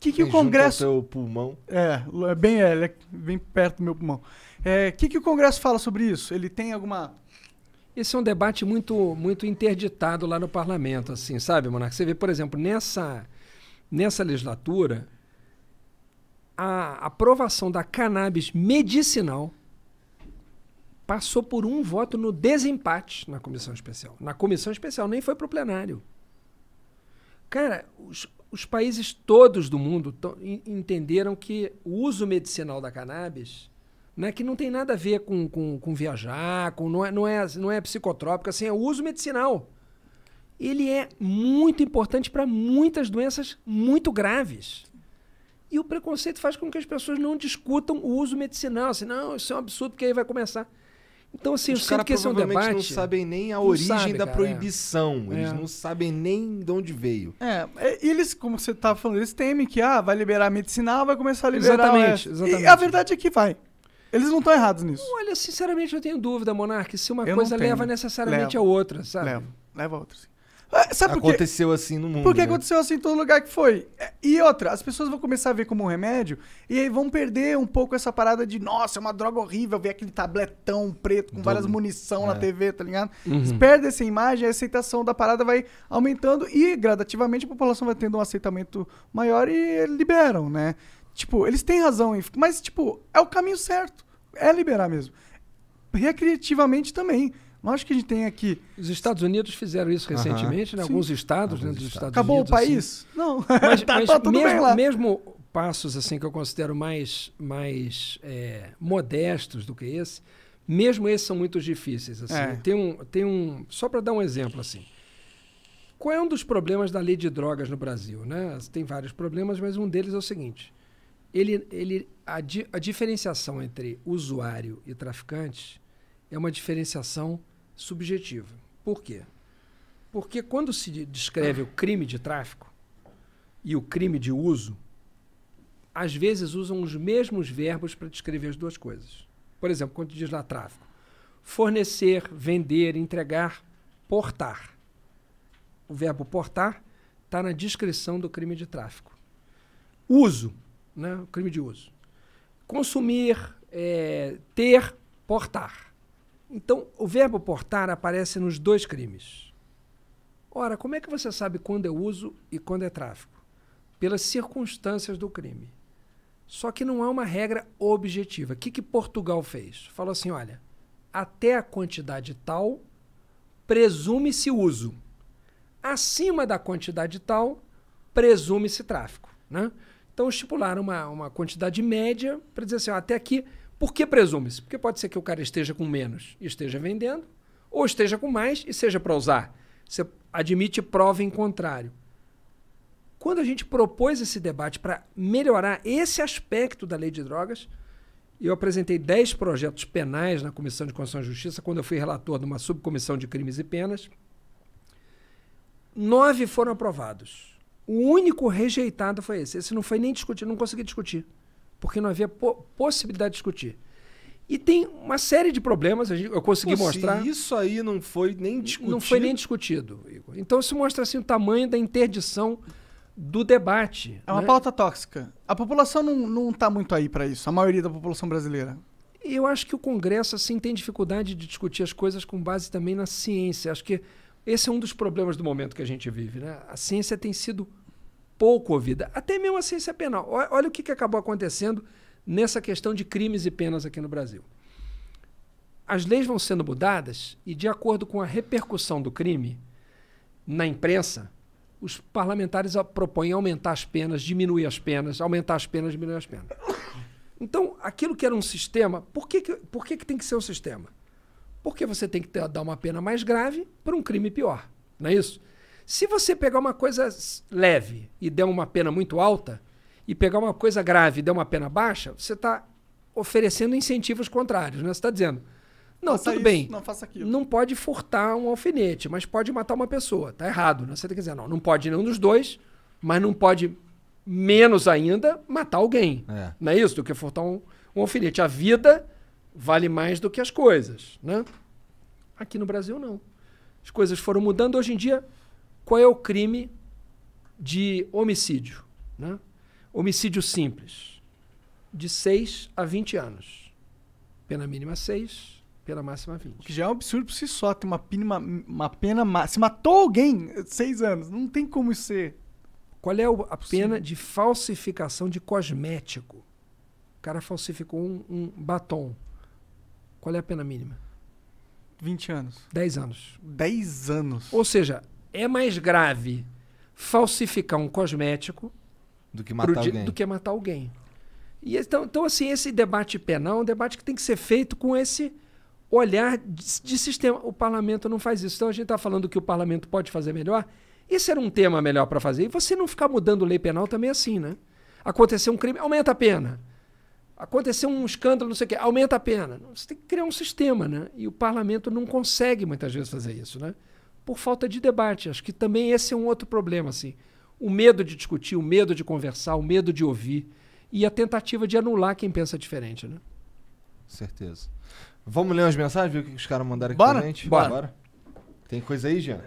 que, que o Congresso. Junto ao seu pulmão. É, é bem, é, bem perto do meu pulmão. O é, que, que o Congresso fala sobre isso? Ele tem alguma. Esse é um debate muito, muito interditado lá no parlamento, assim, sabe, Monarca? Você vê, por exemplo, nessa, nessa legislatura, a aprovação da cannabis medicinal passou por um voto no desempate na comissão especial. Na comissão especial, nem foi para o plenário. Cara, os, os países todos do mundo entenderam que o uso medicinal da cannabis é que não tem nada a ver com, com, com viajar, com, não, é, não, é, não é psicotrópico, assim, é o uso medicinal. Ele é muito importante para muitas doenças muito graves. E o preconceito faz com que as pessoas não discutam o uso medicinal, assim, não, isso é um absurdo, porque aí vai começar. Então, assim, os eu sinto que esse é um debate. não sabem nem a origem sabe, da cara, é. proibição. É. Eles é. não sabem nem de onde veio. É, é eles, como você estava tá falando, eles temem que ah, vai liberar medicinal, ah, vai começar a liberar. Exatamente, é. exatamente. E a verdade é que vai. Eles não estão errados nisso. Olha, sinceramente, eu tenho dúvida, Monark, se uma eu coisa leva necessariamente leva. a outra, sabe? Leva, leva a outra, sim. É, sabe aconteceu assim no mundo. Porque né? aconteceu assim em todo lugar que foi. É, e outra, as pessoas vão começar a ver como um remédio e aí vão perder um pouco essa parada de, nossa, é uma droga horrível ver aquele tabletão preto com Dobre. várias munição é. na TV, tá ligado? Uhum. perdem essa imagem, a aceitação da parada vai aumentando e gradativamente a população vai tendo um aceitamento maior e liberam, né? Tipo, eles têm razão, mas, tipo, é o caminho certo. É liberar mesmo. Recreativamente também. Mas acho que a gente tem aqui. Os Estados Unidos fizeram isso recentemente, uh -huh. né? alguns estados dentro né? dos Estados Acabou Unidos. Acabou o assim. país? Assim. Não. Mas, tá, tá, mas tá tudo mesmo, bem lá. mesmo passos assim que eu considero mais, mais é, modestos do que esse, mesmo esses são muito difíceis. Assim. É. Tem, um, tem um. Só para dar um exemplo assim. Qual é um dos problemas da lei de drogas no Brasil? Né? Tem vários problemas, mas um deles é o seguinte: ele, ele, a, di, a diferenciação entre usuário e traficante é uma diferenciação subjetiva. Por quê? Porque quando se descreve o crime de tráfico e o crime de uso, às vezes usam os mesmos verbos para descrever as duas coisas. Por exemplo, quando diz lá tráfico, fornecer, vender, entregar, portar. O verbo portar está na descrição do crime de tráfico. Uso, né? o crime de uso. Consumir, é, ter, portar. Então, o verbo portar aparece nos dois crimes. Ora, como é que você sabe quando é uso e quando é tráfico? Pelas circunstâncias do crime. Só que não há é uma regra objetiva. O que, que Portugal fez? Falou assim: olha, até a quantidade tal, presume-se uso. Acima da quantidade tal, presume-se tráfico. Né? Então estipularam uma, uma quantidade média para dizer assim: ó, até aqui por que presume-se? Porque pode ser que o cara esteja com menos e esteja vendendo, ou esteja com mais e seja para usar. Você admite prova em contrário. Quando a gente propôs esse debate para melhorar esse aspecto da lei de drogas, eu apresentei 10 projetos penais na Comissão de Constituição e Justiça, quando eu fui relator de uma subcomissão de crimes e penas. Nove foram aprovados. O único rejeitado foi esse. Esse não foi nem discutido, não consegui discutir porque não havia po possibilidade de discutir. E tem uma série de problemas, eu consegui Pô, mostrar. isso aí não foi nem discutido. Não foi nem discutido, Igor. Então isso mostra assim, o tamanho da interdição do debate. É uma né? pauta tóxica. A população não está muito aí para isso, a maioria da população brasileira. Eu acho que o Congresso assim, tem dificuldade de discutir as coisas com base também na ciência. Acho que esse é um dos problemas do momento que a gente vive. Né? A ciência tem sido pouco ouvida. Até mesmo a ciência penal. Olha o que, que acabou acontecendo nessa questão de crimes e penas aqui no Brasil. As leis vão sendo mudadas e, de acordo com a repercussão do crime na imprensa, os parlamentares propõem aumentar as penas, diminuir as penas, aumentar as penas, diminuir as penas. Então, aquilo que era um sistema, por que, que, por que, que tem que ser um sistema? Porque você tem que ter, dar uma pena mais grave para um crime pior, não é isso? Se você pegar uma coisa leve e der uma pena muito alta, e pegar uma coisa grave e der uma pena baixa, você está oferecendo incentivos contrários, né? Você está dizendo, não, faça tudo isso, bem, não, faça aquilo. não pode furtar um alfinete, mas pode matar uma pessoa, tá errado, né? Você tem tá que dizer, não, não pode nenhum dos dois, mas não pode, menos ainda, matar alguém. É. Não é isso? Do que furtar um, um alfinete. A vida vale mais do que as coisas, né? Aqui no Brasil, não. As coisas foram mudando. Hoje em dia, qual é o crime de homicídio? Né? Homicídio simples, de 6 a 20 anos. Pena mínima 6, pena máxima 20. O que já é um absurdo por si só, tem uma, pena, uma pena máxima. Se matou alguém, 6 anos, não tem como isso ser. Qual é a pena Sim. de falsificação de cosmético? O cara falsificou um, um batom. Qual é a pena mínima? 20 anos. 10 anos. 10 anos. Ou seja, é mais grave falsificar um cosmético do que matar, alguém. Do que matar alguém. E é, então, então, assim, esse debate penal é um debate que tem que ser feito com esse olhar de, de sistema. O parlamento não faz isso. Então a gente está falando que o parlamento pode fazer melhor. Esse era um tema melhor para fazer. E você não ficar mudando lei penal também é assim, né? Aconteceu um crime, aumenta a pena. Aconteceu um escândalo, não sei o quê, aumenta a pena. Você tem que criar um sistema, né? E o parlamento não consegue muitas vezes fazer isso, né? por falta de debate. Acho que também esse é um outro problema, assim. O medo de discutir, o medo de conversar, o medo de ouvir e a tentativa de anular quem pensa diferente, né? Certeza. Vamos ler umas mensagens, ver o que os caras mandaram aqui Bora? pra gente? Bora. Bora. Tem coisa aí, Jean?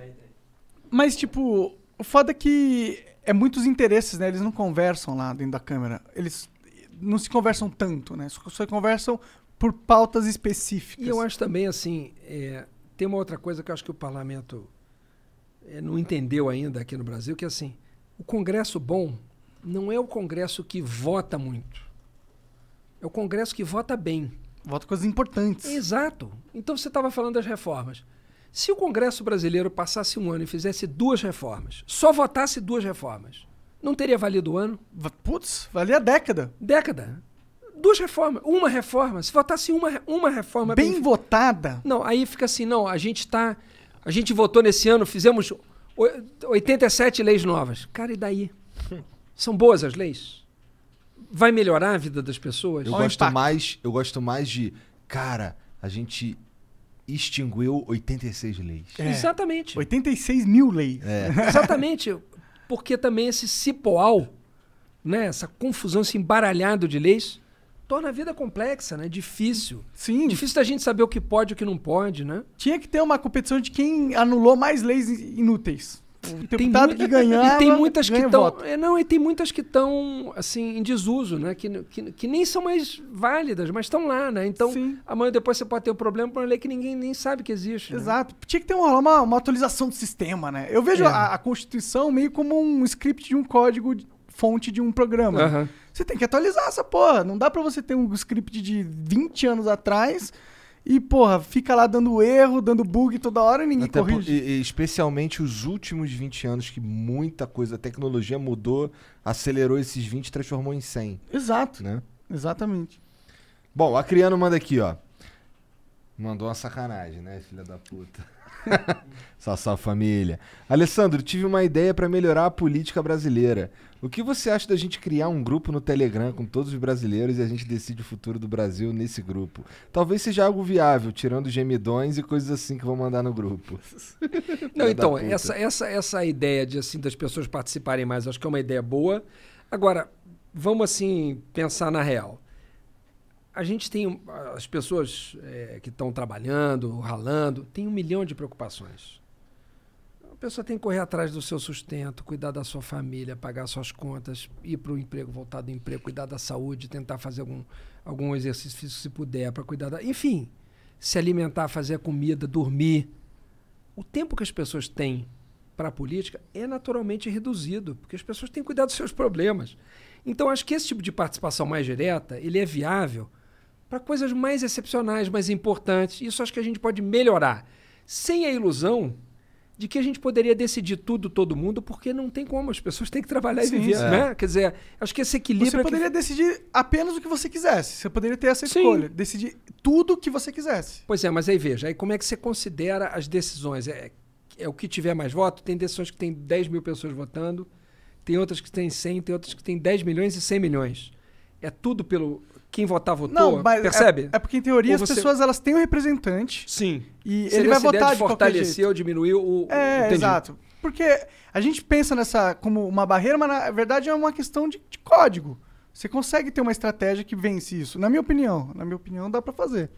Mas, tipo, o foda é que é muitos interesses, né? Eles não conversam lá dentro da câmera. Eles não se conversam tanto, né? Só, só conversam por pautas específicas. E eu acho também, assim, é, tem uma outra coisa que eu acho que o parlamento eh, não entendeu ainda aqui no Brasil, que é assim, o Congresso bom não é o Congresso que vota muito. É o Congresso que vota bem. Vota coisas importantes. Exato. Então você estava falando das reformas. Se o Congresso brasileiro passasse um ano e fizesse duas reformas, só votasse duas reformas, não teria valido o ano? Putz, valia década. Década duas reformas, uma reforma. Se votasse uma, uma reforma bem, bem votada. Não, aí fica assim, não, a gente tá a gente votou nesse ano, fizemos 87 leis novas. Cara, e daí? São boas as leis? Vai melhorar a vida das pessoas? Eu Olha gosto mais, eu gosto mais de, cara, a gente extinguiu 86 leis. É. Exatamente. 86 mil leis. É. Exatamente. Porque também esse cipoal, né, essa confusão, esse embaralhado de leis, torna a vida complexa, né? Difícil. Sim. Difícil da gente saber o que pode e o que não pode, né? Tinha que ter uma competição de quem anulou mais leis inúteis. E tem deputado muita, que ganhava, e tem muitas que estão é, não e tem muitas que estão assim em desuso né que, que, que, nem são mais válidas mas estão lá né então Sim. amanhã depois você pode ter um problema com uma lei que ninguém nem sabe que existe né? exato né? tinha que ter uma, uma, uma, atualização do sistema né eu vejo é. a, a, constituição meio como um script de um código de fonte de um programa uhum. Você tem que atualizar essa porra. Não dá pra você ter um script de 20 anos atrás e, porra, fica lá dando erro, dando bug toda hora e ninguém Até corrige. Por, e, especialmente os últimos 20 anos que muita coisa, a tecnologia mudou, acelerou esses 20 transformou em 100. Exato. Né? Exatamente. Bom, a Criano manda aqui, ó. Mandou uma sacanagem, né, filha da puta? Sassá família. Alessandro, tive uma ideia para melhorar a política brasileira. O que você acha da gente criar um grupo no Telegram com todos os brasileiros e a gente decide o futuro do Brasil nesse grupo? Talvez seja algo viável, tirando gemidões e coisas assim que vão mandar no grupo. Não, então, essa, essa, essa ideia de assim das pessoas participarem mais, acho que é uma ideia boa. Agora, vamos assim pensar na real a gente tem as pessoas é, que estão trabalhando, ralando, tem um milhão de preocupações. A pessoa tem que correr atrás do seu sustento, cuidar da sua família, pagar suas contas, ir para o emprego, voltar do emprego, cuidar da saúde, tentar fazer algum, algum exercício físico se puder, para cuidar da. Enfim, se alimentar, fazer comida, dormir. O tempo que as pessoas têm para a política é naturalmente reduzido, porque as pessoas têm que cuidar dos seus problemas. Então, acho que esse tipo de participação mais direta ele é viável para coisas mais excepcionais, mais importantes. Isso acho que a gente pode melhorar. Sem a ilusão de que a gente poderia decidir tudo, todo mundo, porque não tem como, as pessoas têm que trabalhar Sim, e viver, né? é. né? Quer dizer, acho que esse equilíbrio. Você é poderia que... decidir apenas o que você quisesse, você poderia ter essa Sim. escolha, decidir tudo o que você quisesse. Pois é, mas aí veja, aí como é que você considera as decisões? É, é o que tiver mais voto? Tem decisões que tem 10 mil pessoas votando, tem outras que tem 100, tem outras que tem 10 milhões e 100 milhões. É tudo pelo quem votar votou. Não, mas percebe? É, é porque em teoria as pessoas elas têm um representante. Sim. E Seria ele vai votar ideia de, fortalecer ou diminuir o. É, exato. Porque a gente pensa nessa como uma barreira, mas na verdade é uma questão de, de código. Você consegue ter uma estratégia que vence isso? Na minha opinião, na minha opinião dá para fazer.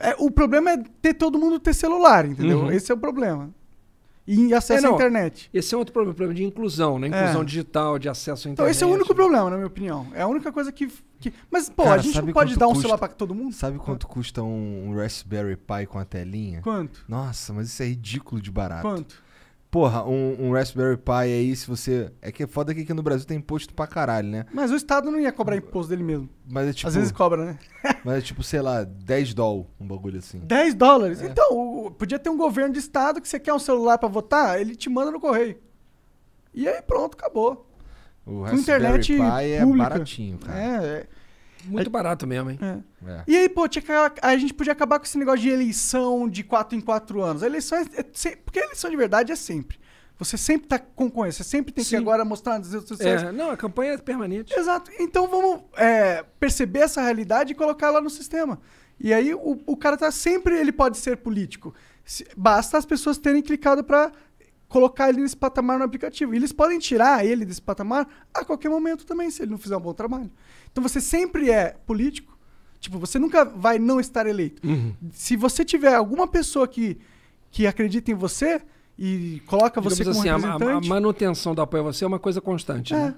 É, o problema é ter todo mundo ter celular, entendeu? Uhum. Esse é o problema e acesso é, à internet. Esse é outro problema, problema de inclusão, né? É. Inclusão é. digital, de acesso à internet. Então, esse é o único problema, na minha opinião. É a única coisa que. que... Mas, pô, Cara, a gente não pode dar um celular pra todo mundo? Sabe quanto custa um Raspberry Pi com a telinha? Quanto? Nossa, mas isso é ridículo de barato. Quanto? porra, um, um, Raspberry Pi aí, se você. É que é foda que aqui no Brasil tem imposto pra caralho, né? Mas o Estado não ia cobrar imposto dele mesmo. Mas é tipo. Às vezes cobra, né? mas é tipo, sei lá, 10 dólares, um bagulho assim. 10 dólares? É. Então, podia ter um governo de Estado que você quer um celular pra votar, ele te manda no correio. E aí pronto, acabou. O Raspberry Pi é baratinho, cara. É, é. Muito barato mesmo, hein? É. É. E aí, pô, tinha que, a gente podia acabar com esse negócio de eleição de 4 em 4 anos. A eleição é, é porque a eleição de verdade é sempre. Você sempre tá concorrendo, você sempre tem Sim. que agora mostrar redes sociais. É, não, a campanha é permanente. Exato. Então vamos é, perceber essa realidade e colocar ela no sistema. E aí o, o cara tá sempre, ele pode ser político. Se, basta as pessoas terem clicado para colocar ele nesse patamar no aplicativo. E eles podem tirar ele desse patamar a qualquer momento também, se ele não fizer um bom trabalho. Então você sempre é político. Tipo, você nunca vai não estar eleito. Uhum. Se você tiver alguma pessoa que, que acredita em você e coloca Digamos você como assim, representante... A, a, manutenção do apoio a você é uma coisa constante, é. né?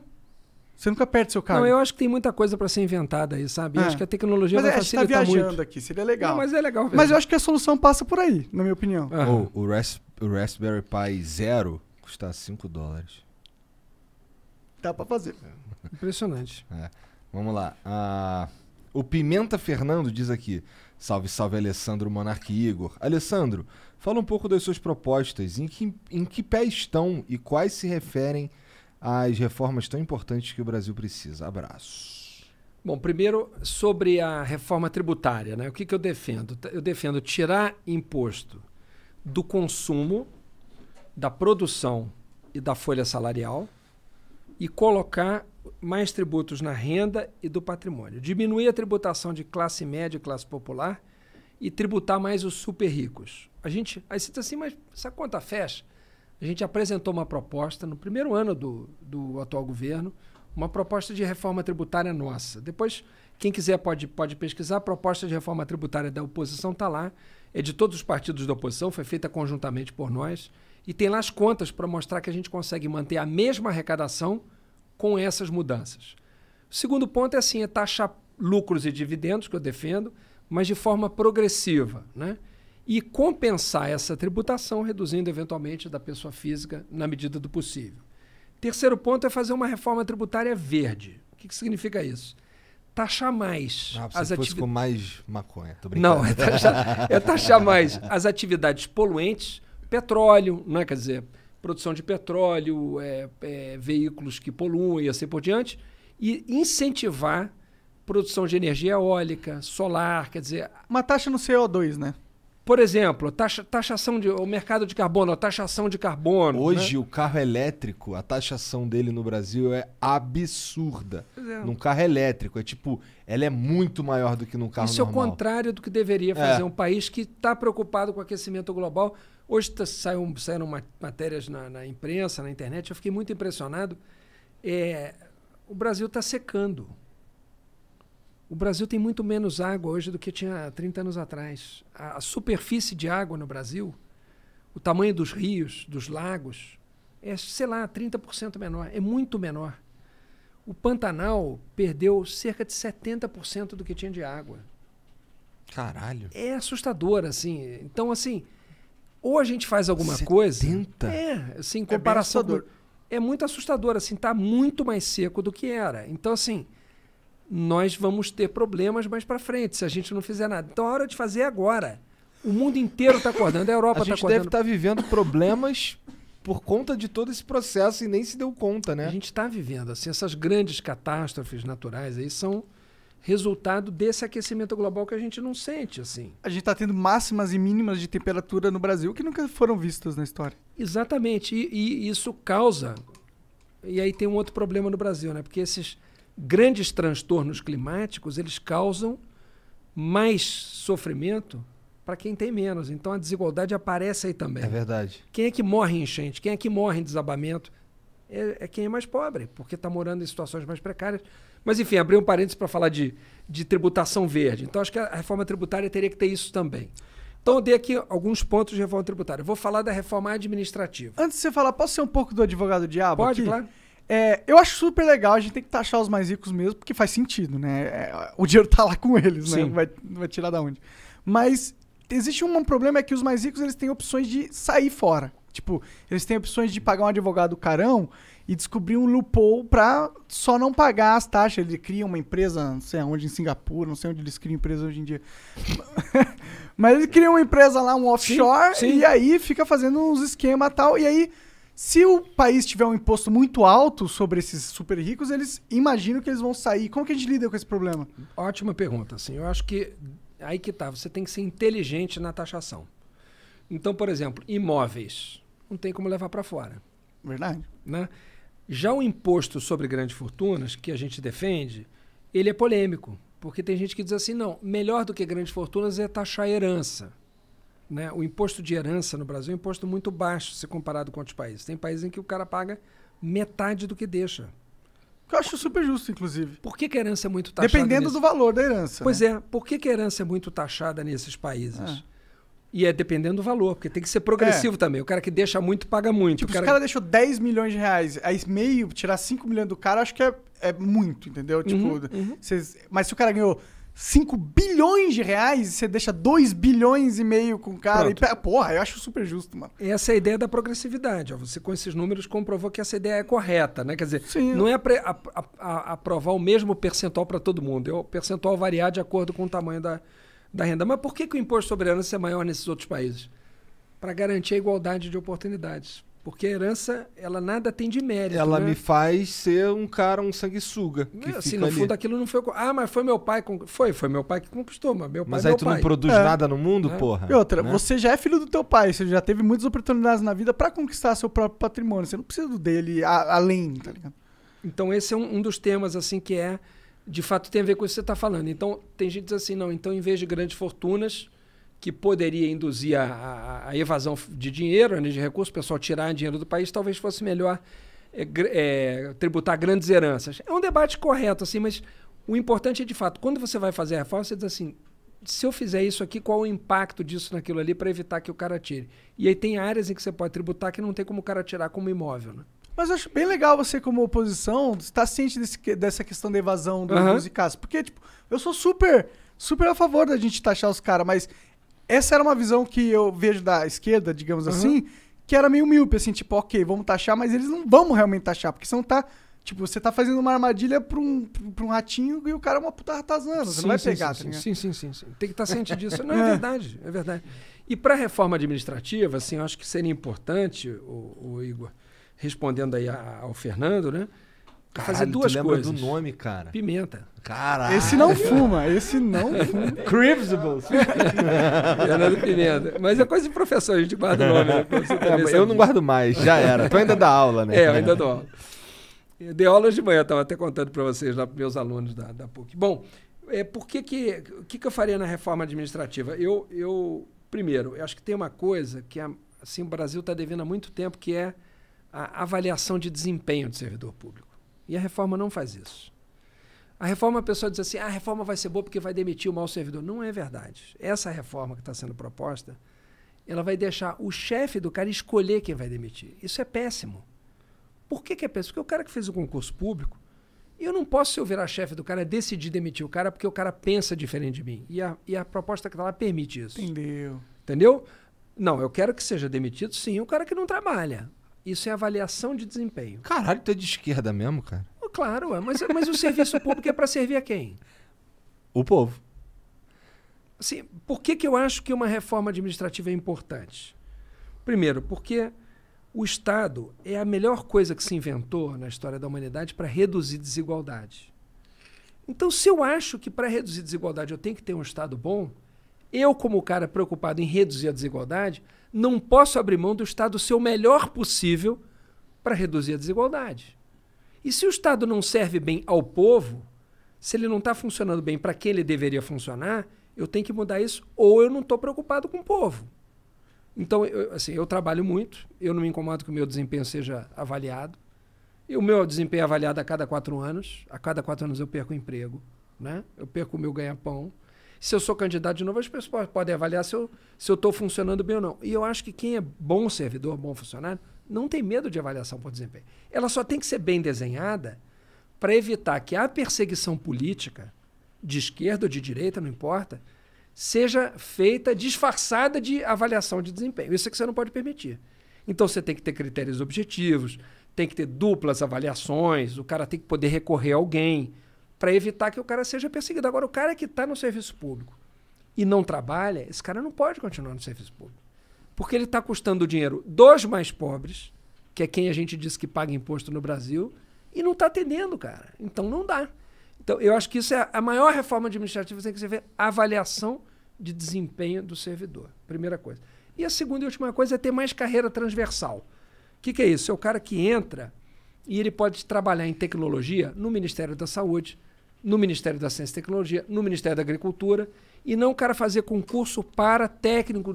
Você nunca perde seu carro. Não, eu acho que tem muita coisa para ser inventada aí, sabe? É. Eu acho que a tecnologia mas vai é, tá facilitar tá viajando muito. aqui, seria legal. Não, mas é legal. Mesmo. Mas eu acho que a solução passa por aí, na minha opinião. Uhum. o, Ras o Raspberry Pi Zero custa 5 dólares. Dá para fazer. Impressionante. É. Vamos lá. Ah, o Pimenta Fernando diz aqui: Salve, salve Alessandro Monarque Igor. Alessandro, fala um pouco das suas propostas, em que, em que pé estão e quais se referem às reformas tão importantes que o Brasil precisa. Abraço. Bom, primeiro sobre a reforma tributária, né? O que, que eu defendo? Eu defendo tirar imposto do consumo, da produção e da folha salarial e colocar mais tributos na renda e do patrimônio. Diminuir a tributação de classe média e classe popular e tributar mais os super ricos. A gente, aí você diz assim, mas essa conta fecha? A gente apresentou uma proposta no primeiro ano do, do atual governo, uma proposta de reforma tributária nossa. Depois, quem quiser pode, pode pesquisar, a proposta de reforma tributária da oposição está lá, é de todos os partidos da oposição, foi feita conjuntamente por nós, e tem lá as contas para mostrar que a gente consegue manter a mesma arrecadação com essas mudanças. O segundo ponto é assim, é taxar lucros e dividendos, que eu defendo, mas de forma progressiva, né? E compensar essa tributação, reduzindo eventualmente da pessoa física na medida do possível. Terceiro ponto é fazer uma reforma tributária verde. O que, que significa isso? Taxar mais ah, as atividades. com mais maconha, tô brincando. Não, é taxar, é taxar mais as atividades poluentes, petróleo, não é? Quer dizer, produção de petróleo, é, é, veículos que poluem e assim por diante, e incentivar produção de energia eólica, solar, quer dizer... Uma taxa no CO2, né? Por exemplo, taxa, taxação de. O mercado de carbono, a taxação de carbono. Hoje, né? o carro elétrico, a taxação dele no Brasil é absurda. É. Num carro elétrico. É tipo, ela é muito maior do que num carro Isso normal. Isso é o contrário do que deveria fazer é. um país que está preocupado com o aquecimento global. Hoje tá, saiu, saíram matérias na, na, imprensa, na internet, eu fiquei muito impressionado. É, o Brasil está secando. O Brasil tem muito menos água hoje do que tinha 30 anos atrás. A, a superfície de água no Brasil, o tamanho dos rios, dos lagos, é, sei lá, 30% menor. É muito menor. O Pantanal perdeu cerca de 70% do que tinha de água. Caralho. É assustador, assim. Então, assim, ou a gente faz alguma 70? coisa. É, é, assim, em comparação. É, com, é muito assustador, assim, tá muito mais seco do que era. Então, assim, nós vamos ter problemas mais para frente se a gente não fizer nada. Então, a é hora de fazer é agora. O mundo inteiro está acordando, a Europa está acordando. A gente deve estar tá vivendo problemas por conta de todo esse processo e nem se deu conta, né? A gente está vivendo assim essas grandes catástrofes naturais aí são resultado desse aquecimento global que a gente não sente assim. A gente está tendo máximas e mínimas de temperatura no Brasil que nunca foram vistas na história. Exatamente, e, e isso causa. E aí tem um outro problema no Brasil, né? Porque esses grandes transtornos climáticos eles causam mais sofrimento para quem tem menos. Então a desigualdade aparece aí também. É verdade. Quem é que morre em enchente? Quem é que morre em desabamento? É, é quem é mais pobre, porque está morando em situações mais precárias. Mas, enfim, abri um parênteses para falar de, de tributação verde. Então, acho que a reforma tributária teria que ter isso também. Então, eu dei aqui alguns pontos de reforma tributária. vou falar da reforma administrativa. Antes de você falar, posso ser um pouco do advogado diabo? Pode, aqui? claro. É, eu acho super legal, a gente tem que taxar os mais ricos mesmo, porque faz sentido, né? É, o dinheiro tá lá com eles, né? Sim. né? Vai, vai tirar da onde. Mas existe um problema, é que os mais ricos eles têm opções de sair fora. Tipo, eles têm opções de pagar um advogado carão e descobriu um loophole para só não pagar as taxas. Ele cria uma empresa, não sei onde, em Singapura, não sei onde eles criam empresa hoje em dia. Mas ele cria uma empresa lá, um offshore, sim, sim. e aí fica fazendo uns esquemas tal. E aí, se o país tiver um imposto muito alto sobre esses super ricos, eles imaginam que eles vão sair. Como que a gente lida com esse problema? Ótima pergunta, assim. Eu acho que aí que tá, você tem que ser inteligente na taxação. Então, por exemplo, imóveis. Não tem como levar para fora. Verdade. Né? Já o imposto sobre grandes fortunas, que a gente defende, ele é polêmico, porque tem gente que diz assim, não, melhor do que grandes fortunas é taxar a herança. Né? O imposto de herança no Brasil é um imposto muito baixo se comparado com outros países. Tem países em que o cara paga metade do que deixa. Eu acho super justo, inclusive. Por que, que a herança é muito taxada? Dependendo nesse... do valor da herança. Pois né? é, por que, que a herança é muito taxada nesses países? É. E é dependendo do valor, porque tem que ser progressivo é. também. O cara que deixa muito, paga muito. Tipo, o cara... se o cara deixou 10 milhões de reais, aí meio, tirar 5 milhões do cara, acho que é, é muito, entendeu? Uhum, tipo, uhum. Cês... mas se o cara ganhou 5 bilhões de reais e você deixa 2 bilhões e meio com o cara. E, porra, eu acho super justo, mano. Essa é a ideia da progressividade. Ó. Você, com esses números, comprovou que essa ideia é correta, né? Quer dizer, Sim. não é aprovar o mesmo percentual para todo mundo. É o percentual variar de acordo com o tamanho da, da renda. Mas por que, que o imposto sobre herança é maior nesses outros países? Para garantir a igualdade de oportunidades. Porque a herança, ela nada tem de mérito. Ela né? me faz ser um cara, um sanguessuga. Que é, assim, no fundo, ali. aquilo não foi. Ah, mas foi meu pai. Con... Foi, foi meu pai que conquistou, mas meu pai. Mas é aí tu pai. não produz é. nada no mundo, é. porra. E outra, né? você já é filho do teu pai, você já teve muitas oportunidades na vida para conquistar seu próprio patrimônio. Você não precisa dele a, além, tá ligado? Então, esse é um, um dos temas, assim, que é de fato tem a ver com isso que você está falando. Então, tem gente que diz assim, não, então em vez de grandes fortunas, que poderia induzir a, a, a evasão de dinheiro, né, de recursos, o pessoal tirar dinheiro do país, talvez fosse melhor é, é, tributar grandes heranças. É um debate correto, assim, mas o importante é, de fato, quando você vai fazer a reforma, você diz assim, se eu fizer isso aqui, qual o impacto disso naquilo ali para evitar que o cara tire? E aí tem áreas em que você pode tributar que não tem como o cara tirar como imóvel, né? Mas eu acho bem legal você, como oposição, estar tá ciente desse, dessa questão da evasão dos uhum. musicais. Porque, tipo, eu sou super, super a favor da gente taxar os caras, mas essa era uma visão que eu vejo da esquerda, digamos uhum. assim, que era meio míope, assim, tipo, ok, vamos taxar, mas eles não vão realmente taxar, porque senão tá. Tipo, você tá fazendo uma armadilha pra um, pra um ratinho e o cara é uma puta ratazana. Você sim, não vai sim, pegar, sim, tá ligado? Sim, sim, sim, sim. Tem que estar tá ciente disso. Não, é, é verdade, é verdade. E para reforma administrativa, assim, eu acho que seria importante, o, o Igor, respondendo aí ao Fernando, né? Caralho, fazer duas tu lembra coisas. do nome, cara. Pimenta. Caralho. Esse não fuma, esse não fuma. Cribsables. Fernando Pimenta. Mas é coisa de professor, a gente guarda o nome. Né? É, eu não guardo mais, já era. Tu ainda dá aula, né? É, eu ainda dou aula. Eu dei aula de manhã, estava até contando para vocês lá, para meus alunos da, da PUC. Bom, é, por que que, que que eu faria na reforma administrativa? Eu, eu, primeiro, eu acho que tem uma coisa que é, assim, o Brasil está devendo há muito tempo, que é a avaliação de desempenho do servidor público. E a reforma não faz isso. A reforma, a pessoa diz assim: ah, a reforma vai ser boa porque vai demitir o mau servidor. Não é verdade. Essa reforma que está sendo proposta, ela vai deixar o chefe do cara escolher quem vai demitir. Isso é péssimo. Por que, que é péssimo? Porque o cara que fez o concurso público, eu não posso, se eu virar chefe do cara, decidir demitir o cara porque o cara pensa diferente de mim. E a, e a proposta que está lá permite isso. Entendeu? Entendeu? Não, eu quero que seja demitido, sim, o cara que não trabalha. Isso é avaliação de desempenho. Caralho, tu é de esquerda mesmo, cara? Oh, claro, mas, é, mas o serviço público é para servir a quem? O povo. Assim, por que, que eu acho que uma reforma administrativa é importante? Primeiro, porque o Estado é a melhor coisa que se inventou na história da humanidade para reduzir desigualdade. Então, se eu acho que para reduzir desigualdade eu tenho que ter um Estado bom, eu, como cara preocupado em reduzir a desigualdade, não posso abrir mão do Estado ser o melhor possível para reduzir a desigualdade. E se o Estado não serve bem ao povo, se ele não está funcionando bem para quem ele deveria funcionar, eu tenho que mudar isso ou eu não estou preocupado com o povo. Então, eu, assim, eu trabalho muito, eu não me incomodo que o meu desempenho seja avaliado. E o meu desempenho é avaliado a cada quatro anos. A cada quatro anos eu perco o emprego, né? Eu perco o meu ganha-pão. Se eu sou candidato de novo, as pessoas podem avaliar se eu estou funcionando bem ou não. E eu acho que quem é bom servidor, bom funcionário, não tem medo de avaliação por desempenho. Ela só tem que ser bem desenhada para evitar que a perseguição política, de esquerda ou de direita, não importa, seja feita disfarçada de avaliação de desempenho. Isso é que você não pode permitir. Então você tem que ter critérios objetivos, tem que ter duplas avaliações, o cara tem que poder recorrer a alguém para evitar que o cara seja perseguido. Agora, o cara que está no serviço público e não trabalha, esse cara não pode continuar no serviço público. Porque ele está custando o dinheiro dos mais pobres, que é quem a gente diz que paga imposto no Brasil, e não está atendendo, cara. Então não dá. Então, eu acho que isso é a maior reforma administrativa tem que ser avaliação de desempenho do servidor. Primeira coisa. E a segunda e última coisa é ter mais carreira transversal. O que, que é isso? É o cara que entra e ele pode trabalhar em tecnologia no Ministério da Saúde, no Ministério da Ciência e Tecnologia, no Ministério da Agricultura, e não o cara fazer concurso para técnico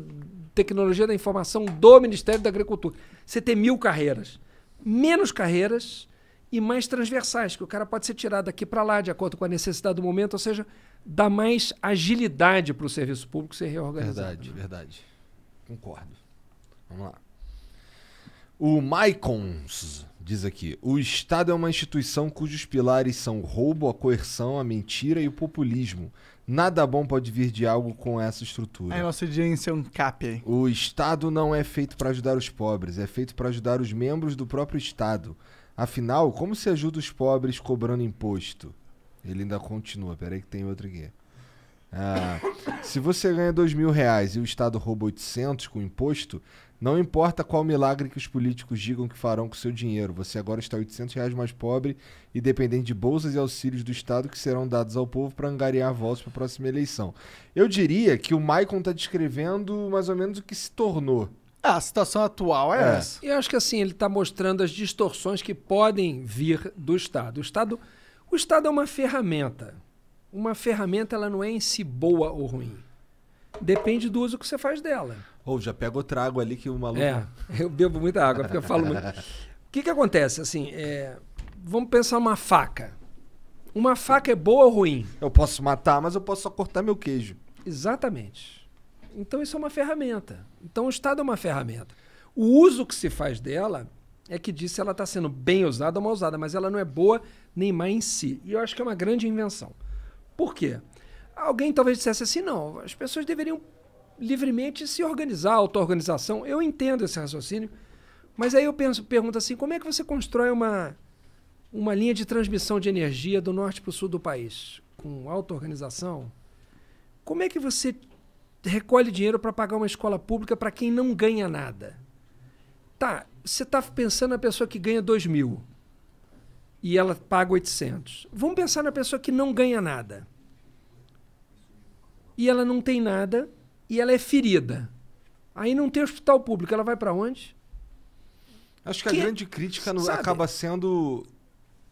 tecnologia da informação do Ministério da Agricultura. Você tem mil carreiras. Menos carreiras e mais transversais, que o cara pode ser tirado daqui para lá, de acordo com a necessidade do momento, ou seja, dá mais agilidade para o serviço público ser reorganizado. Verdade, verdade. Concordo. Vamos lá. O Maicons Diz aqui: o Estado é uma instituição cujos pilares são o roubo, a coerção, a mentira e o populismo. Nada bom pode vir de algo com essa estrutura. A nossa audiência é um cap. O Estado não é feito para ajudar os pobres, é feito para ajudar os membros do próprio Estado. Afinal, como se ajuda os pobres cobrando imposto? Ele ainda continua, peraí que tem outro aqui. Ah, se você ganha dois mil reais e o Estado rouba 800 com imposto, não importa qual milagre que os políticos digam que farão com seu dinheiro, você agora está 800 reais mais pobre e dependente de bolsas e auxílios do Estado que serão dados ao povo para angariar votos para a próxima eleição. Eu diria que o Maicon está descrevendo mais ou menos o que se tornou. É, a situação atual é, é. essa. eu acho que assim, ele está mostrando as distorções que podem vir do Estado. O Estado, o Estado é uma ferramenta. Uma ferramenta ela não é em si boa ou ruim. Depende do uso que você faz dela. Ou já pega o trago ali que o maluco. É, eu bebo muita água, porque eu falo muito. O que, que acontece? Assim, é... vamos pensar uma faca. Uma faca é boa ou ruim? Eu posso matar, mas eu posso só cortar meu queijo. Exatamente. Então isso é uma ferramenta. Então o Estado é uma ferramenta. O uso que se faz dela é que diz se ela está sendo bem usada ou mal usada, mas ela não é boa nem má em si. E eu acho que é uma grande invenção. Por quê? Alguém talvez dissesse assim: não, as pessoas deveriam livremente se organizar, auto-organização. Eu entendo esse raciocínio, mas aí eu penso, pergunto assim: como é que você constrói uma, uma linha de transmissão de energia do norte para o sul do país? Com auto-organização? Como é que você recolhe dinheiro para pagar uma escola pública para quem não ganha nada? Tá, você está pensando na pessoa que ganha 2 mil e ela paga 800. Vamos pensar na pessoa que não ganha nada e ela não tem nada e ela é ferida. Aí não tem hospital público, ela vai para onde? Acho que, que, a é- grande crítica no, acaba sendo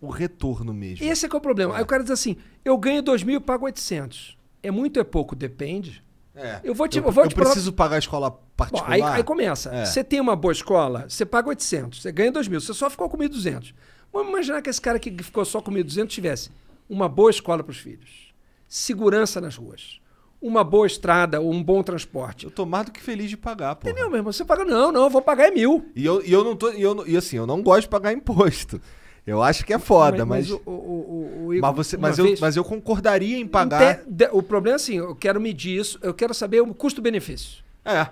o retorno mesmo. Esse é que é o problema. É. Aí o cara diz assim: eu ganho 2 mil e pago 800. É muito, é pouco? Depende. É. Eu vou te, eu, eu vou eu preciso pagar a escola particular. Bom, aí, aí, começa. É. Você tem uma boa escola, você paga 800, você ganha 2 mil, você só ficou com 1.200. Vamos imaginar que esse cara que ficou só com 1.200 tivesse uma boa escola para os filhos, segurança nas ruas, uma boa estrada, um bom transporte. Eu tô mais do que feliz de pagar, pô. Entendeu mesmo? Você paga, não, não, eu vou pagar é mil. E eu, e eu não tô. E, eu, e assim, eu não gosto de pagar imposto. Eu acho que é foda, mas. Mas, o, o, mas, você, mas, eu, mas eu concordaria em pagar. Te, o problema é assim, eu quero medir isso, eu quero saber o custo-benefício. É.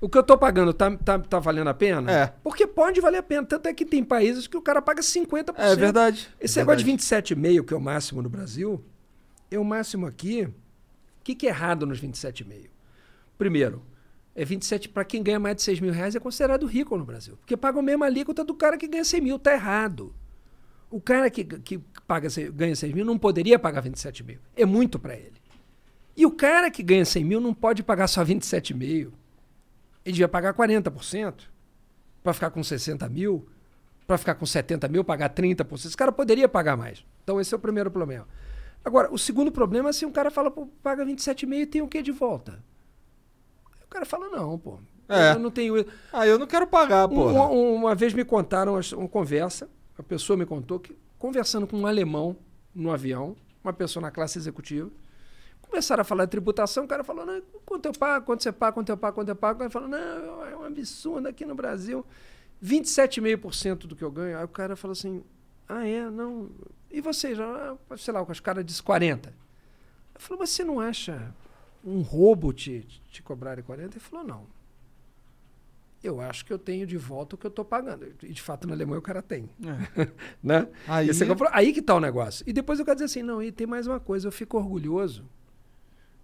O que eu tô pagando tá, tá, tá valendo a pena? É. Porque pode valer a pena. Tanto é que tem países que o cara paga 50%. É verdade. Esse é verdade. negócio de 27,5%, que é o máximo no Brasil, é o máximo aqui. O que, que é errado nos 27,5? Primeiro, é 27 para quem ganha mais de 6 mil reais é considerado rico no Brasil. Porque paga a mesma alíquota do cara que ganha 100 mil. Está errado. O cara que, que paga, ganha 6 mil não poderia pagar 27 mil. É muito para ele. E o cara que ganha 100 mil não pode pagar só 27,5. Ele devia pagar 40% para ficar com 60 mil, para ficar com 70 mil, pagar 30%. Esse cara poderia pagar mais. Então esse é o primeiro problema. Agora, o segundo problema é se um cara fala, pô, paga 27,5 e tem o que de volta? o cara fala, não, pô. É. Eu não tenho. Ah, eu não quero pagar, pô. Uma, uma, vez me contaram uma conversa, a pessoa me contou que, conversando com um alemão no avião, uma pessoa na classe executiva, começaram a falar de tributação, o cara falou, não, quanto eu pago, quanto você paga, quanto eu pago, quanto eu pago. O cara falou, não, é um absurdo aqui no Brasil. 27,5% do que eu ganho. Aí o cara falou assim, ah, é, não, e já sei lá, com as caras disse 40. Eu falei, mas você não acha um roubo te, te cobrarem 40? Ele falou, não. Eu acho que eu tenho de volta o que eu estou pagando. E de fato, na Alemanha o cara tem. É. né? aí... Comprou, aí que está o negócio. E depois eu quero dizer assim: não, e tem mais uma coisa, eu fico orgulhoso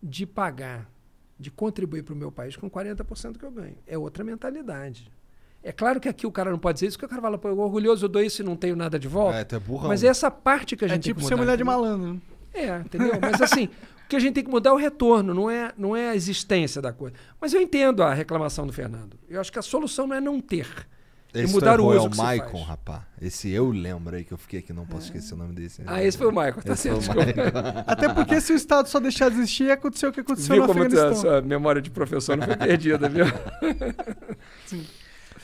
de pagar, de contribuir para o meu país com 40% que eu ganho. É outra mentalidade. É claro que aqui o cara não pode dizer isso, porque o cara fala, pô, eu orgulhoso, eu dou isso e não tenho nada de volta. É, tu é burrão. Mas é essa parte que a é gente é tipo tem que mudar. ser mulher de malandro. Né? É, entendeu? Mas assim, o que a gente tem que mudar é o retorno, não é, não é a existência da coisa. Mas eu entendo a reclamação do Fernando. Eu acho que a solução não é não ter. e mudar o é uso é o Maicon, rapaz. Esse eu lembro aí que eu fiquei aqui, não posso é. esquecer o nome desse. Ah, esse foi o Maicon, tá certo. Até porque se o Estado só deixar de existir, aconteceu o que aconteceu viu no como Afeganistão. a sua memória de professor não foi perdida, viu? Sim.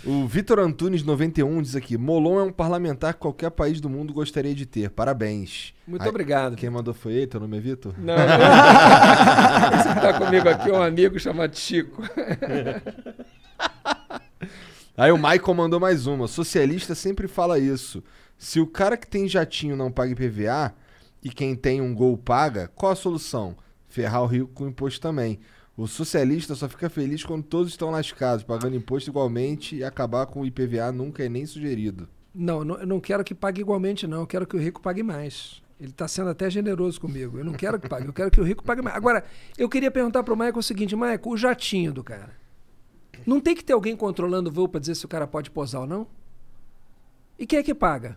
O Vitor Antunes, 91, diz aqui: Molon é um parlamentar que qualquer país do mundo gostaria de ter. Parabéns. Muito Ai, obrigado. Quem mandou foi ele, teu nome é Vitor? Não. Esse que está comigo aqui é um amigo chamado Chico. Aí o Michael mandou mais uma. Socialista sempre fala isso. Se o cara que tem jatinho não paga IPVA e quem tem um gol paga, qual a solução? Ferrar o rico com imposto também. O socialista só fica feliz quando todos estão lascados, pagando imposto igualmente e acabar com o IPVA nunca é nem sugerido. Não, não eu não quero que pague igualmente, não. Eu quero que o rico pague mais. Ele está sendo até generoso comigo. Eu não quero que pague, eu quero que o rico pague mais. Agora, eu queria perguntar para o Maicon o seguinte: Maicon, o jatinho do cara. Não tem que ter alguém controlando o voo para dizer se o cara pode posar ou não? E quem é que paga?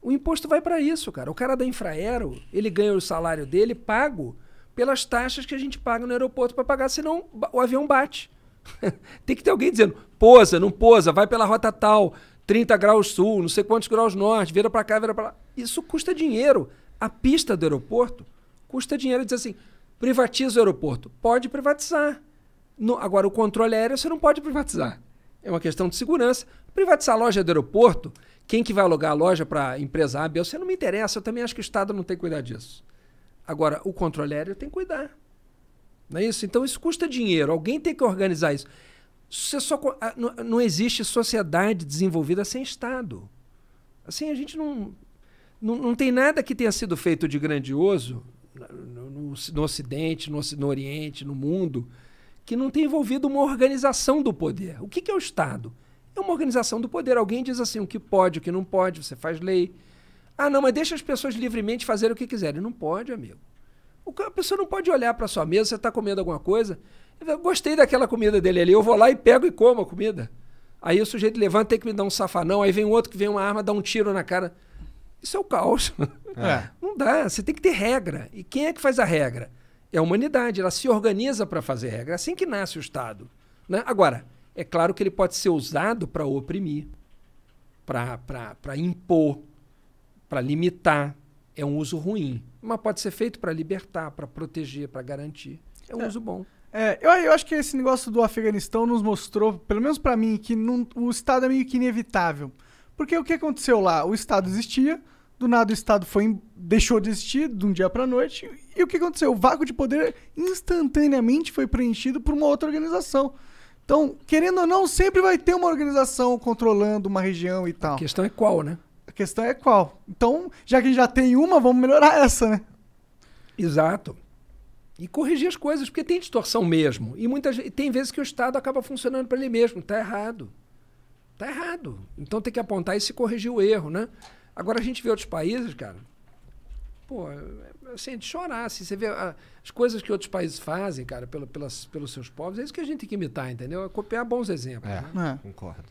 O imposto vai para isso, cara. O cara da Infraero, ele ganha o salário dele pago pelas taxas que a gente paga no aeroporto para pagar, senão o avião bate. Tem que ter alguém dizendo: pousa, não pousa, vai pela rota tal, 30 graus sul, não sei quantos graus norte, vira para cá, vira para lá. Isso custa dinheiro. A pista do aeroporto custa dinheiro. Diz assim: privatiza o aeroporto. Pode privatizar. No, agora, o controle aéreo você não pode privatizar. É uma questão de segurança. Privatizar a loja do aeroporto, quem que vai alugar a loja para empresa A, B, você não me interessa. Eu também acho que o Estado não tem que cuidar disso. Agora, o controle aéreo tem que cuidar. Não é isso? Então isso custa dinheiro. Alguém tem que organizar isso. Você é só, não, não existe sociedade desenvolvida sem Estado. Assim, a gente não, não, não tem nada que tenha sido feito de grandioso no, no, no Ocidente, no, no Oriente, no mundo, que não tenha envolvido uma organização do poder. O que, que é o Estado? É uma organização do poder. Alguém diz assim o que pode, o que não pode, você faz lei ah, não, mas deixa as pessoas livremente fazerem o que quiserem. Não pode, amigo. A pessoa não pode olhar para sua mesa, você está comendo alguma coisa. Eu gostei daquela comida dele ali, eu vou lá e pego e como a comida. Aí o sujeito levanta, tem que me dar um safanão, aí vem outro que vem uma arma, dá um tiro na cara. Isso é o caos. É. Não dá, você tem que ter regra. E quem é que faz a regra? É a humanidade, ela se organiza para fazer regra. É assim que nasce o Estado. Né? Agora, é claro que ele pode ser usado para oprimir, para impor, para limitar. É um uso ruim, mas pode ser feito para libertar, para proteger, para garantir. É um é. uso bom. É, eu, eu, acho que esse negócio do Afeganistão nos mostrou, pelo menos para mim, que o Estado é meio que inevitável. Porque o que aconteceu lá? O Estado existia, do nada o Estado foi, deixou de existir de um dia para noite, e o que aconteceu? O vácuo de poder instantaneamente foi preenchido por uma outra organização. Então, querendo ou não, sempre vai ter uma organização controlando uma região e tal. A questão é qual, né? questão é qual. Então, já que a gente já tem uma, vamos melhorar essa, né? Exato. E corrigir as coisas, porque tem distorção mesmo. E muitas tem vezes que o Estado acaba funcionando para ele mesmo. Está errado. Está errado. Então tem que apontar e se corrigir o erro, né? Agora a gente vê outros países, cara. Pô, é, assim, é de chorar. Assim, você vê a, ah, as coisas que outros países fazem, cara, pelo, pelas, pelos seus povos, é isso que a gente tem que imitar, entendeu? É copiar bons exemplos. É, né? é. concordo.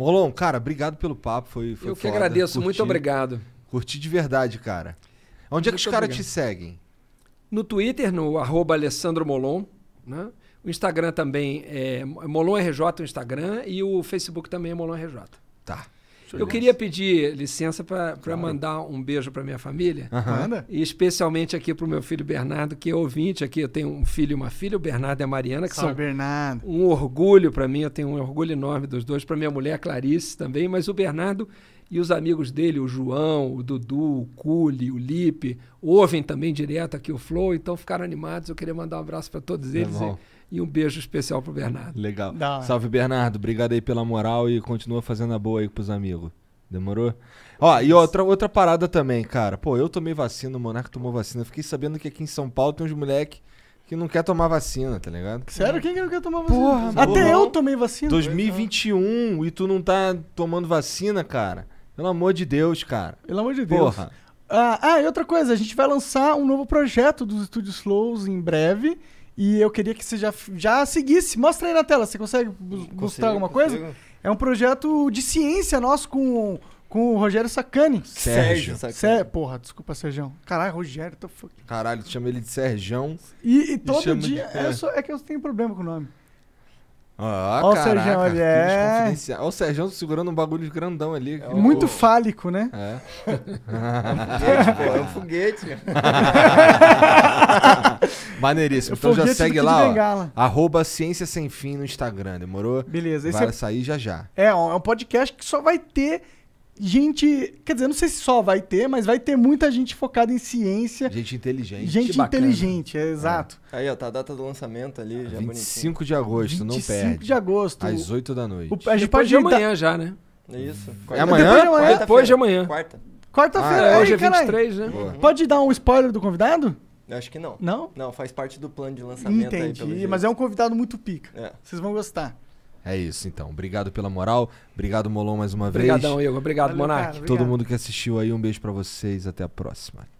Molon, cara, obrigado pelo papo. Foi, foi Eu que agradeço, Curti. muito obrigado. Curti de verdade, cara. Onde muito é que os caras te seguem? No Twitter, no arroba Alessandro Molon, né? O Instagram também é MolonRJ, o Instagram, e o Facebook também é MolonRJ. Tá. Eu queria pedir licença para claro. mandar um beijo para minha família. Uhum. E especialmente aqui para o meu filho Bernardo, que é ouvinte aqui. Eu tenho um filho e uma filha, o Bernardo e a Mariana, que Salve, são Bernardo. um orgulho para mim. Eu tenho um orgulho enorme dos dois, para minha mulher Clarice também, mas o Bernardo e os amigos dele, o João, o Dudu, o Cule, o Lipe, ouvem também direto aqui o Flow, então ficaram animados. Eu queria mandar um abraço para todos tá eles. É e um beijo especial pro Bernardo. Legal. Salve, Bernardo. Obrigado aí pela moral e continua fazendo a boa aí pros amigos. Demorou? Ó, e outra, outra parada também, cara. Pô, eu tomei vacina, o Monarca tomou vacina. fiquei sabendo que aqui em São Paulo tem uns moleque que não quer tomar vacina, tá ligado? Sério? Quem que não quer tomar vacina? Porra, Até eu tomei vacina. 2021 e tu não tá tomando vacina, cara. Pelo amor de Deus, cara. Pelo amor de Deus. Porra. Ah, ah, e outra coisa, a gente vai lançar um novo projeto dos Estúdios Flows em breve. E eu queria que você já, já seguisse. Mostra aí na tela, você consegue mostrar alguma coisa? Consigo. É um projeto de ciência nosso com, com o Rogério Sacani. Sérgio. Sérgio. Sé, porra, desculpa, Sérgio. Caralho, Rogério, tô fuck. Caralho, tu chama ele de Sérgio. E, e todo dia. De... É, só, é que eu tenho problema com o nome. Ah, Olha o caraca, Sérgio ali, é. Olha o Sérgio segurando um bagulho grandão ali. É muito o... fálico, né? É. é um foguete, pô, é um foguete. Maneiríssimo. Então já segue lá, ó, arroba Ciência Sem Fim no Instagram, demorou? Beleza. Esse vai é... sair já já. É, é um podcast que só vai ter gente. Quer dizer, não sei se só vai ter, mas vai ter muita gente focada em ciência. Gente inteligente. Gente bacana. inteligente, é, é. exato. É. Aí, ó, tá a data do lançamento ali, já 25 bonitinho. de agosto, não perde. 25 de agosto. Às 8 da noite. O, a gente pode de amanhã tá... já, né? é Isso. Quarta. É amanhã? Depois de amanhã. Depois de amanhã. Quarta. Quarta-feira. Ah, é. Hoje é 23, carai. né? Pode dar um spoiler do convidado? Eu acho que não. Não? Não, faz parte do plano de lançamento Entendi, aí, mas jeito. é um convidado muito pica. É. Vocês vão gostar. É isso, então. Obrigado pela moral. Obrigado, Molon, mais uma Obrigadão, vez. Obrigadão, Igor. Obrigado, Valeu, Monark. Todo mundo que assistiu aí, um beijo para vocês. Até a próxima.